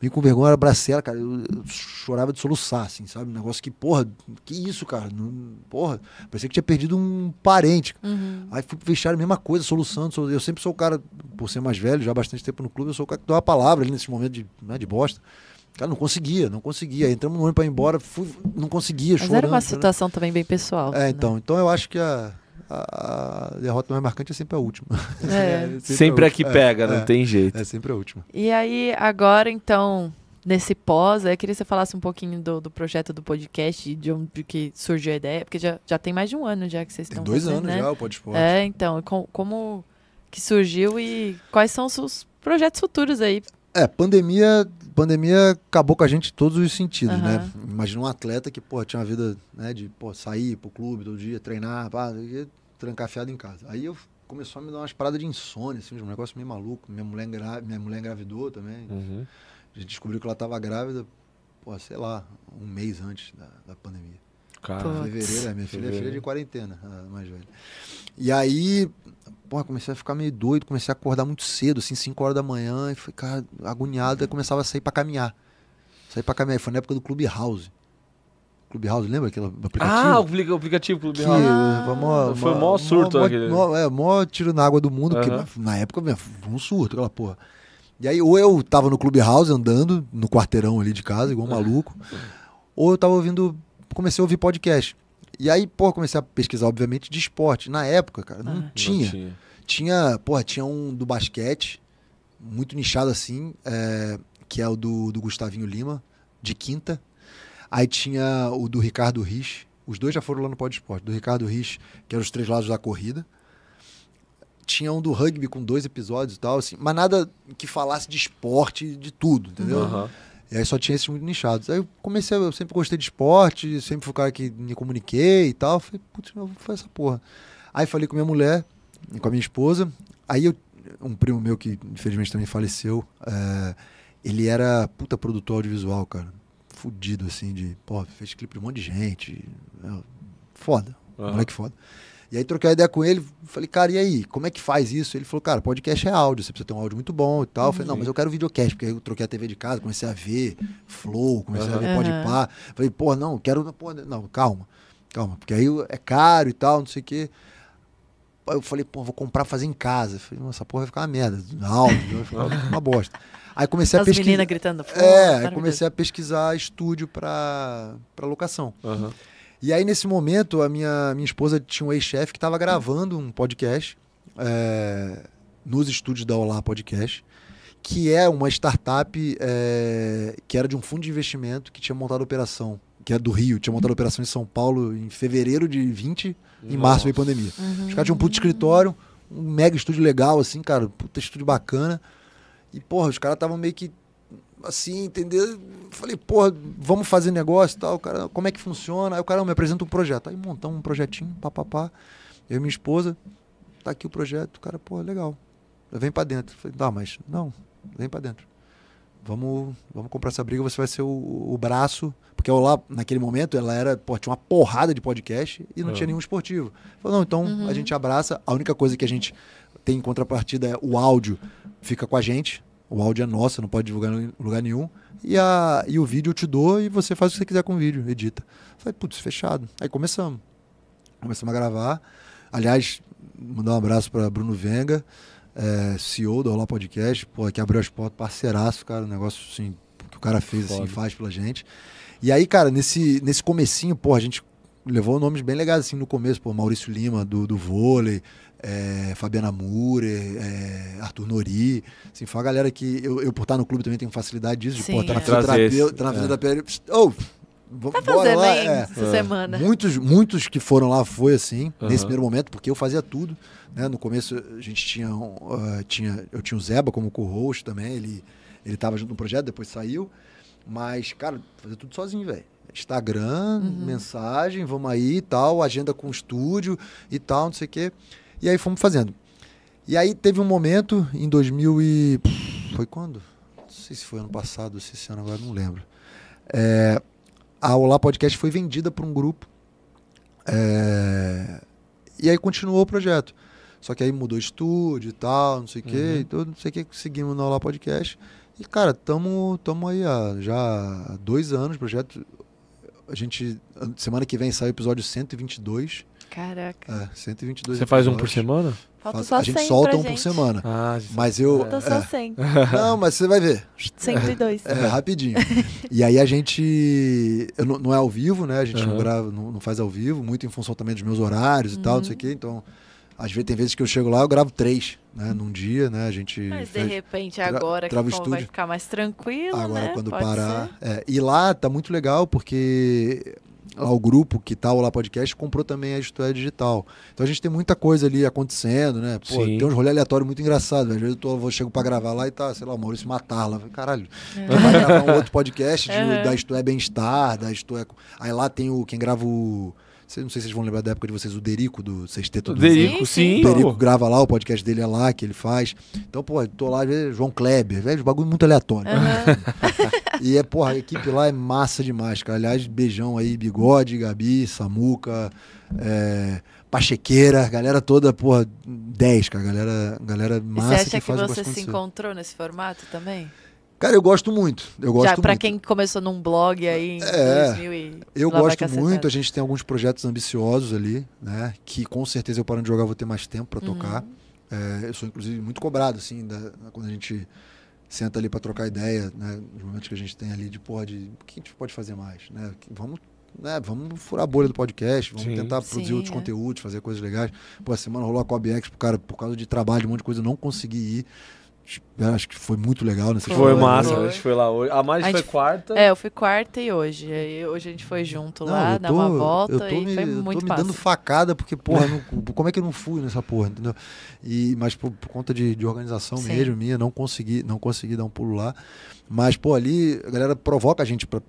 vim com vergonha, eu abracei ela, cara. Eu, chorava de soluçar, assim, sabe? Um negócio que, porra, que isso, cara? Não, porra, parecia que tinha perdido um parente. Uhum. Aí fui fechar a mesma coisa, soluçando. Solu... Eu sempre sou o cara, por ser mais velho, já há bastante tempo no clube, eu sou o cara que dá uma palavra ali nesse momento de, né, de bosta. Cara, não conseguia, não conseguia. entramos no ônibus pra ir embora, fui, não conseguia, chorando. Mas era uma situação também bem pessoal. É, né? então. Então eu acho que a a, derrota mais marcante é sempre a última. É. [laughs] é sempre, sempre a, a, que pega, não é, tem jeito. É, é sempre a última. E aí, agora então, nesse pós, eu queria que você falasse um pouquinho do, do projeto do podcast, de onde que surgiu a ideia, porque já, já tem mais de um ano já que vocês estão. Tem dois fazendo, anos né? já o podcast. É, então, com, como que surgiu e quais são os seus projetos futuros aí? É, pandemia pandemia acabou com a gente em todos os sentidos, uhum. né? Imagina um atleta que, pô, tinha uma vida né, de pô, sair pro clube todo dia, treinar, pá, trancafiado em casa. Aí eu começou a me dar umas paradas de insônia, assim, um negócio meio maluco. Minha mulher, engra... minha mulher engravidou também. Uhum. A gente descobriu que ela estava grávida, pô, sei lá, um mês antes da, da pandemia. Cara. Fevereiro, minha filha é filha de quarentena, a mais velha. E aí, porra, comecei a ficar meio doido, comecei a acordar muito cedo, assim, 5 horas da manhã, e fui, cara, agoniado, e começava a sair para caminhar. sair para caminhar, e foi na época do Clube House. Clube House, lembra aquele aplicativo? Ah, o aplicativo Clube House. ah, mó, foi o maior surto mó, aquele. Mó, é, mó tiro na água do mundo, uhum. porque na, época mesmo, foi um surto aquela porra. E aí, ou eu tava no Clube House andando, no quarteirão ali de casa, igual um maluco, ou eu tava ouvindo, comecei a ouvir podcast. E aí, pô, comecei a pesquisar, obviamente, de esporte. Na época, cara, não, ah. tinha. não tinha. tinha. Porra, tinha um do basquete, muito nichado assim, é, que é o do, do Gustavinho Lima, de quinta. Aí tinha o do Ricardo Rich. Os dois já foram lá no Pod Esporte. Do Ricardo Rich, que era os três lados da corrida. Tinha um do rugby com dois episódios e tal, assim, mas nada que falasse de esporte, de tudo, entendeu? Uhum. E aí só tinha esses muito nichados. Aí eu comecei, eu sempre gostei de esporte, sempre fui o cara que me comuniquei e tal. Falei, putz, eu vou fazer essa porra. Aí falei com minha mulher, com a minha esposa. Aí eu, um primo meu que infelizmente também faleceu, é, ele era puta produtor audiovisual, cara. Fudido assim, de, pô, fez clipe de um monte de gente. É, foda, uhum. moleque foda. E aí troquei a ideia com ele, falei, cara, e aí, como é que faz isso? Ele falou, cara, podcast é áudio, você precisa ter um áudio muito bom e tal. Uhum. Eu falei, não, uhum. mas eu quero videocast, porque aí eu troquei a TV de casa, comecei a ver Flow, comecei uhum. a ver Podpah. Falei, pô, não, quero... Pô, não, calma, calma, porque aí é caro e tal, não sei o quê eu falei, pô, vou comprar fazer em casa. falei, nossa, porra vai ficar uma merda. Áudio, [laughs] uma bosta. Aí comecei As a pesquisar. gritando. É, aí comecei a pesquisar estúdio para locação. Uhum. E aí, nesse momento, a minha, minha esposa tinha um ex-chefe que estava gravando um podcast é, nos estúdios da Olá Podcast, que é uma startup é, que era de um fundo de investimento que tinha montado operação, que é do Rio, tinha montado operação em São Paulo em fevereiro de 20, Nossa. em março veio pandemia. Uhum. Os caras tinham um puto escritório, um mega estúdio legal, assim, cara, puta estúdio bacana. E, porra, os caras estavam meio que assim, entendeu? Falei, porra, vamos fazer negócio e tal, cara, como é que funciona? Aí o cara me apresenta um projeto. Aí montamos um projetinho, papapá. Eu e minha esposa, tá aqui o projeto, o cara, pô, legal. Vem para dentro. Falei, tá, mas não, vem para dentro. Vamos, vamos comprar essa briga, você vai ser o, o braço. Porque eu lá, naquele momento, ela era, pô, tinha uma porrada de podcast e não tinha é. nenhum esportivo. Falei, não, então uhum. a gente abraça. A única coisa que a gente tem em contrapartida é o áudio fica com a gente o áudio é nosso, você não pode divulgar em lugar nenhum. E, a, e o vídeo eu te dou e você faz o que você quiser com o vídeo, edita. Eu falei, putz, fechado. Aí começamos. Começamos a gravar. Aliás, mandar um abraço para Bruno Venga, é, eh, CEO do Olá Podcast, pô, que abriu as portas, parceiraço, cara, um negócio assim, que o cara fez, assim, Foda. assim, faz pela gente. E aí, cara, nesse, nesse comecinho, pô, a gente levou nomes bem legais, assim, no começo, pô, Maurício Lima, do, do vôlei, é, Fabiana Mure, é, Arthur Nori. Assim, foi uma galera que eu, eu, por estar no clube, também tenho facilidade disso, de Sim, pô, tá, tá é. na fisioterapia, na fisioterapia. É. Oh, tá lá, é. essa é. semana. Muitos, muitos que foram lá foi assim, nesse primeiro momento, porque eu fazia tudo. Né? No começo a gente tinha, uh, tinha. Eu tinha o Zeba como co-host também, ele, ele junto no projeto, depois saiu. Mas, cara, fazia tudo sozinho, velho. Instagram, uhum. mensagem, vamos aí e tal, agenda com o estúdio e tal, não sei o quê. E aí fomos fazendo. E aí teve um momento em 2000 e... Foi quando? Não sei se foi ano passado, se esse ano agora, não lembro. É, a Olá Podcast foi vendida para um grupo. É, e aí continuou o projeto. Só que aí mudou estúdio e tal, não sei o uhum. que, então não sei o que, seguimos na Olá Podcast. E, cara, estamos tamo aí há já dois anos, projeto a gente. Semana que vem sai o episódio 122. Caraca. É, 122 Você faz um por semana? Falta só a gente solta um gente. por semana. Ah, mas eu. Falta só 100. É. [laughs] Não, mas você vai ver. 102. É, é rapidinho. e aí a gente. não, não é ao vivo, né? A gente uhum. não grava, não, não, faz ao vivo, muito em função também dos meus horários e uhum. tal, não sei o uhum. quê. Então às vezes tem vezes que eu chego lá, eu gravo três, né? Uhum. Num dia, né? A gente. Mas de repente agora trava que estúdio. vai ficar mais tranquilo. Agora né? quando Pode parar. É, e lá tá muito legal porque lá o grupo que tá o Lá Podcast comprou também a História Digital. Então a gente tem muita coisa ali acontecendo, né? Pô, Sim. tem uns rolê aleatório muito engraçado. Né? Às vezes eu, tô, eu chego pra gravar lá e tá, sei lá, o Maurício Matarla. Caralho, é. vai gravar um outro podcast de, [laughs] é. da Isto É Bem-Estar, da Isto É... Aí lá tem o, quem grava o... Cês, não sei se vocês vão lembrar da época de vocês, o Derico do Sexteto do Derico, sim. O Derico grava lá, o podcast dele é lá, que ele faz. Então, pô, tô lá, João Kleber, velho, bagulho muito aleatório. Uhum. [laughs] e é, porra, a equipe lá é massa demais, cara. Aliás, beijão aí, Bigode, Gabi, Samuca, é, Pachequeira, galera toda, porra, 10, cara. Galera, galera massa. E você acha que, que você se encontrou nesse formato também? Cara, eu gosto muito. Eu gosto Já para quem começou num blog aí em é, 2000 e Eu gosto muito, a gente tem alguns projetos ambiciosos ali, né, que com certeza eu parando de jogar vou ter mais tempo para tocar. Uhum. É, eu sou inclusive muito cobrado assim, da, quando a gente senta ali para trocar ideia, né, nos momentos que a gente tem ali de, pode o que a gente pode fazer mais, né? Vamos né, vamos furar a bolha do podcast, vamos Sim. tentar produzir Sim, outros é. conteúdos, fazer coisas legais. Pô, a semana rolou a CobEx pro cara, por causa de trabalho, um monte de coisa, eu não consegui ir. Né, acho que foi muito legal nessa Foi, foi massa, né? a gente foi lá hoje. A mais foi quarta. É, eu fui quarta e hoje. hoje a gente foi junto não, lá, dar uma volta eu tô e me, foi muito eu tô me dando facada, porque, porra, [laughs] não, como é que eu não fui nessa porra, entendeu? E, mas por, por conta de, de organização Sim. mesmo, minha, não consegui, não consegui dar um pulo lá. Mas, pô, ali a galera provoca a gente pra,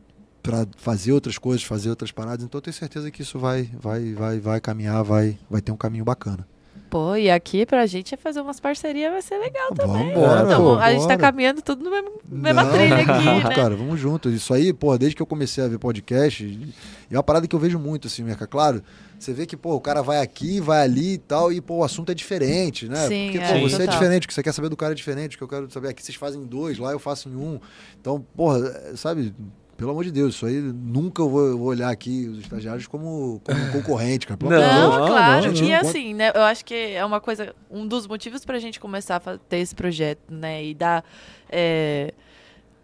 para fazer outras coisas, fazer outras paradas. Então eu tenho certeza que isso vai, vai, vai, vai caminhar, vai, vai ter um caminho bacana. Pô, e aqui pra gente é fazer umas parcerias, vai ser legal também. Vambora, então, pô, a gente tá caminhando tudo na mesma, trilha [laughs] aqui. Junto, né? Cara, vamos junto. Isso aí, pô, desde que eu comecei a ver podcast, é uma parada que eu vejo muito, assim, Merca. Claro, você vê que, pô, o cara vai aqui, vai ali e tal, e, pô, o assunto é diferente, né? Sim, Porque, é, pô, é, você total. é diferente, o que você quer saber do cara é diferente, o que eu quero saber aqui, vocês fazem dois, lá eu faço em um. Então, pô, é, sabe, pelo amor de Deus, isso aí nunca eu vou, eu vou olhar aqui os estagiários como, como um [laughs] concorrente, cara. Pelo não, Deus. claro. Não, não, e assim, né, eu acho que é uma coisa, um dos motivos para a gente começar a ter esse projeto, né, e dar é,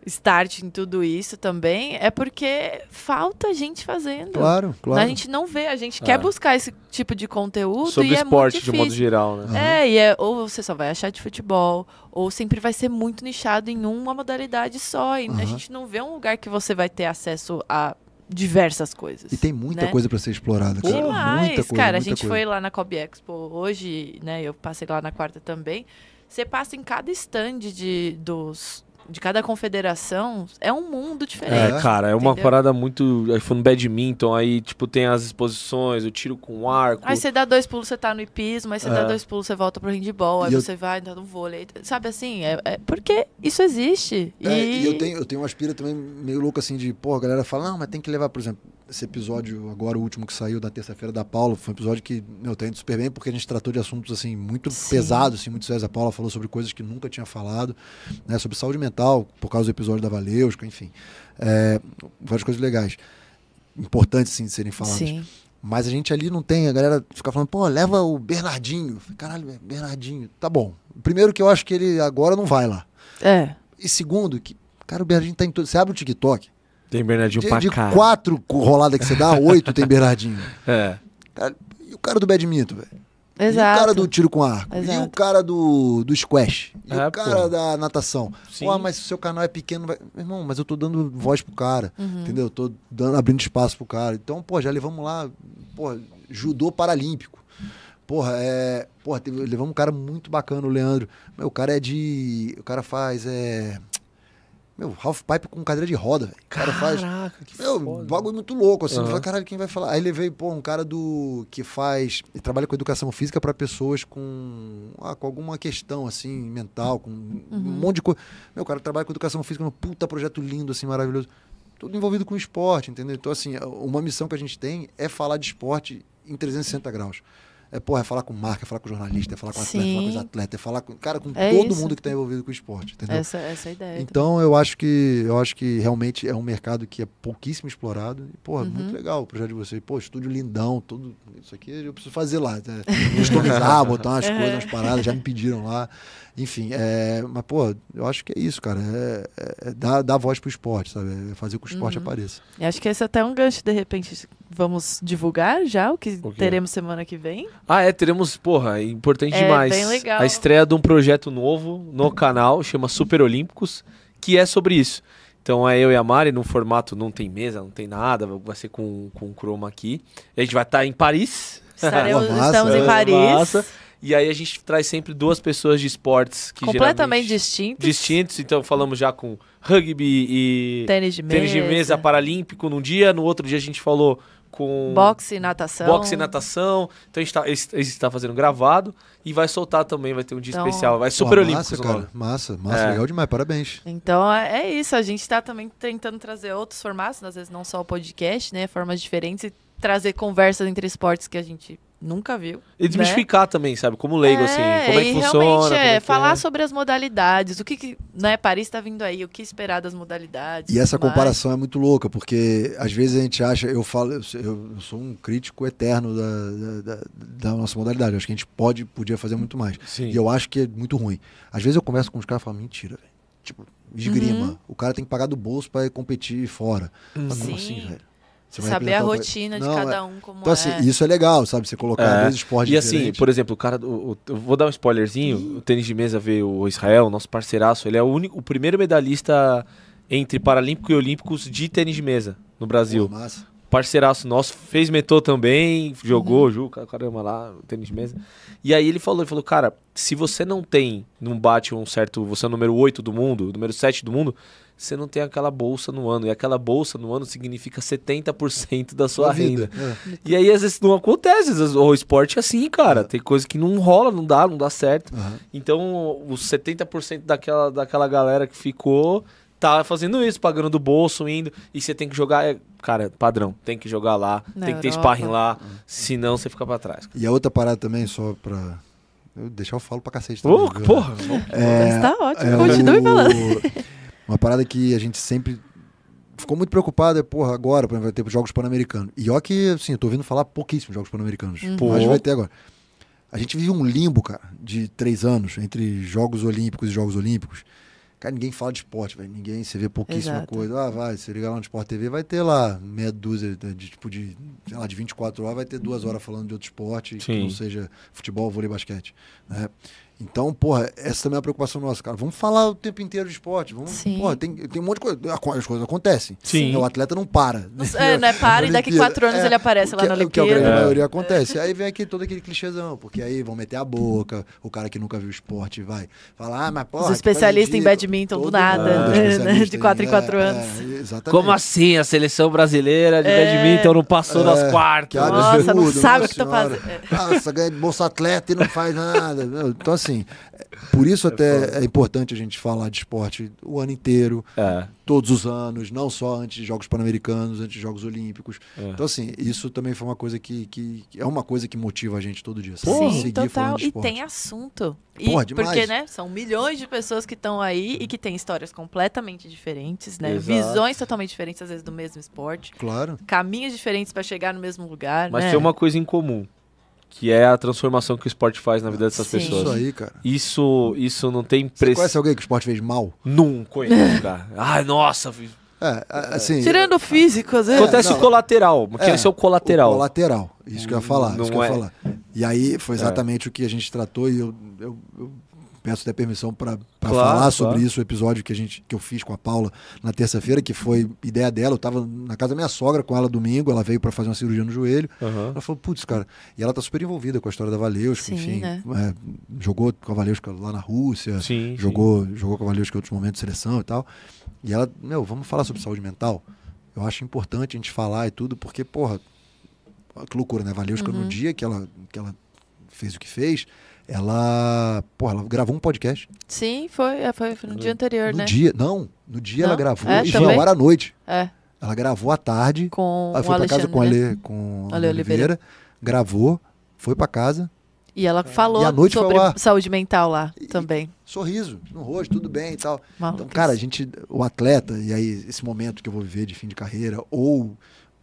start em tudo isso também é porque falta gente fazendo. Claro, né? claro. A gente não vê, a gente é. quer buscar esse tipo de conteúdo Sobre e é esporte é de modo geral, né? Uhum. É, e é, ou você só vai achar de futebol, ou sempre vai ser muito nichado em uma modalidade só. E uhum. a gente não vê um lugar que você vai ter acesso a diversas coisas. E tem muita né? coisa para ser explorada, cara. Demais, muita coisa, cara. a gente coisa. foi lá na Cobb Expo hoje, né? Eu passei lá na quarta também. Você passa em cada stand de, dos, de cada confederação é um mundo é, diferente. É, cara, é uma entendeu? parada muito. Aí foi no badminton, aí, tipo, tem as exposições, o tiro com arco. Aí você dá dois pulos, você tá no hipismo, aí você é. dá dois pulos, você volta pro handball, aí você vai tá no vôlei. Sabe assim? É, é porque isso existe. É, e... e, eu tenho, eu tenho uma aspira também meio louca assim de, pô, a galera fala, não, mas tem que levar, por exemplo, esse episódio agora, o último que saiu da terça-feira da Paula, foi um episódio que eu tá indo super bem, porque a gente tratou de assuntos assim muito Sim. pesados, assim, muito sérios. A Paula falou sobre coisas que nunca tinha falado, né? Sobre saúde mental tal, por causa do episódio da Valeusca, enfim. É, várias coisas legais. Importantes, sim, de serem faladas. Sim. Mas a gente ali não tem, a galera fica falando, pô, leva o Bernardinho. Caralho, é Bernardinho, tá bom. Primeiro que eu acho que ele agora não vai lá. É. E segundo, que, cara, o Bernardinho tá em tudo. Você abre o TikTok. Tem Bernardinho de, pra de cá. quatro roladas que você dá, oito [laughs] tem Bernardinho. É. Cara, e o cara do badminton, velho? Exato. E o cara do tiro com arco. Exato. E o cara do, do squash. E é, o cara pô. da natação. Sim. mas se o seu canal é pequeno, vai... irmão, mas eu tô dando voz pro cara. Uhum. Entendeu? tô dando, abrindo espaço pro cara. Então, pô, já levamos lá, pô, judô paralímpico. Porra, é. Porra, teve, levamos um cara muito bacana, o Leandro. Meu, o cara é de. O cara faz. É, meu, half pipe com cadeira de roda, velho. cara faz. Caraca, que Meu, foda. bagulho muito louco, assim. Uhum. falei, caralho, quem vai falar? Aí levei, pô, um cara do. que faz. e trabalha com educação física para pessoas com. Ah, com alguma questão, assim, mental, com uhum. um monte de coisa. Meu, o cara trabalha com educação física um puta projeto lindo, assim, maravilhoso. Tudo envolvido com esporte, entendeu? Então, assim, é, uma missão que a gente tem é falar de esporte em 360 graus. É, porra, é falar com marca, é falar com jornalista, é falar com atleta, é falar com é falar com, cara, com é todo isso. mundo que está envolvido com o esporte, entendeu? Essa, essa é a ideia. Então, eu acho, que, eu acho que realmente é um mercado que é pouquíssimo explorado. E, porra, uhum. muito legal o projeto de vocês. Pô, estúdio lindão, tudo. Isso aqui eu preciso fazer lá. Né? Customizar, [laughs] botar umas coisas, é. umas paradas, já me pediram lá. Enfim, é, mas, pô, eu acho que é isso, cara. É, é, é dar, dar voz pro esporte, sabe? É fazer com que o esporte uhum. apareça. E acho que esse é até um gancho, de repente, Vamos divulgar já o que teremos semana que vem? Ah, é, teremos, porra, é importante é, demais. Bem legal. A estreia de um projeto novo no canal, chama Super Olímpicos, que é sobre isso. Então é eu e a Mari num formato não tem mesa, não tem nada, vai ser com, com chroma aqui. A gente vai estar tá em Paris. Estaremos, [laughs] massa, estamos em é, Paris. Massa. E aí a gente traz sempre duas pessoas de esportes que completamente distintos. Distintos, então falamos já com rugby e tênis de mesa, tênis de mesa paralímpico num dia, no outro dia a gente falou com. Boxe e natação. Boxe e natação. Então a gente tá, ele, ele está fazendo gravado e vai soltar também, vai ter um dia então... especial. Vai super Pô, olímpico. Massa, cara. Massa, massa, é. legal demais, parabéns. Então é, é isso, a gente está também tentando trazer outros formatos, às vezes não só o podcast, né? Formas diferentes e trazer conversas entre esportes que a gente nunca viu. E desmistificar né? também, sabe? Como leigo, assim, é, assim, como é que funciona. É, é que é. falar é. sobre as modalidades, o que, que né, Paris está vindo aí, o que esperar das modalidades. E essa mais. comparação é muito louca, porque às vezes a gente acha, eu falo, eu sou um crítico eterno da, da, da nossa modalidade, acho que a gente pode, podia fazer muito mais. Sim. E eu acho que é muito ruim. Às vezes eu converso com os caras e falo, mentira, velho. Tipo, esgrima. Uhum. O cara tem que pagar do bolso para competir fora. Mas como assim, velho? Saber a rotina de não, cada é. um como então, assim, é. assim, isso é legal, sabe? Você colocar é. dois esportes E assim, por exemplo, o cara. O, o, vou dar um spoilerzinho. Sim. O tênis de mesa veio o Israel, nosso parceiraço. Ele é o, único, o primeiro medalhista entre Paralímpico e Olímpicos de tênis de mesa no Brasil. Pô, massa. Parceiraço nosso, fez metô também, jogou, uhum. Juca, caramba lá, tênis de mesa. E aí ele falou, ele falou, cara, se você não tem, não bate um certo, você é o número 8 do mundo, número 7 do mundo, você não tem aquela bolsa no ano. E aquela bolsa no ano significa 70% da sua renda. É. E aí, às vezes, não acontece. Vezes, o esporte é assim, cara. É. Tem coisa que não rola, não dá, não dá certo. Uhum. Então, os 70% daquela, daquela galera que ficou tá fazendo isso, pagando do bolso, indo. E você tem que jogar. É, cara, padrão. Tem que jogar lá, Na tem Europa. que ter sparring lá. Uhum. Senão, você fica para trás. Cara. E a outra parada também, só pra. deixar eu falo pra cacete. Também, uh, porra! Tá é, tá ótimo, é continue o... falando. [laughs] Uma parada que a gente sempre ficou muito preocupado, é, porra, agora vai ter jogos pan-americanos. E ó que, assim, eu tô ouvindo falar pouquíssimos jogos pan-americanos. Uhum. Mas vai ter agora. A gente vive um limbo, cara, de três anos entre Jogos Olímpicos e Jogos Olímpicos. Cara, ninguém fala de esporte, velho. Ninguém, você vê pouquíssima Exato. coisa. Ah, vai, se ligar lá no Sport TV, vai ter lá meia dúzia de, de, tipo de, sei lá, de 24 horas, vai ter duas uhum. horas falando de outro esporte, Sim. que não seja futebol, vôlei, basquete. Né? Então, porra, essa também é a preocupação nossa, cara. Vamos falar o tempo inteiro de esporte. Vamos, Sim. Porra, tem, tem um monte de coisa. As coisas acontecem. Sim. O atleta não para. Né? Não, é, não é para e daqui [laughs] quatro anos é, ele aparece que, lá na Olimpíada. É, o que a é grande é. maioria acontece. Aí vem aqui todo aquele clichêzão, porque aí vão meter a boca, o cara que nunca viu esporte vai falar, ah, mas porra... Os especialistas em badminton do nada, é né? de quatro em quatro anos. exatamente. Como assim a seleção brasileira de badminton não passou das quartas? Nossa, não sabe o que tá fazendo. Nossa, ganha de bolsa atleta e não faz nada. Então, assim, assim, por isso é até é importante a gente falar de esporte o ano inteiro, é. todos os anos, não só antes de Jogos Pan-Americanos, antes de Jogos Olímpicos. É. Então, assim, isso também foi uma coisa que, que, é uma coisa que motiva a gente todo dia. Sim, seguir total. E tem assunto. E, Porra, demais. Porque, né, são milhões de pessoas que estão aí e que têm histórias completamente diferentes, né? Exato. Visões totalmente diferentes, às vezes, do mesmo esporte. Claro. Caminhos diferentes para chegar no mesmo lugar. Mas né? tem uma coisa em comum que é a transformação que o esporte faz na vida dessas Sim. pessoas. Isso aí, cara. Isso, isso não tem preço. conhece alguém que o esporte fez mal? Não conheço, cara. Ai, nossa. É, assim, Tirando é, o físico, às vezes. Acontece não, o colateral, Mas é, ser é o colateral. O colateral, isso que eu ia falar. Não isso que eu ia é. falar. E aí foi é. exatamente o que a gente tratou e eu, eu, eu peço até permissão para claro, falar claro. sobre isso, o episódio que, a gente, que eu fiz com a Paula na terça-feira, que foi ideia dela. Eu estava na casa da minha sogra com ela domingo, ela veio para fazer uma cirurgia no joelho. Uhum. Ela falou, putz, cara. E ela tá super envolvida com a história da Valeusca, sim, enfim. Né? É, jogou com a Valeusca lá na Rússia, sim, jogou, sim. jogou com a Valeusca em outros momentos de seleção e tal. E ela, meu, vamos falar sobre saúde mental? Eu acho importante a gente falar e tudo, porque, porra, que loucura, né? Valeuska uhum. no dia que ela, que ela fez o que fez, ela, porra, ela gravou um podcast. Sim, foi, é, foi no dia anterior, no né? Dia, não, no dia não? ela gravou é, e foi à noite. É. Ela gravou à tarde. Com aí foi para casa com a Ale, com né? Ale Oliveira, Oliveira, gravou, foi para casa. E ela falou e à noite sobre saúde mental lá e, também. sorriso no rosto, tudo bem e tal. Então, Maluquice. Então, cara, a gente, o atleta, e aí esse momento que eu vou viver de fim de carreira, ou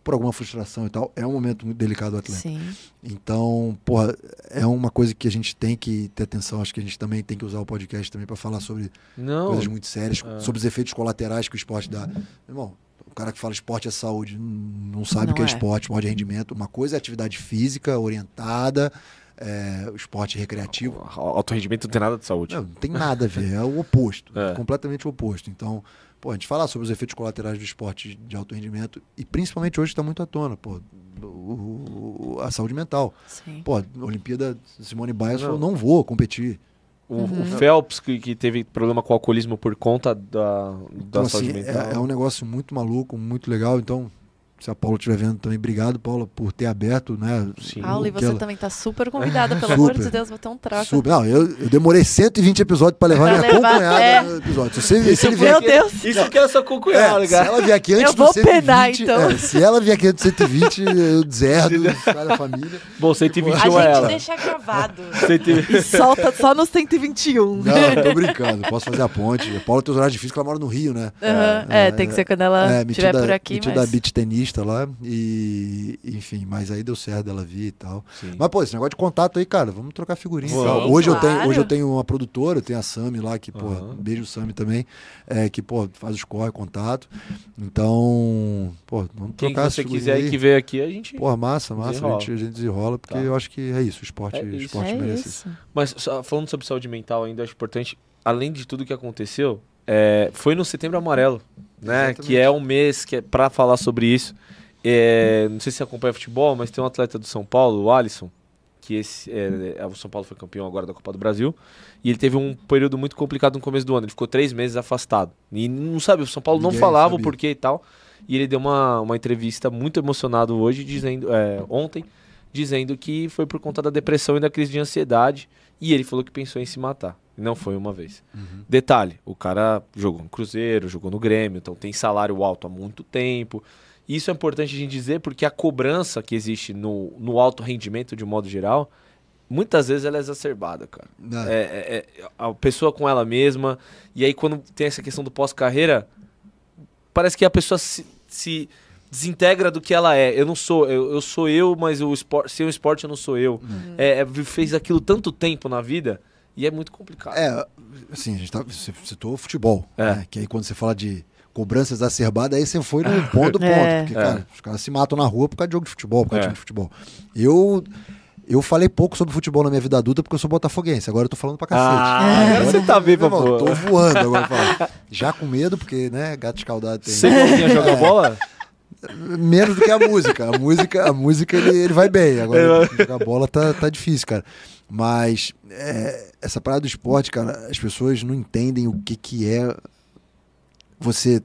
por alguma frustração e tal, é um momento muito delicado do atleta. Sim. Então, porra, é uma coisa que a gente tem que ter atenção. Acho que a gente também tem que usar o podcast também para falar sobre Não. coisas muito sérias, ah. sobre os efeitos colaterais que o esporte dá. Meu uhum. irmão, o cara que fala esporte é saúde não sabe não o que é, é, esporte, esporte é rendimento. Uma coisa é atividade física orientada, é, esporte recreativo. Alto rendimento não tem nada de saúde. Não, não tem nada a ver, é o oposto, [laughs] é. completamente o oposto. Então, pô, a gente falar sobre os efeitos colaterais do esporte de alto rendimento e principalmente hoje está muito à tona, pô, o, o, a saúde mental. Sim. Pô, Olimpíada, Simone Biles não. falou, não vou competir. O, uhum. o Phelps, que, que, teve problema com o alcoolismo por conta da, então, da então, saúde assim, é, mental. É, é, um negócio muito maluco, muito legal, então se a Paula estiver vendo também, obrigado, Paula, por ter aberto, né? Sim. Paula, e você ela... também está super convidada, pelo [laughs] super, amor de Deus, vou ter um trago Super. Não, ah, eu, eu demorei 120 episódios para levar pra minha concunhada é. no episódio. Se, se ele vier meu aqui, Deus! Isso que é sua concunhada, é, cara. Se ela vier aqui antes eu vou 120, penar, então. É, se ela vier aqui antes do 120, eu deserdo, saio da família. Bom, 121 é ela. A gente deixa gravado. E solta só no 121. Não, tô brincando, posso fazer a ponte. A Paula tem os horários difíceis, ela mora no Rio, né? Uhum. É, tem que ser quando ela estiver é, por aqui. Metida da beat tenista entrevista lá e, enfim, mas aí deu certo ela vir e tal. Sim. Mas, pô, esse negócio de contato aí, cara, vamos trocar figurinha. Vamos, hoje, claro. eu tenho, hoje eu tenho uma produtora, eu tenho a Sami lá, que, pô, uhum. beijo Sami também, é, que, pô, faz os corre, contato. Então, pô, vamos Quem trocar se você quiser aí que veio aqui, a gente. Pô, massa, massa, a gente, a gente desenrola, porque tá. eu acho que é isso, o esporte, é isso. esporte é merece isso. Mas só, falando sobre saúde mental ainda, acho importante, além de tudo que aconteceu, é, foi no Setembro Amarelo né? Exatamente. Que é um mês que é para falar sobre isso. É, não sei se acompanha futebol, mas tem um atleta do São Paulo, o Alisson, que esse, é, é, o São Paulo foi campeão agora da Copa do Brasil, e ele teve um período muito complicado no começo do ano. Ele ficou três meses afastado. E não sabe, o São Paulo Ninguém não falava sabia. o porquê e tal. E ele deu uma, uma entrevista muito emocionado hoje, dizendo, é, ontem, dizendo que foi por conta da depressão e da crise de ansiedade. E ele falou que pensou em se matar. Não foi uma vez. Uhum. Detalhe: o cara jogou no Cruzeiro, jogou no Grêmio, então tem salário alto há muito tempo. Isso é importante a gente dizer porque a cobrança que existe no, no alto rendimento, de modo geral, muitas vezes ela é exacerbada, cara. É. é, é, é, a pessoa com ela mesma. E aí, quando tem essa questão do pós-carreira, parece que a pessoa se, se desintegra do que ela é. Eu não sou, eu, eu sou eu, mas o esporte, sem o esporte eu não sou eu. Uhum. É, é, fez aquilo tanto tempo na vida e é muito complicado. É, assim, a gente tá, você citou futebol. É. Né? Que aí quando você fala de cobrança exacerbada, aí você foi no ponto do [laughs] é. ponto. É. Porque, cara, os caras se matam na rua por causa de jogo de futebol, por causa de é. time de futebol. Eu. Eu falei pouco sobre futebol na minha vida adulta porque eu sou botafoguense. Agora eu tô falando pra cacete. Ah, agora você tá vivo, pô. Tô voando agora. Falo. [laughs] Já com medo, porque, né, gato escaldado tem. Você né? é. joga bola? Menos do que a música. A música, a música ele, ele vai bem. Agora, jogar bola tá, tá difícil, cara. Mas é, essa parada do esporte, cara, as pessoas não entendem o que, que é você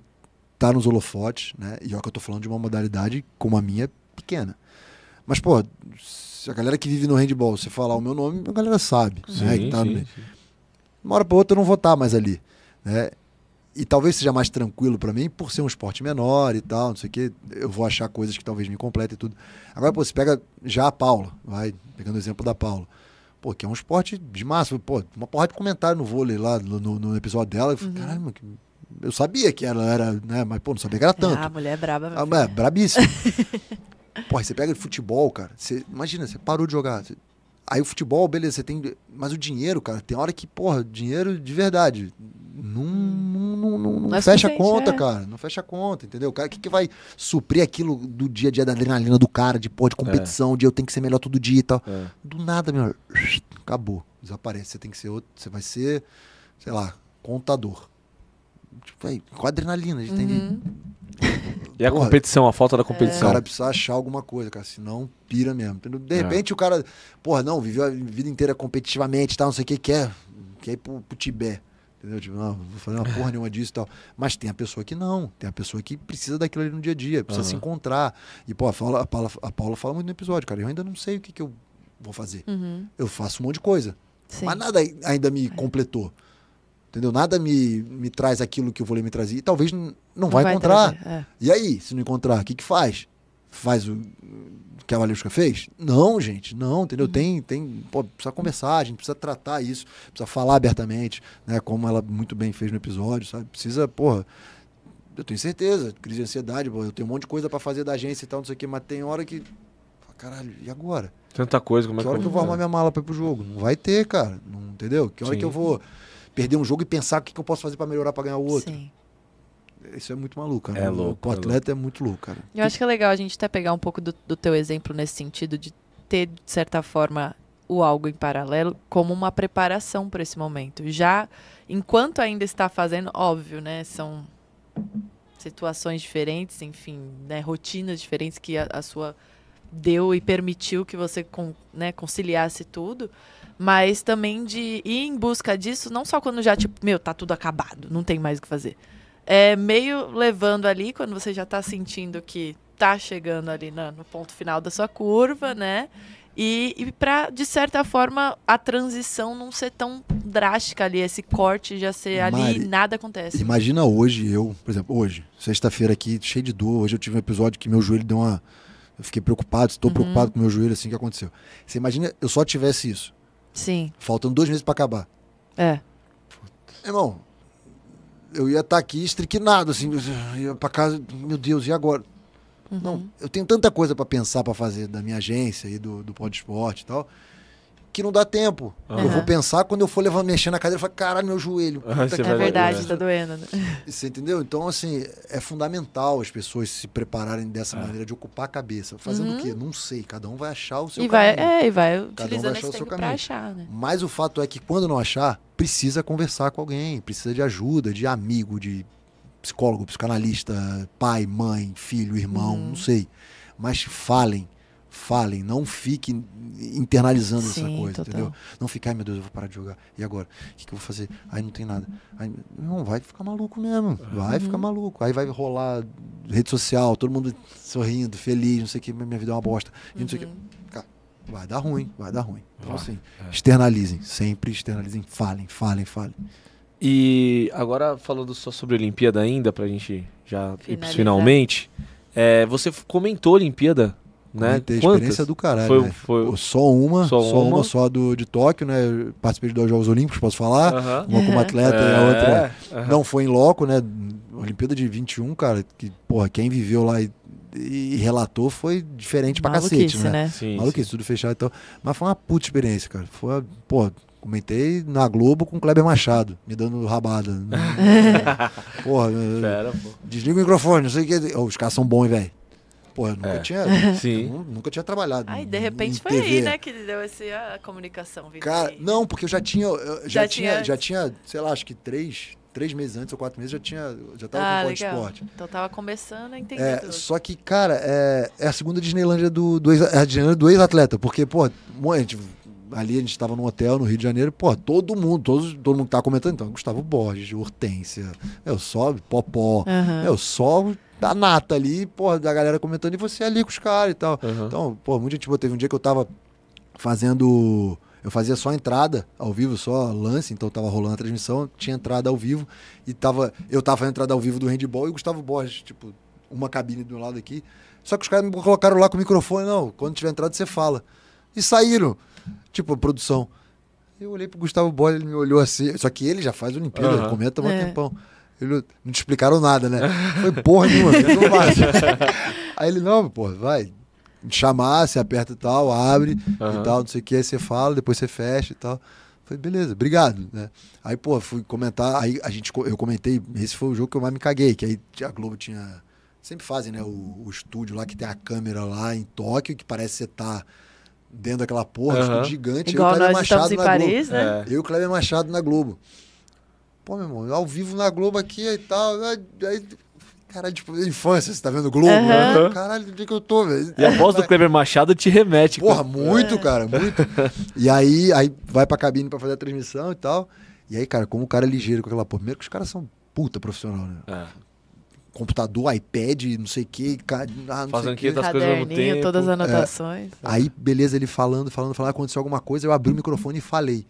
tá nos holofotes, né? E ó, que eu tô falando de uma modalidade como a minha, pequena. Mas, pô, se a galera que vive no handball, você falar o meu nome, a galera sabe. Sim, né? sim, então, sim. Uma hora pra outra eu não vou estar tá mais ali. Né? E talvez seja mais tranquilo para mim, por ser um esporte menor e tal, não sei o quê. Eu vou achar coisas que talvez me completem e tudo. Agora, pô, você pega já a Paula, vai, pegando o exemplo da Paula. Pô, que é um esporte de massa. Pô, uma porrada de comentário no vôlei lá, no, no, episódio dela. Eu falei, uhum. caralho, que eu sabia que ela era, né? Mas, pô, não sabia que era é, tanto. Ah, a mulher é braba. Ah, é, brabíssima. [laughs] pô, você pega de futebol, cara. Você, imagina, você parou de jogar. Você Aí o futebol, beleza, você tem. Mas o dinheiro, cara, tem hora que, porra, dinheiro de verdade. Não, não, não, não é fecha a conta, é. cara. Não fecha a conta, entendeu? O cara, que, que vai suprir aquilo do dia a dia da adrenalina do cara, de porra, de competição, é. de eu tenho que ser melhor todo dia e tal. É. Do nada, meu. Acabou. Desaparece. Você tem que ser outro. Você vai ser, sei lá, contador. Tipo, aí, com adrenalina. A gente uhum. tem e a Porra, competição, a falta da é. competição. O cara precisa achar alguma coisa, cara, senão pira mesmo. De é. repente é. o cara, porra, não, viveu a vida inteira competitivamente tá não sei o que, quer, quer ir pro, pro Tibete. Entendeu? Tipo, não, vou fazer uma porra nenhuma disso e tal. Mas tem a pessoa que não, tem a pessoa que precisa daquilo ali no dia a dia, precisa uhum. se encontrar. E, pô, a Paula, a, Paula, a Paula fala muito no episódio, cara, eu ainda não sei o que, que eu vou fazer. Uhum. Eu faço um monte de coisa. Sim. Mas nada ainda me é. completou. Entendeu? Nada me, me traz aquilo que o vôlei me trazia. E talvez não, não vai, vai, encontrar. Trazer, é. E aí, se não encontrar, o que, que faz? Faz o que a Valesca fez? Não, gente, não, entendeu? Uhum. Tem, tem, pô, precisa conversar, a gente precisa tratar isso, precisa falar abertamente, né? Como ela muito bem fez no episódio, sabe? Precisa, porra, eu tenho certeza, crise de ansiedade, pô, eu tenho um monte de coisa para fazer da agência e tal, não sei o quê, mas tem hora que. Caralho, e agora? Tanta coisa, como é que hora que hora eu vou arrumar minha mala pra ir pro jogo? Não vai ter, cara. Não, entendeu? Que hora Sim. que eu vou perder um jogo e pensar o que, que eu posso fazer para melhorar para ganhar o outro. Sim. Isso é muito maluco. Né? É louco. O atleta é, louco. é muito louco, cara. Eu acho que é legal a gente até pegar um pouco do, do teu exemplo nesse sentido de ter, de certa forma, o algo em paralelo como uma preparação para esse momento. Já enquanto ainda está fazendo, óbvio, né? São situações diferentes, enfim, né, rotinas diferentes que a, a sua deu e permitiu que você con, né, conciliasse tudo mas também de ir em busca disso, não só quando já, tipo, meu, tá tudo acabado, não tem mais o que fazer. É meio levando ali, quando você já tá sentindo que tá chegando ali no ponto final da sua curva, né? E, e para, de certa forma, a transição não ser tão drástica ali, esse corte já ser ali e nada acontece. Imagina hoje eu, por exemplo, hoje, sexta-feira aqui, cheio de dor, hoje eu tive um episódio que meu joelho deu uma. Eu fiquei preocupado, estou uhum. preocupado com meu joelho, assim que aconteceu. Você imagina, eu só tivesse isso. Sim. Faltam dois meses para acabar. É. Irmão, eu ia estar tá aqui estriquinado, assim, ia para casa, meu Deus, e agora? Uhum. Não, eu tenho tanta coisa para pensar, para fazer da minha agência e do, do Pod Esporte e tal aqui não dá tempo. Uhum. Eu vou pensar quando eu for levar, mexer na cadeira, eu falo, caralho, meu joelho. Uhum, é verdade, tá doendo. Né? [laughs] Você entendeu? Então, assim, é fundamental as pessoas se prepararem dessa é. maneira de ocupar a cabeça. Fazendo uhum. o quê? Não sei. Cada um vai achar o seu e caminho. Vai, é, e vai Cada um vai achar o seu caminho. Achar, né? Mas o fato é que quando não achar, precisa conversar com alguém, precisa de ajuda, de amigo, de psicólogo, psicanalista, pai, mãe, filho, irmão, uhum. não sei. Mas falem falem, não fiquem internalizando Sim, essa coisa, total. entendeu? Não ficar, meu Deus, eu vou parar de jogar. E agora? O que, que eu vou fazer? Aí não tem nada. Aí, não, vai ficar maluco mesmo. Vai uhum. ficar maluco. Aí vai rolar rede social, todo mundo sorrindo, feliz, não sei o que, minha vida é uma bosta. E não sei o uhum. que. Vai dar ruim, vai dar ruim. Então, vai, assim, é. externalizem, sempre externalizem, falem, falem, falem. E agora, falando só sobre a Olimpíada ainda, pra gente já Finalizar. ir finalmente, é, você comentou Olimpíada né? Ter experiência do caralho. Foi, né? foi... Só uma, só, só uma? uma, só do, de Tóquio, né? participei de dois Jogos Olímpicos, posso falar? Uh -huh. Uma como atleta é. e a é, outra uh é, -huh. não foi em loco, né? Olimpíada de 21, cara, que, porra, quem viveu lá e, e relatou foi diferente pra Maluquice, cacete, né? né? Sim, Maluquice, sim. tudo fechado então. Mas foi uma puta experiência, cara. Foi, porra, Comentei na Globo com o Kleber Machado, me dando rabada. [laughs] porra, Fera, desliga o microfone, não sei o que. Oh, os caras são bons, velho porra, nunca é. tinha. [laughs] Sim. Nunca tinha trabalhado. Aí, de repente, foi aí, né, que deu essa a comunicação. Cara, aí. não, porque eu já tinha. Eu já, já, tinha, tinha já tinha, sei lá, acho que três, três meses antes ou quatro meses já tinha. Já tava ah, com o esporte. Então tava começando a entender. É, tudo. Só que, cara, é, é a segunda Disneylandia do, do é ex-atleta, do ex porque, pô, a gente ali a gente estava num hotel no Rio de Janeiro, pô, todo mundo, todo mundo que tá comentando, então, Gustavo Borges, Hortência, é, eu só Popó, uhum. eu só da nata ali, pô, da galera comentando, e você ali com os caras e tal. Uhum. Então, pô, muita gente Teve um dia que eu tava fazendo. Eu fazia só entrada ao vivo, só lance, então tava rolando a transmissão, tinha entrada ao vivo, e tava. Eu tava fazendo entrada ao vivo do handball e o Gustavo Borges, tipo, uma cabine do lado aqui. Só que os caras me colocaram lá com o microfone, não, quando tiver entrada você fala. E saíram. Tipo, produção. Eu olhei pro Gustavo Boy, ele me olhou assim. Só que ele já faz Olimpíada, uhum. ele comenta há é. um tempão. Ele, não te explicaram nada, né? [laughs] Foi porra nenhuma, não Aí ele, não, pô vai. Chamar, você aperta e tal, abre uhum. e tal, não sei o que, aí você fala, depois você fecha e tal. Falei, beleza, obrigado, né? Aí, pô, fui comentar, aí a gente, eu comentei, esse foi o jogo que eu mais me caguei, que aí a Globo tinha, sempre fazem, né, o, o estúdio lá, que tem a câmera lá em Tóquio, que parece que você tá dentro daquela porra, uhum. gigante. Igual eu Machado na Paris, Globo. Né? Eu e Cleber né? é. Machado na Globo. Pô, meu irmão, ao vivo na Globo aqui e tal. Né? Aí, caralho, tipo, infância, você tá vendo Globo? Uhum. Né? Caralho, onde é que eu tô, velho? E a voz do Cleber [laughs] Machado te remete. Porra, muito, é. cara, muito. [laughs] E aí, aí vai pra cabine pra fazer a transmissão e tal. E aí, cara, como o cara é ligeiro com aquela porra. Primeiro que os caras são puta profissional, né? É computador, iPad, não sei o que. Fazendo ah, não Fazendo coisas ao tempo. todas as é. anotações. É. Aí, beleza, ele falando, falando, falando, aconteceu alguma coisa, eu abri o microfone e falei.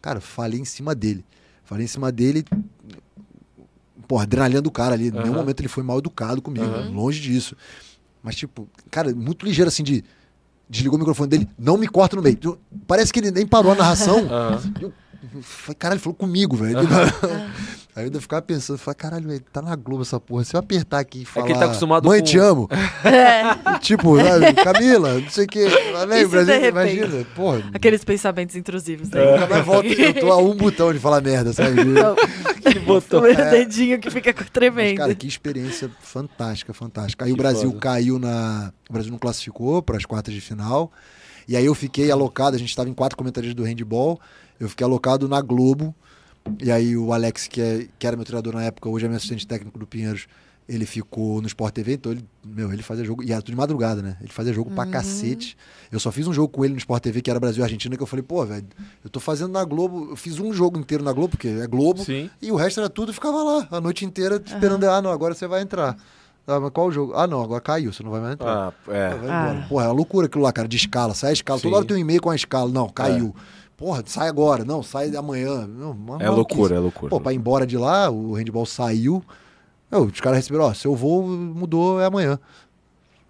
Cara, falei em cima dele. Falei em cima dele, porra, adrenalina do cara ali. Uhum. Nenhum momento ele foi mal educado comigo, longe disso. Mas, tipo, cara, muito ligeiro assim de. Desligou o microfone dele, não me corta no meio. Parece que ele nem parou a narração. Uhum. -huh. Eu, eu, cara, ele falou comigo, velho. [laughs] Aí eu ficava pensando, falava, caralho, velho, tá na Globo essa porra. Se eu apertar aqui e falar. É que ele tá acostumado Mãe, com... te amo. [laughs] É. tipo, sabe, Camila, não sei o quê. Velho, Brasil, imagina, porra. Aqueles pensamentos intrusivos. Né? É. Nunca volta. Eu tô a um botão de falar merda, sabe? [laughs] Não. [laughs] que botão. O meu dedinho que fica tremendo. Mas, cara, que experiência fantástica, fantástica. Aí que o Brasil foda. caiu na. O Brasil não classificou para as quartas de final. E aí eu fiquei alocado, a gente estava em quatro comentários do handball, eu fiquei alocado na Globo. E aí o Alex, que, é, que era meu treinador na época, hoje é meu assistente técnico do Pinheiros, ele ficou no Sport TV, então ele, meu, ele fazia jogo, e era tudo de madrugada, né? Ele fazia jogo uhum. pra cacete. Eu só fiz um jogo com ele no Sport TV, que era Brasil e Argentina, que eu falei, pô, velho, eu tô fazendo na Globo, eu fiz um jogo inteiro na Globo, porque é Globo, Sim. e o resto era tudo, eu ficava lá, a noite inteira, uhum. esperando, ah, não, agora você vai entrar. Ah, mas qual o jogo? Ah, não, agora caiu, você não vai mais entrar. Ah, é. Ah, ah. Porra, é uma loucura aquilo lá, cara, de escala, sai a escala, Sim. toda hora tem um e-mail com a escala, não, caiu. É porra, sai agora, não, sai amanhã. Não, é loucura, é loucura. Pô, pra ir embora de lá, o handball saiu. Eu, os caras receberam, ó, seu voo mudou, é amanhã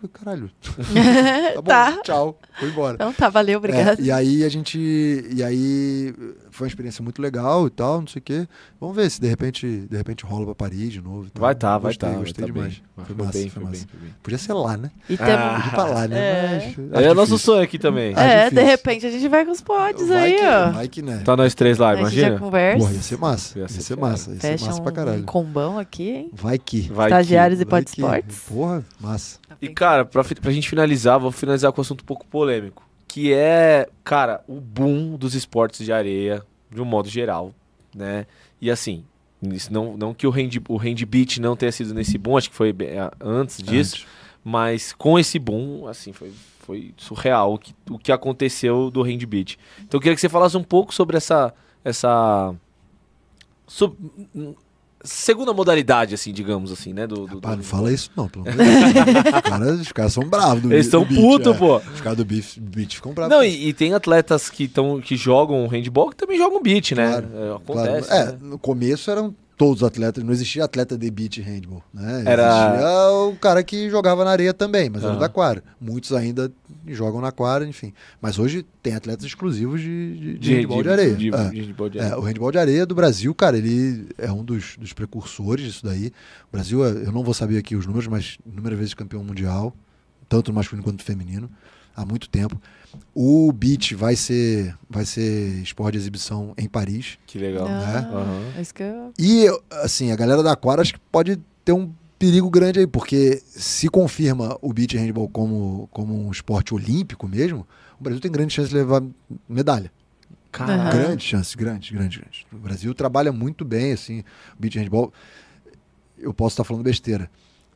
caralho. [laughs] [laughs] tá bom, tá. tchau. Foi embora. Então tá, valeu, obrigado. É, e aí a gente. E aí foi uma experiência muito legal e tal, não sei o quê. Vamos ver se de repente, de repente rola pra Paris de novo. Vai tá, vai tá. Gostei vai tá demais. foi, massa, bem, foi, massa. Bem, Podia ser lá, né? E tem... Ah, Podia pra lá, né? É, Mas, é o nosso sonho aqui também. É, é de repente a gente vai com os pods vai aí, que, ó. Vai que, né? Tá nós três lá, a imagina. A gente conversa. Porra, ia ser massa. Ia ser, ia ser massa. Ia ser massa um, pra caralho. Um combão aqui, hein? Vai que. Vai Estagiários e podsports. Porra, massa. E, cara, pra, pra gente finalizar, vou finalizar com um assunto um pouco polêmico. Que é, cara, o boom dos esportes de areia, de um modo geral, né? E assim, não, não que o hand, o hand beat não tenha sido nesse boom, acho que foi antes disso. Antes. Mas com esse boom, assim, foi, foi surreal o que, o que aconteceu do hand beat. Então eu queria que você falasse um pouco sobre essa. essa segunda modalidade, assim, digamos assim, né? Do, do, Rapaz, do... não fala isso não, pelo de [laughs] cara, Os caras são bravos. Do, Eles estão putos, é. pô. Os caras do beat, beat ficam bravos. Não, e, e, tem atletas que, tão, que jogam handball que também jogam beat, né? Claro, é, Acontece. Claro. É, né? no começo eram todos os atletas, não existia atleta de beach handball, né? Era... Existia o cara que jogava na areia também, mas uhum. era ah. da quadra. Muitos ainda jogam na quadra, enfim. Mas hoje tem atletas exclusivos de, de, de, de handball de, areia. É. De, é. handball areia. É, o handball de areia do Brasil, cara, ele é um dos, dos precursores disso daí. O Brasil, é, eu não vou saber aqui os números, mas inúmeras vezes campeão mundial, tanto no masculino quanto no feminino, há muito tempo. O Beat vai ser, vai ser esporte de exibição em Paris. Que legal. Né? Uhum. E, assim, a galera da Aquara acho que pode ter um perigo grande aí, porque se confirma o beach handball como, como um esporte olímpico mesmo, o Brasil tem grande chance de levar medalha. Caralho. Grande chance, grande, grande, grande. O Brasil trabalha muito bem, assim, o beach handball. Eu posso estar falando besteira.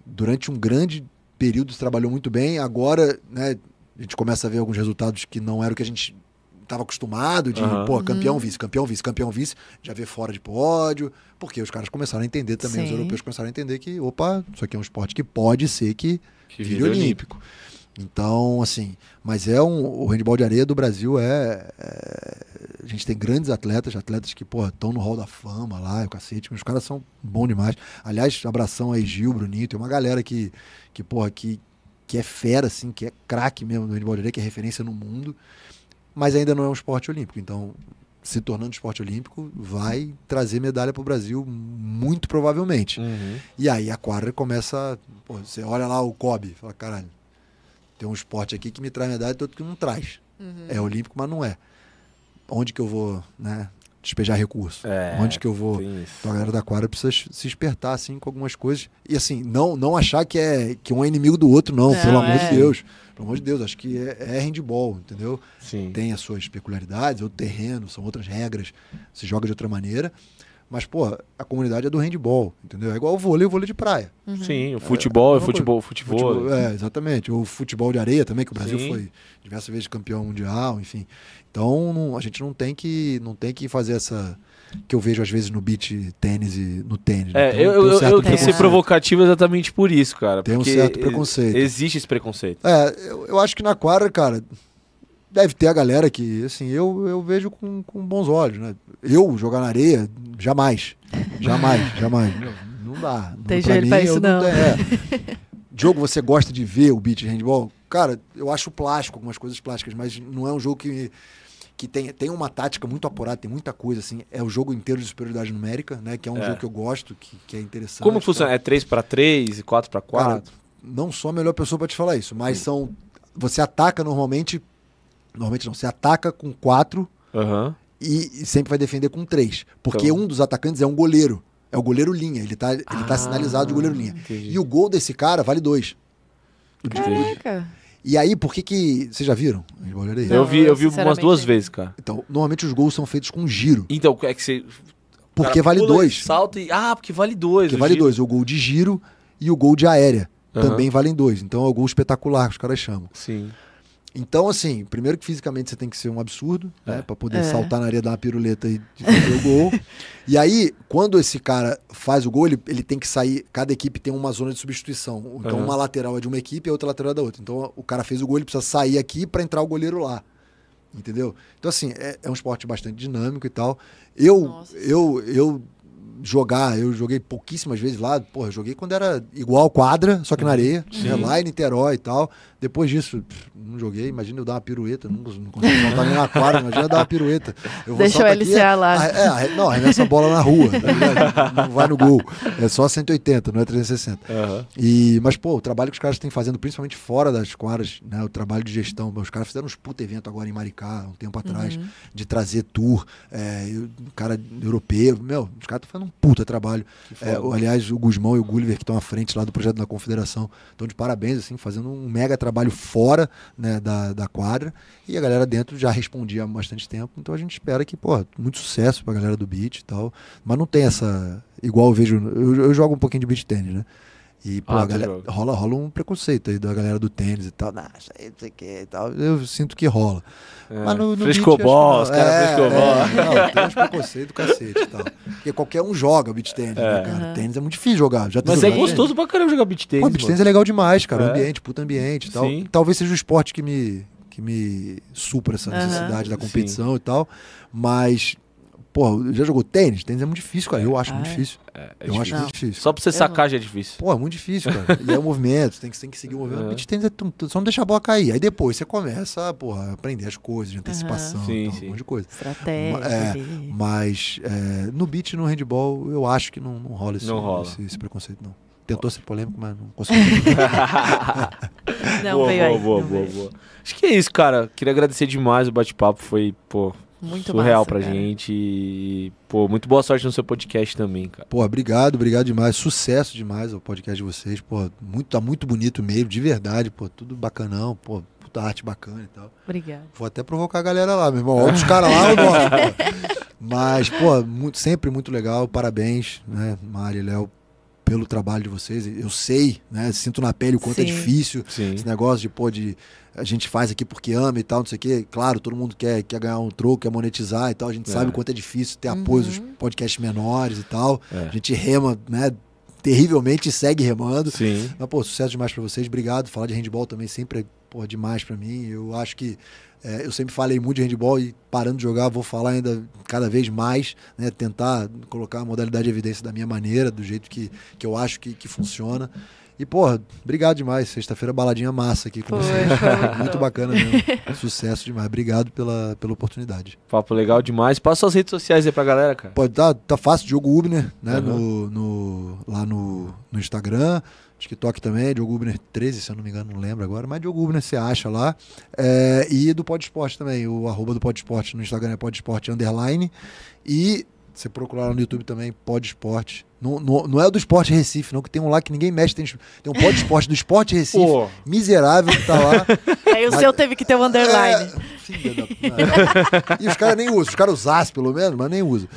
Durante um grande período trabalhou muito bem, agora, né, a gente começa a ver alguns resultados que não era o que a gente estava acostumado de, uhum. pô, campeão, uhum. vice, campeão, vice, campeão, vice, já vê fora de pódio, porque os caras começaram a entender também, Sim. os europeus começaram a entender que, opa, isso aqui é um esporte que pode ser que, que vire olímpico. olímpico. Então, assim, mas é um. O handball de areia do Brasil é. é a gente tem grandes atletas, atletas que, porra, estão no hall da fama lá, é o cacete, os caras são bons demais. Aliás, abração aí, Gil, Brunito tem uma galera que, que porra, que, que é fera, assim, que é craque mesmo do handball de areia, que é referência no mundo, mas ainda não é um esporte olímpico. Então, se tornando esporte olímpico, vai trazer medalha para o Brasil, muito provavelmente. Uhum. E aí a quadra começa. Pô, você olha lá o Kobe, fala: caralho, tem um esporte aqui que me traz medalha e outro que não traz. Uhum. É olímpico, mas não é. Onde que eu vou né, despejar recurso. É, Onde que eu vou? Então a galera da quadra precisa se espertar assim com algumas coisas. E assim, não não achar que é que um é inimigo do outro, não, não pelo amor de é. Deus. Pelo amor de Deus, acho que é, é handball, entendeu? Sim. Tem as suas peculiaridades, outro é terreno, são outras regras, se joga de outra maneira. Mas, porra, a comunidade é do handball, entendeu? É igual o vôlei e o vôlei de praia. Uhum. Sim, o é, futebol é, é futebol, futebol, futebol. É, exatamente. O futebol de areia também, que o Brasil Sim. foi diversas vezes campeão mundial, enfim. Então, não, a gente não tem que, não tem que fazer essa que eu vejo às vezes no beat tênis e no tênis. Né? É, né? eu, um eu, quis ser provocativo exatamente por isso, cara. Tem um certo preconceito. Existe esse preconceito. É, eu, eu acho que na quadra, cara, deve ter a galera que, assim, eu, eu vejo com, com bons olhos, né? Eu jogar na areia, jamais. Jamais, [laughs] jamais. Não, não dá. Não tem jeito mim, pra isso, não. não é. jogo [laughs] você gosta de ver o beat handball? Cara, eu acho plástico, algumas coisas plásticas, mas não é um jogo que, que tem, tem uma tática muito apurada, tem muita coisa, assim. É o jogo inteiro de superioridade numérica, né? Que é um é. jogo que eu gosto, que, que é interessante. Como funciona? Tá? É 3 para 3 e 4 para 4? não sou a melhor pessoa para te falar isso, mas são. Você ataca normalmente Normalmente não, você ataca com quatro uhum. e, e, sempre vai defender com três. Porque então. um dos atacantes é um goleiro. É o goleiro linha. Ele tá, ele tá ah, tá sinalizado de goleiro linha. Entendi. E o gol desse cara vale dois. Caraca. E aí, por que que... Vocês já viram? Eu, eu vi, eu vi umas duas é. vezes, cara. Então, normalmente os gols são feitos com giro. Então, é que você... Porque cara, vale pula, dois. Salta e... Ah, porque vale dois. Porque vale giro. dois. O gol de giro e o gol de aérea. Uhum. Também valem dois. Então é o gol espetacular que os caras chamam. Sim. Então, assim, primeiro que fisicamente você tem que ser um absurdo, né, é. né? Pra poder é. saltar na areia, dar uma piruleta e fazer o gol. [laughs] E aí, quando esse cara faz o gol, ele, ele tem que sair. Cada equipe tem uma zona de substituição. Então, uhum. uma lateral é de uma equipe e a outra lateral é da outra. Então, o cara fez o gol, ele precisa sair aqui para entrar o goleiro lá. Entendeu? Então, assim, é, é um esporte bastante dinâmico e tal. Eu, eu, eu jogar, eu joguei pouquíssimas vezes lá, porra, joguei quando era igual quadra, só que na uhum. areia, né? lá em Niterói e tal. Depois disso, não joguei. Imagina eu dar uma pirueta, não, não consigo soltar nem na quadra, imagina eu dar uma pirueta. Eu Deixa o LCA é, lá. A, é, não, arremessa a bola na rua, tá não vai no gol. É só 180, não é 360. Uhum. E, mas, pô, o trabalho que os caras têm fazendo, principalmente fora das quadras, né, o trabalho de gestão. Os caras fizeram uns puta evento agora em Maricá, um tempo atrás, uhum. de trazer tour, é, cara europeu. Meu, os caras estão fazendo um puta trabalho. É, aliás, o Guzmão e o Gulliver, que estão à frente lá do projeto da Confederação, estão de parabéns, assim, fazendo um mega trabalho trabalho fora né, da, da quadra e a galera dentro já respondia há bastante tempo. Então a gente espera que, muito sucesso pra galera do beat e tal. Mas não tem essa. Igual eu vejo. Eu, eu jogo um pouquinho de beat tênis, né? E, pô, ah, galera, rola, rola um preconceito aí da galera do tênis e tal. Nah, isso aí, não sei o que e tal. Eu sinto que rola. É, Mas no, no frescobol, os caras é, frescobol. É, não, tem uns preconceitos do cacete e tal. Porque qualquer um joga beat tênis, né, é. né, cara? Uhum. Tênis é muito difícil jogar. Já Mas é gostoso tênis? pra caramba jogar beat tênis. beat tênis é legal demais, cara. É. ambiente, puta ambiente e tal. Sim. Talvez seja o esporte que me, que me supra essa necessidade uhum. da competição Sim. e tal. Mas Pô, já jogou tênis? Tênis é muito difícil, cara. Eu acho ah, muito é? difícil. É, é eu acho não. muito difícil. Só pra você sacar não. já é difícil. Pô, é muito difícil, cara. e é o movimento, tem que, tem que seguir o movimento. Uhum. Tênis é só não deixar a bola cair. Aí depois você começa, porra, a aprender as coisas, de antecipação, uhum. sim, tal, então, sim. um monte de coisa. Estratégia. É, mas é, no beat, no handball, eu acho que não, não rola, esse, não rola. Esse, esse preconceito, não. Tentou ser polêmico, mas não conseguiu. [laughs] não, boa, veio boa, aí, boa, boa, veio. boa. Acho que é isso, cara. Queria agradecer demais o bate-papo. Foi, pô, muito surreal massa, pra cara. gente. E, pô, muito boa sorte no seu podcast também, cara. Pô, obrigado, obrigado demais. Sucesso demais o podcast de vocês. Pô, muito, tá muito bonito mesmo, de verdade, pô. Tudo bacanão, pô. Puta arte bacana e tal. Obrigado. Vou até provocar a galera lá, meu irmão. Olha os caras lá, eu gosto, Mas, pô, muito, sempre muito legal. Parabéns, né, Mari, Léo, pelo trabalho de vocês. Eu sei, né? Sinto na pele o quanto é Sim. é difícil Sim. esse negócio de, pô, de a gente faz aqui porque ama e tal, não sei o quê. Claro, todo mundo quer, quer ganhar um troco, quer monetizar e tal. A gente é. sabe o quanto é difícil ter apoio dos uhum. podcasts menores e tal. É. A gente rema, né? Terrivelmente e segue remando. Sim. Mas, pô, sucesso demais para vocês. Obrigado. Falar de handball também sempre é pô, demais para mim. Eu acho que é, eu sempre falei muito de handball e parando de jogar, vou falar ainda cada vez mais, né? Tentar colocar a modalidade de evidência da minha maneira, do jeito que, que eu acho que, que funciona. E, porra, obrigado demais. Sexta-feira, baladinha massa aqui com Pô, vocês. Muito [laughs] bacana mesmo. [laughs] Sucesso demais. Obrigado pela, pela oportunidade. Papo legal demais. Passa as redes sociais aí pra galera, cara. Pode, tá, tá fácil. Diogo Ubner, né? Uhum. No, no, lá no, no Instagram. TikTok também, Diogo Ubner 13, se eu não me engano, não lembro agora, mas Diogo Ubner você acha lá. É, e do Podsport também, o arroba do Podsport no Instagram é Podsport Underline. E você procurar no YouTube também, Podsport não, não, não, é do Esporte Recife, não, que tem um lá que ninguém mexe. Tem, tem um pote esporte do Esporte [laughs] Recife, miserável que tá lá. [laughs] aí o mas, seu teve que ter um é, underline. É, [laughs] filha da, e os caras nem usam, os caras usam pelo menos, mas nem usam.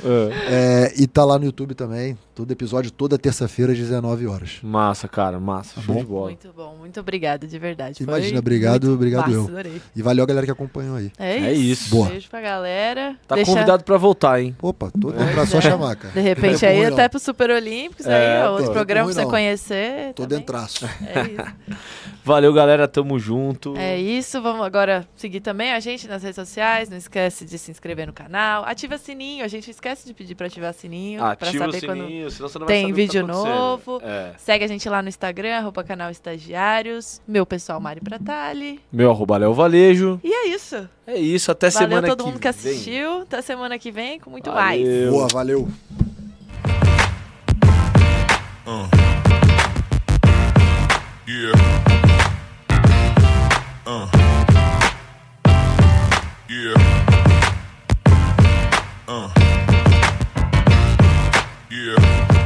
É. É, e tá lá no YouTube também, todo episódio, toda terça-feira, às 19 horas. Massa, cara, massa, tá show bom? de bola. Muito bom, muito obrigado, de verdade. Imagina, Foi obrigado, obrigado massa, eu. Adorei. E valeu a galera que acompanhou aí. É, é isso. É isso. Boa. Beijo pra galera. Tá Deixa... convidado pra voltar, hein? Opa, tô é. pra só chamar, cara. De repente é aí, até pro Super Olímpicos é, aí, ó, outros programas pra você não. conhecer. Tô dentro traço É isso. [laughs] Valeu, galera. Tamo junto. É isso. Vamos agora seguir também a gente nas redes sociais. Não esquece de se inscrever no canal. Ativa sininho. A gente esquece de pedir pra ativar sininho. Ativa pra saber sininho, quando senão você não vai tem tá vídeo tá novo. É. Segue a gente lá no Instagram, arroba canal estagiários. Meu pessoal, Mari Pratali. Meu arroba Léo Valejo. E é isso. É isso. Até valeu semana que vem. Valeu todo mundo que assistiu. Até semana que vem com muito valeu. mais. Boa, valeu. Uh. Yeah. Uh. Yeah. Uh. Yeah.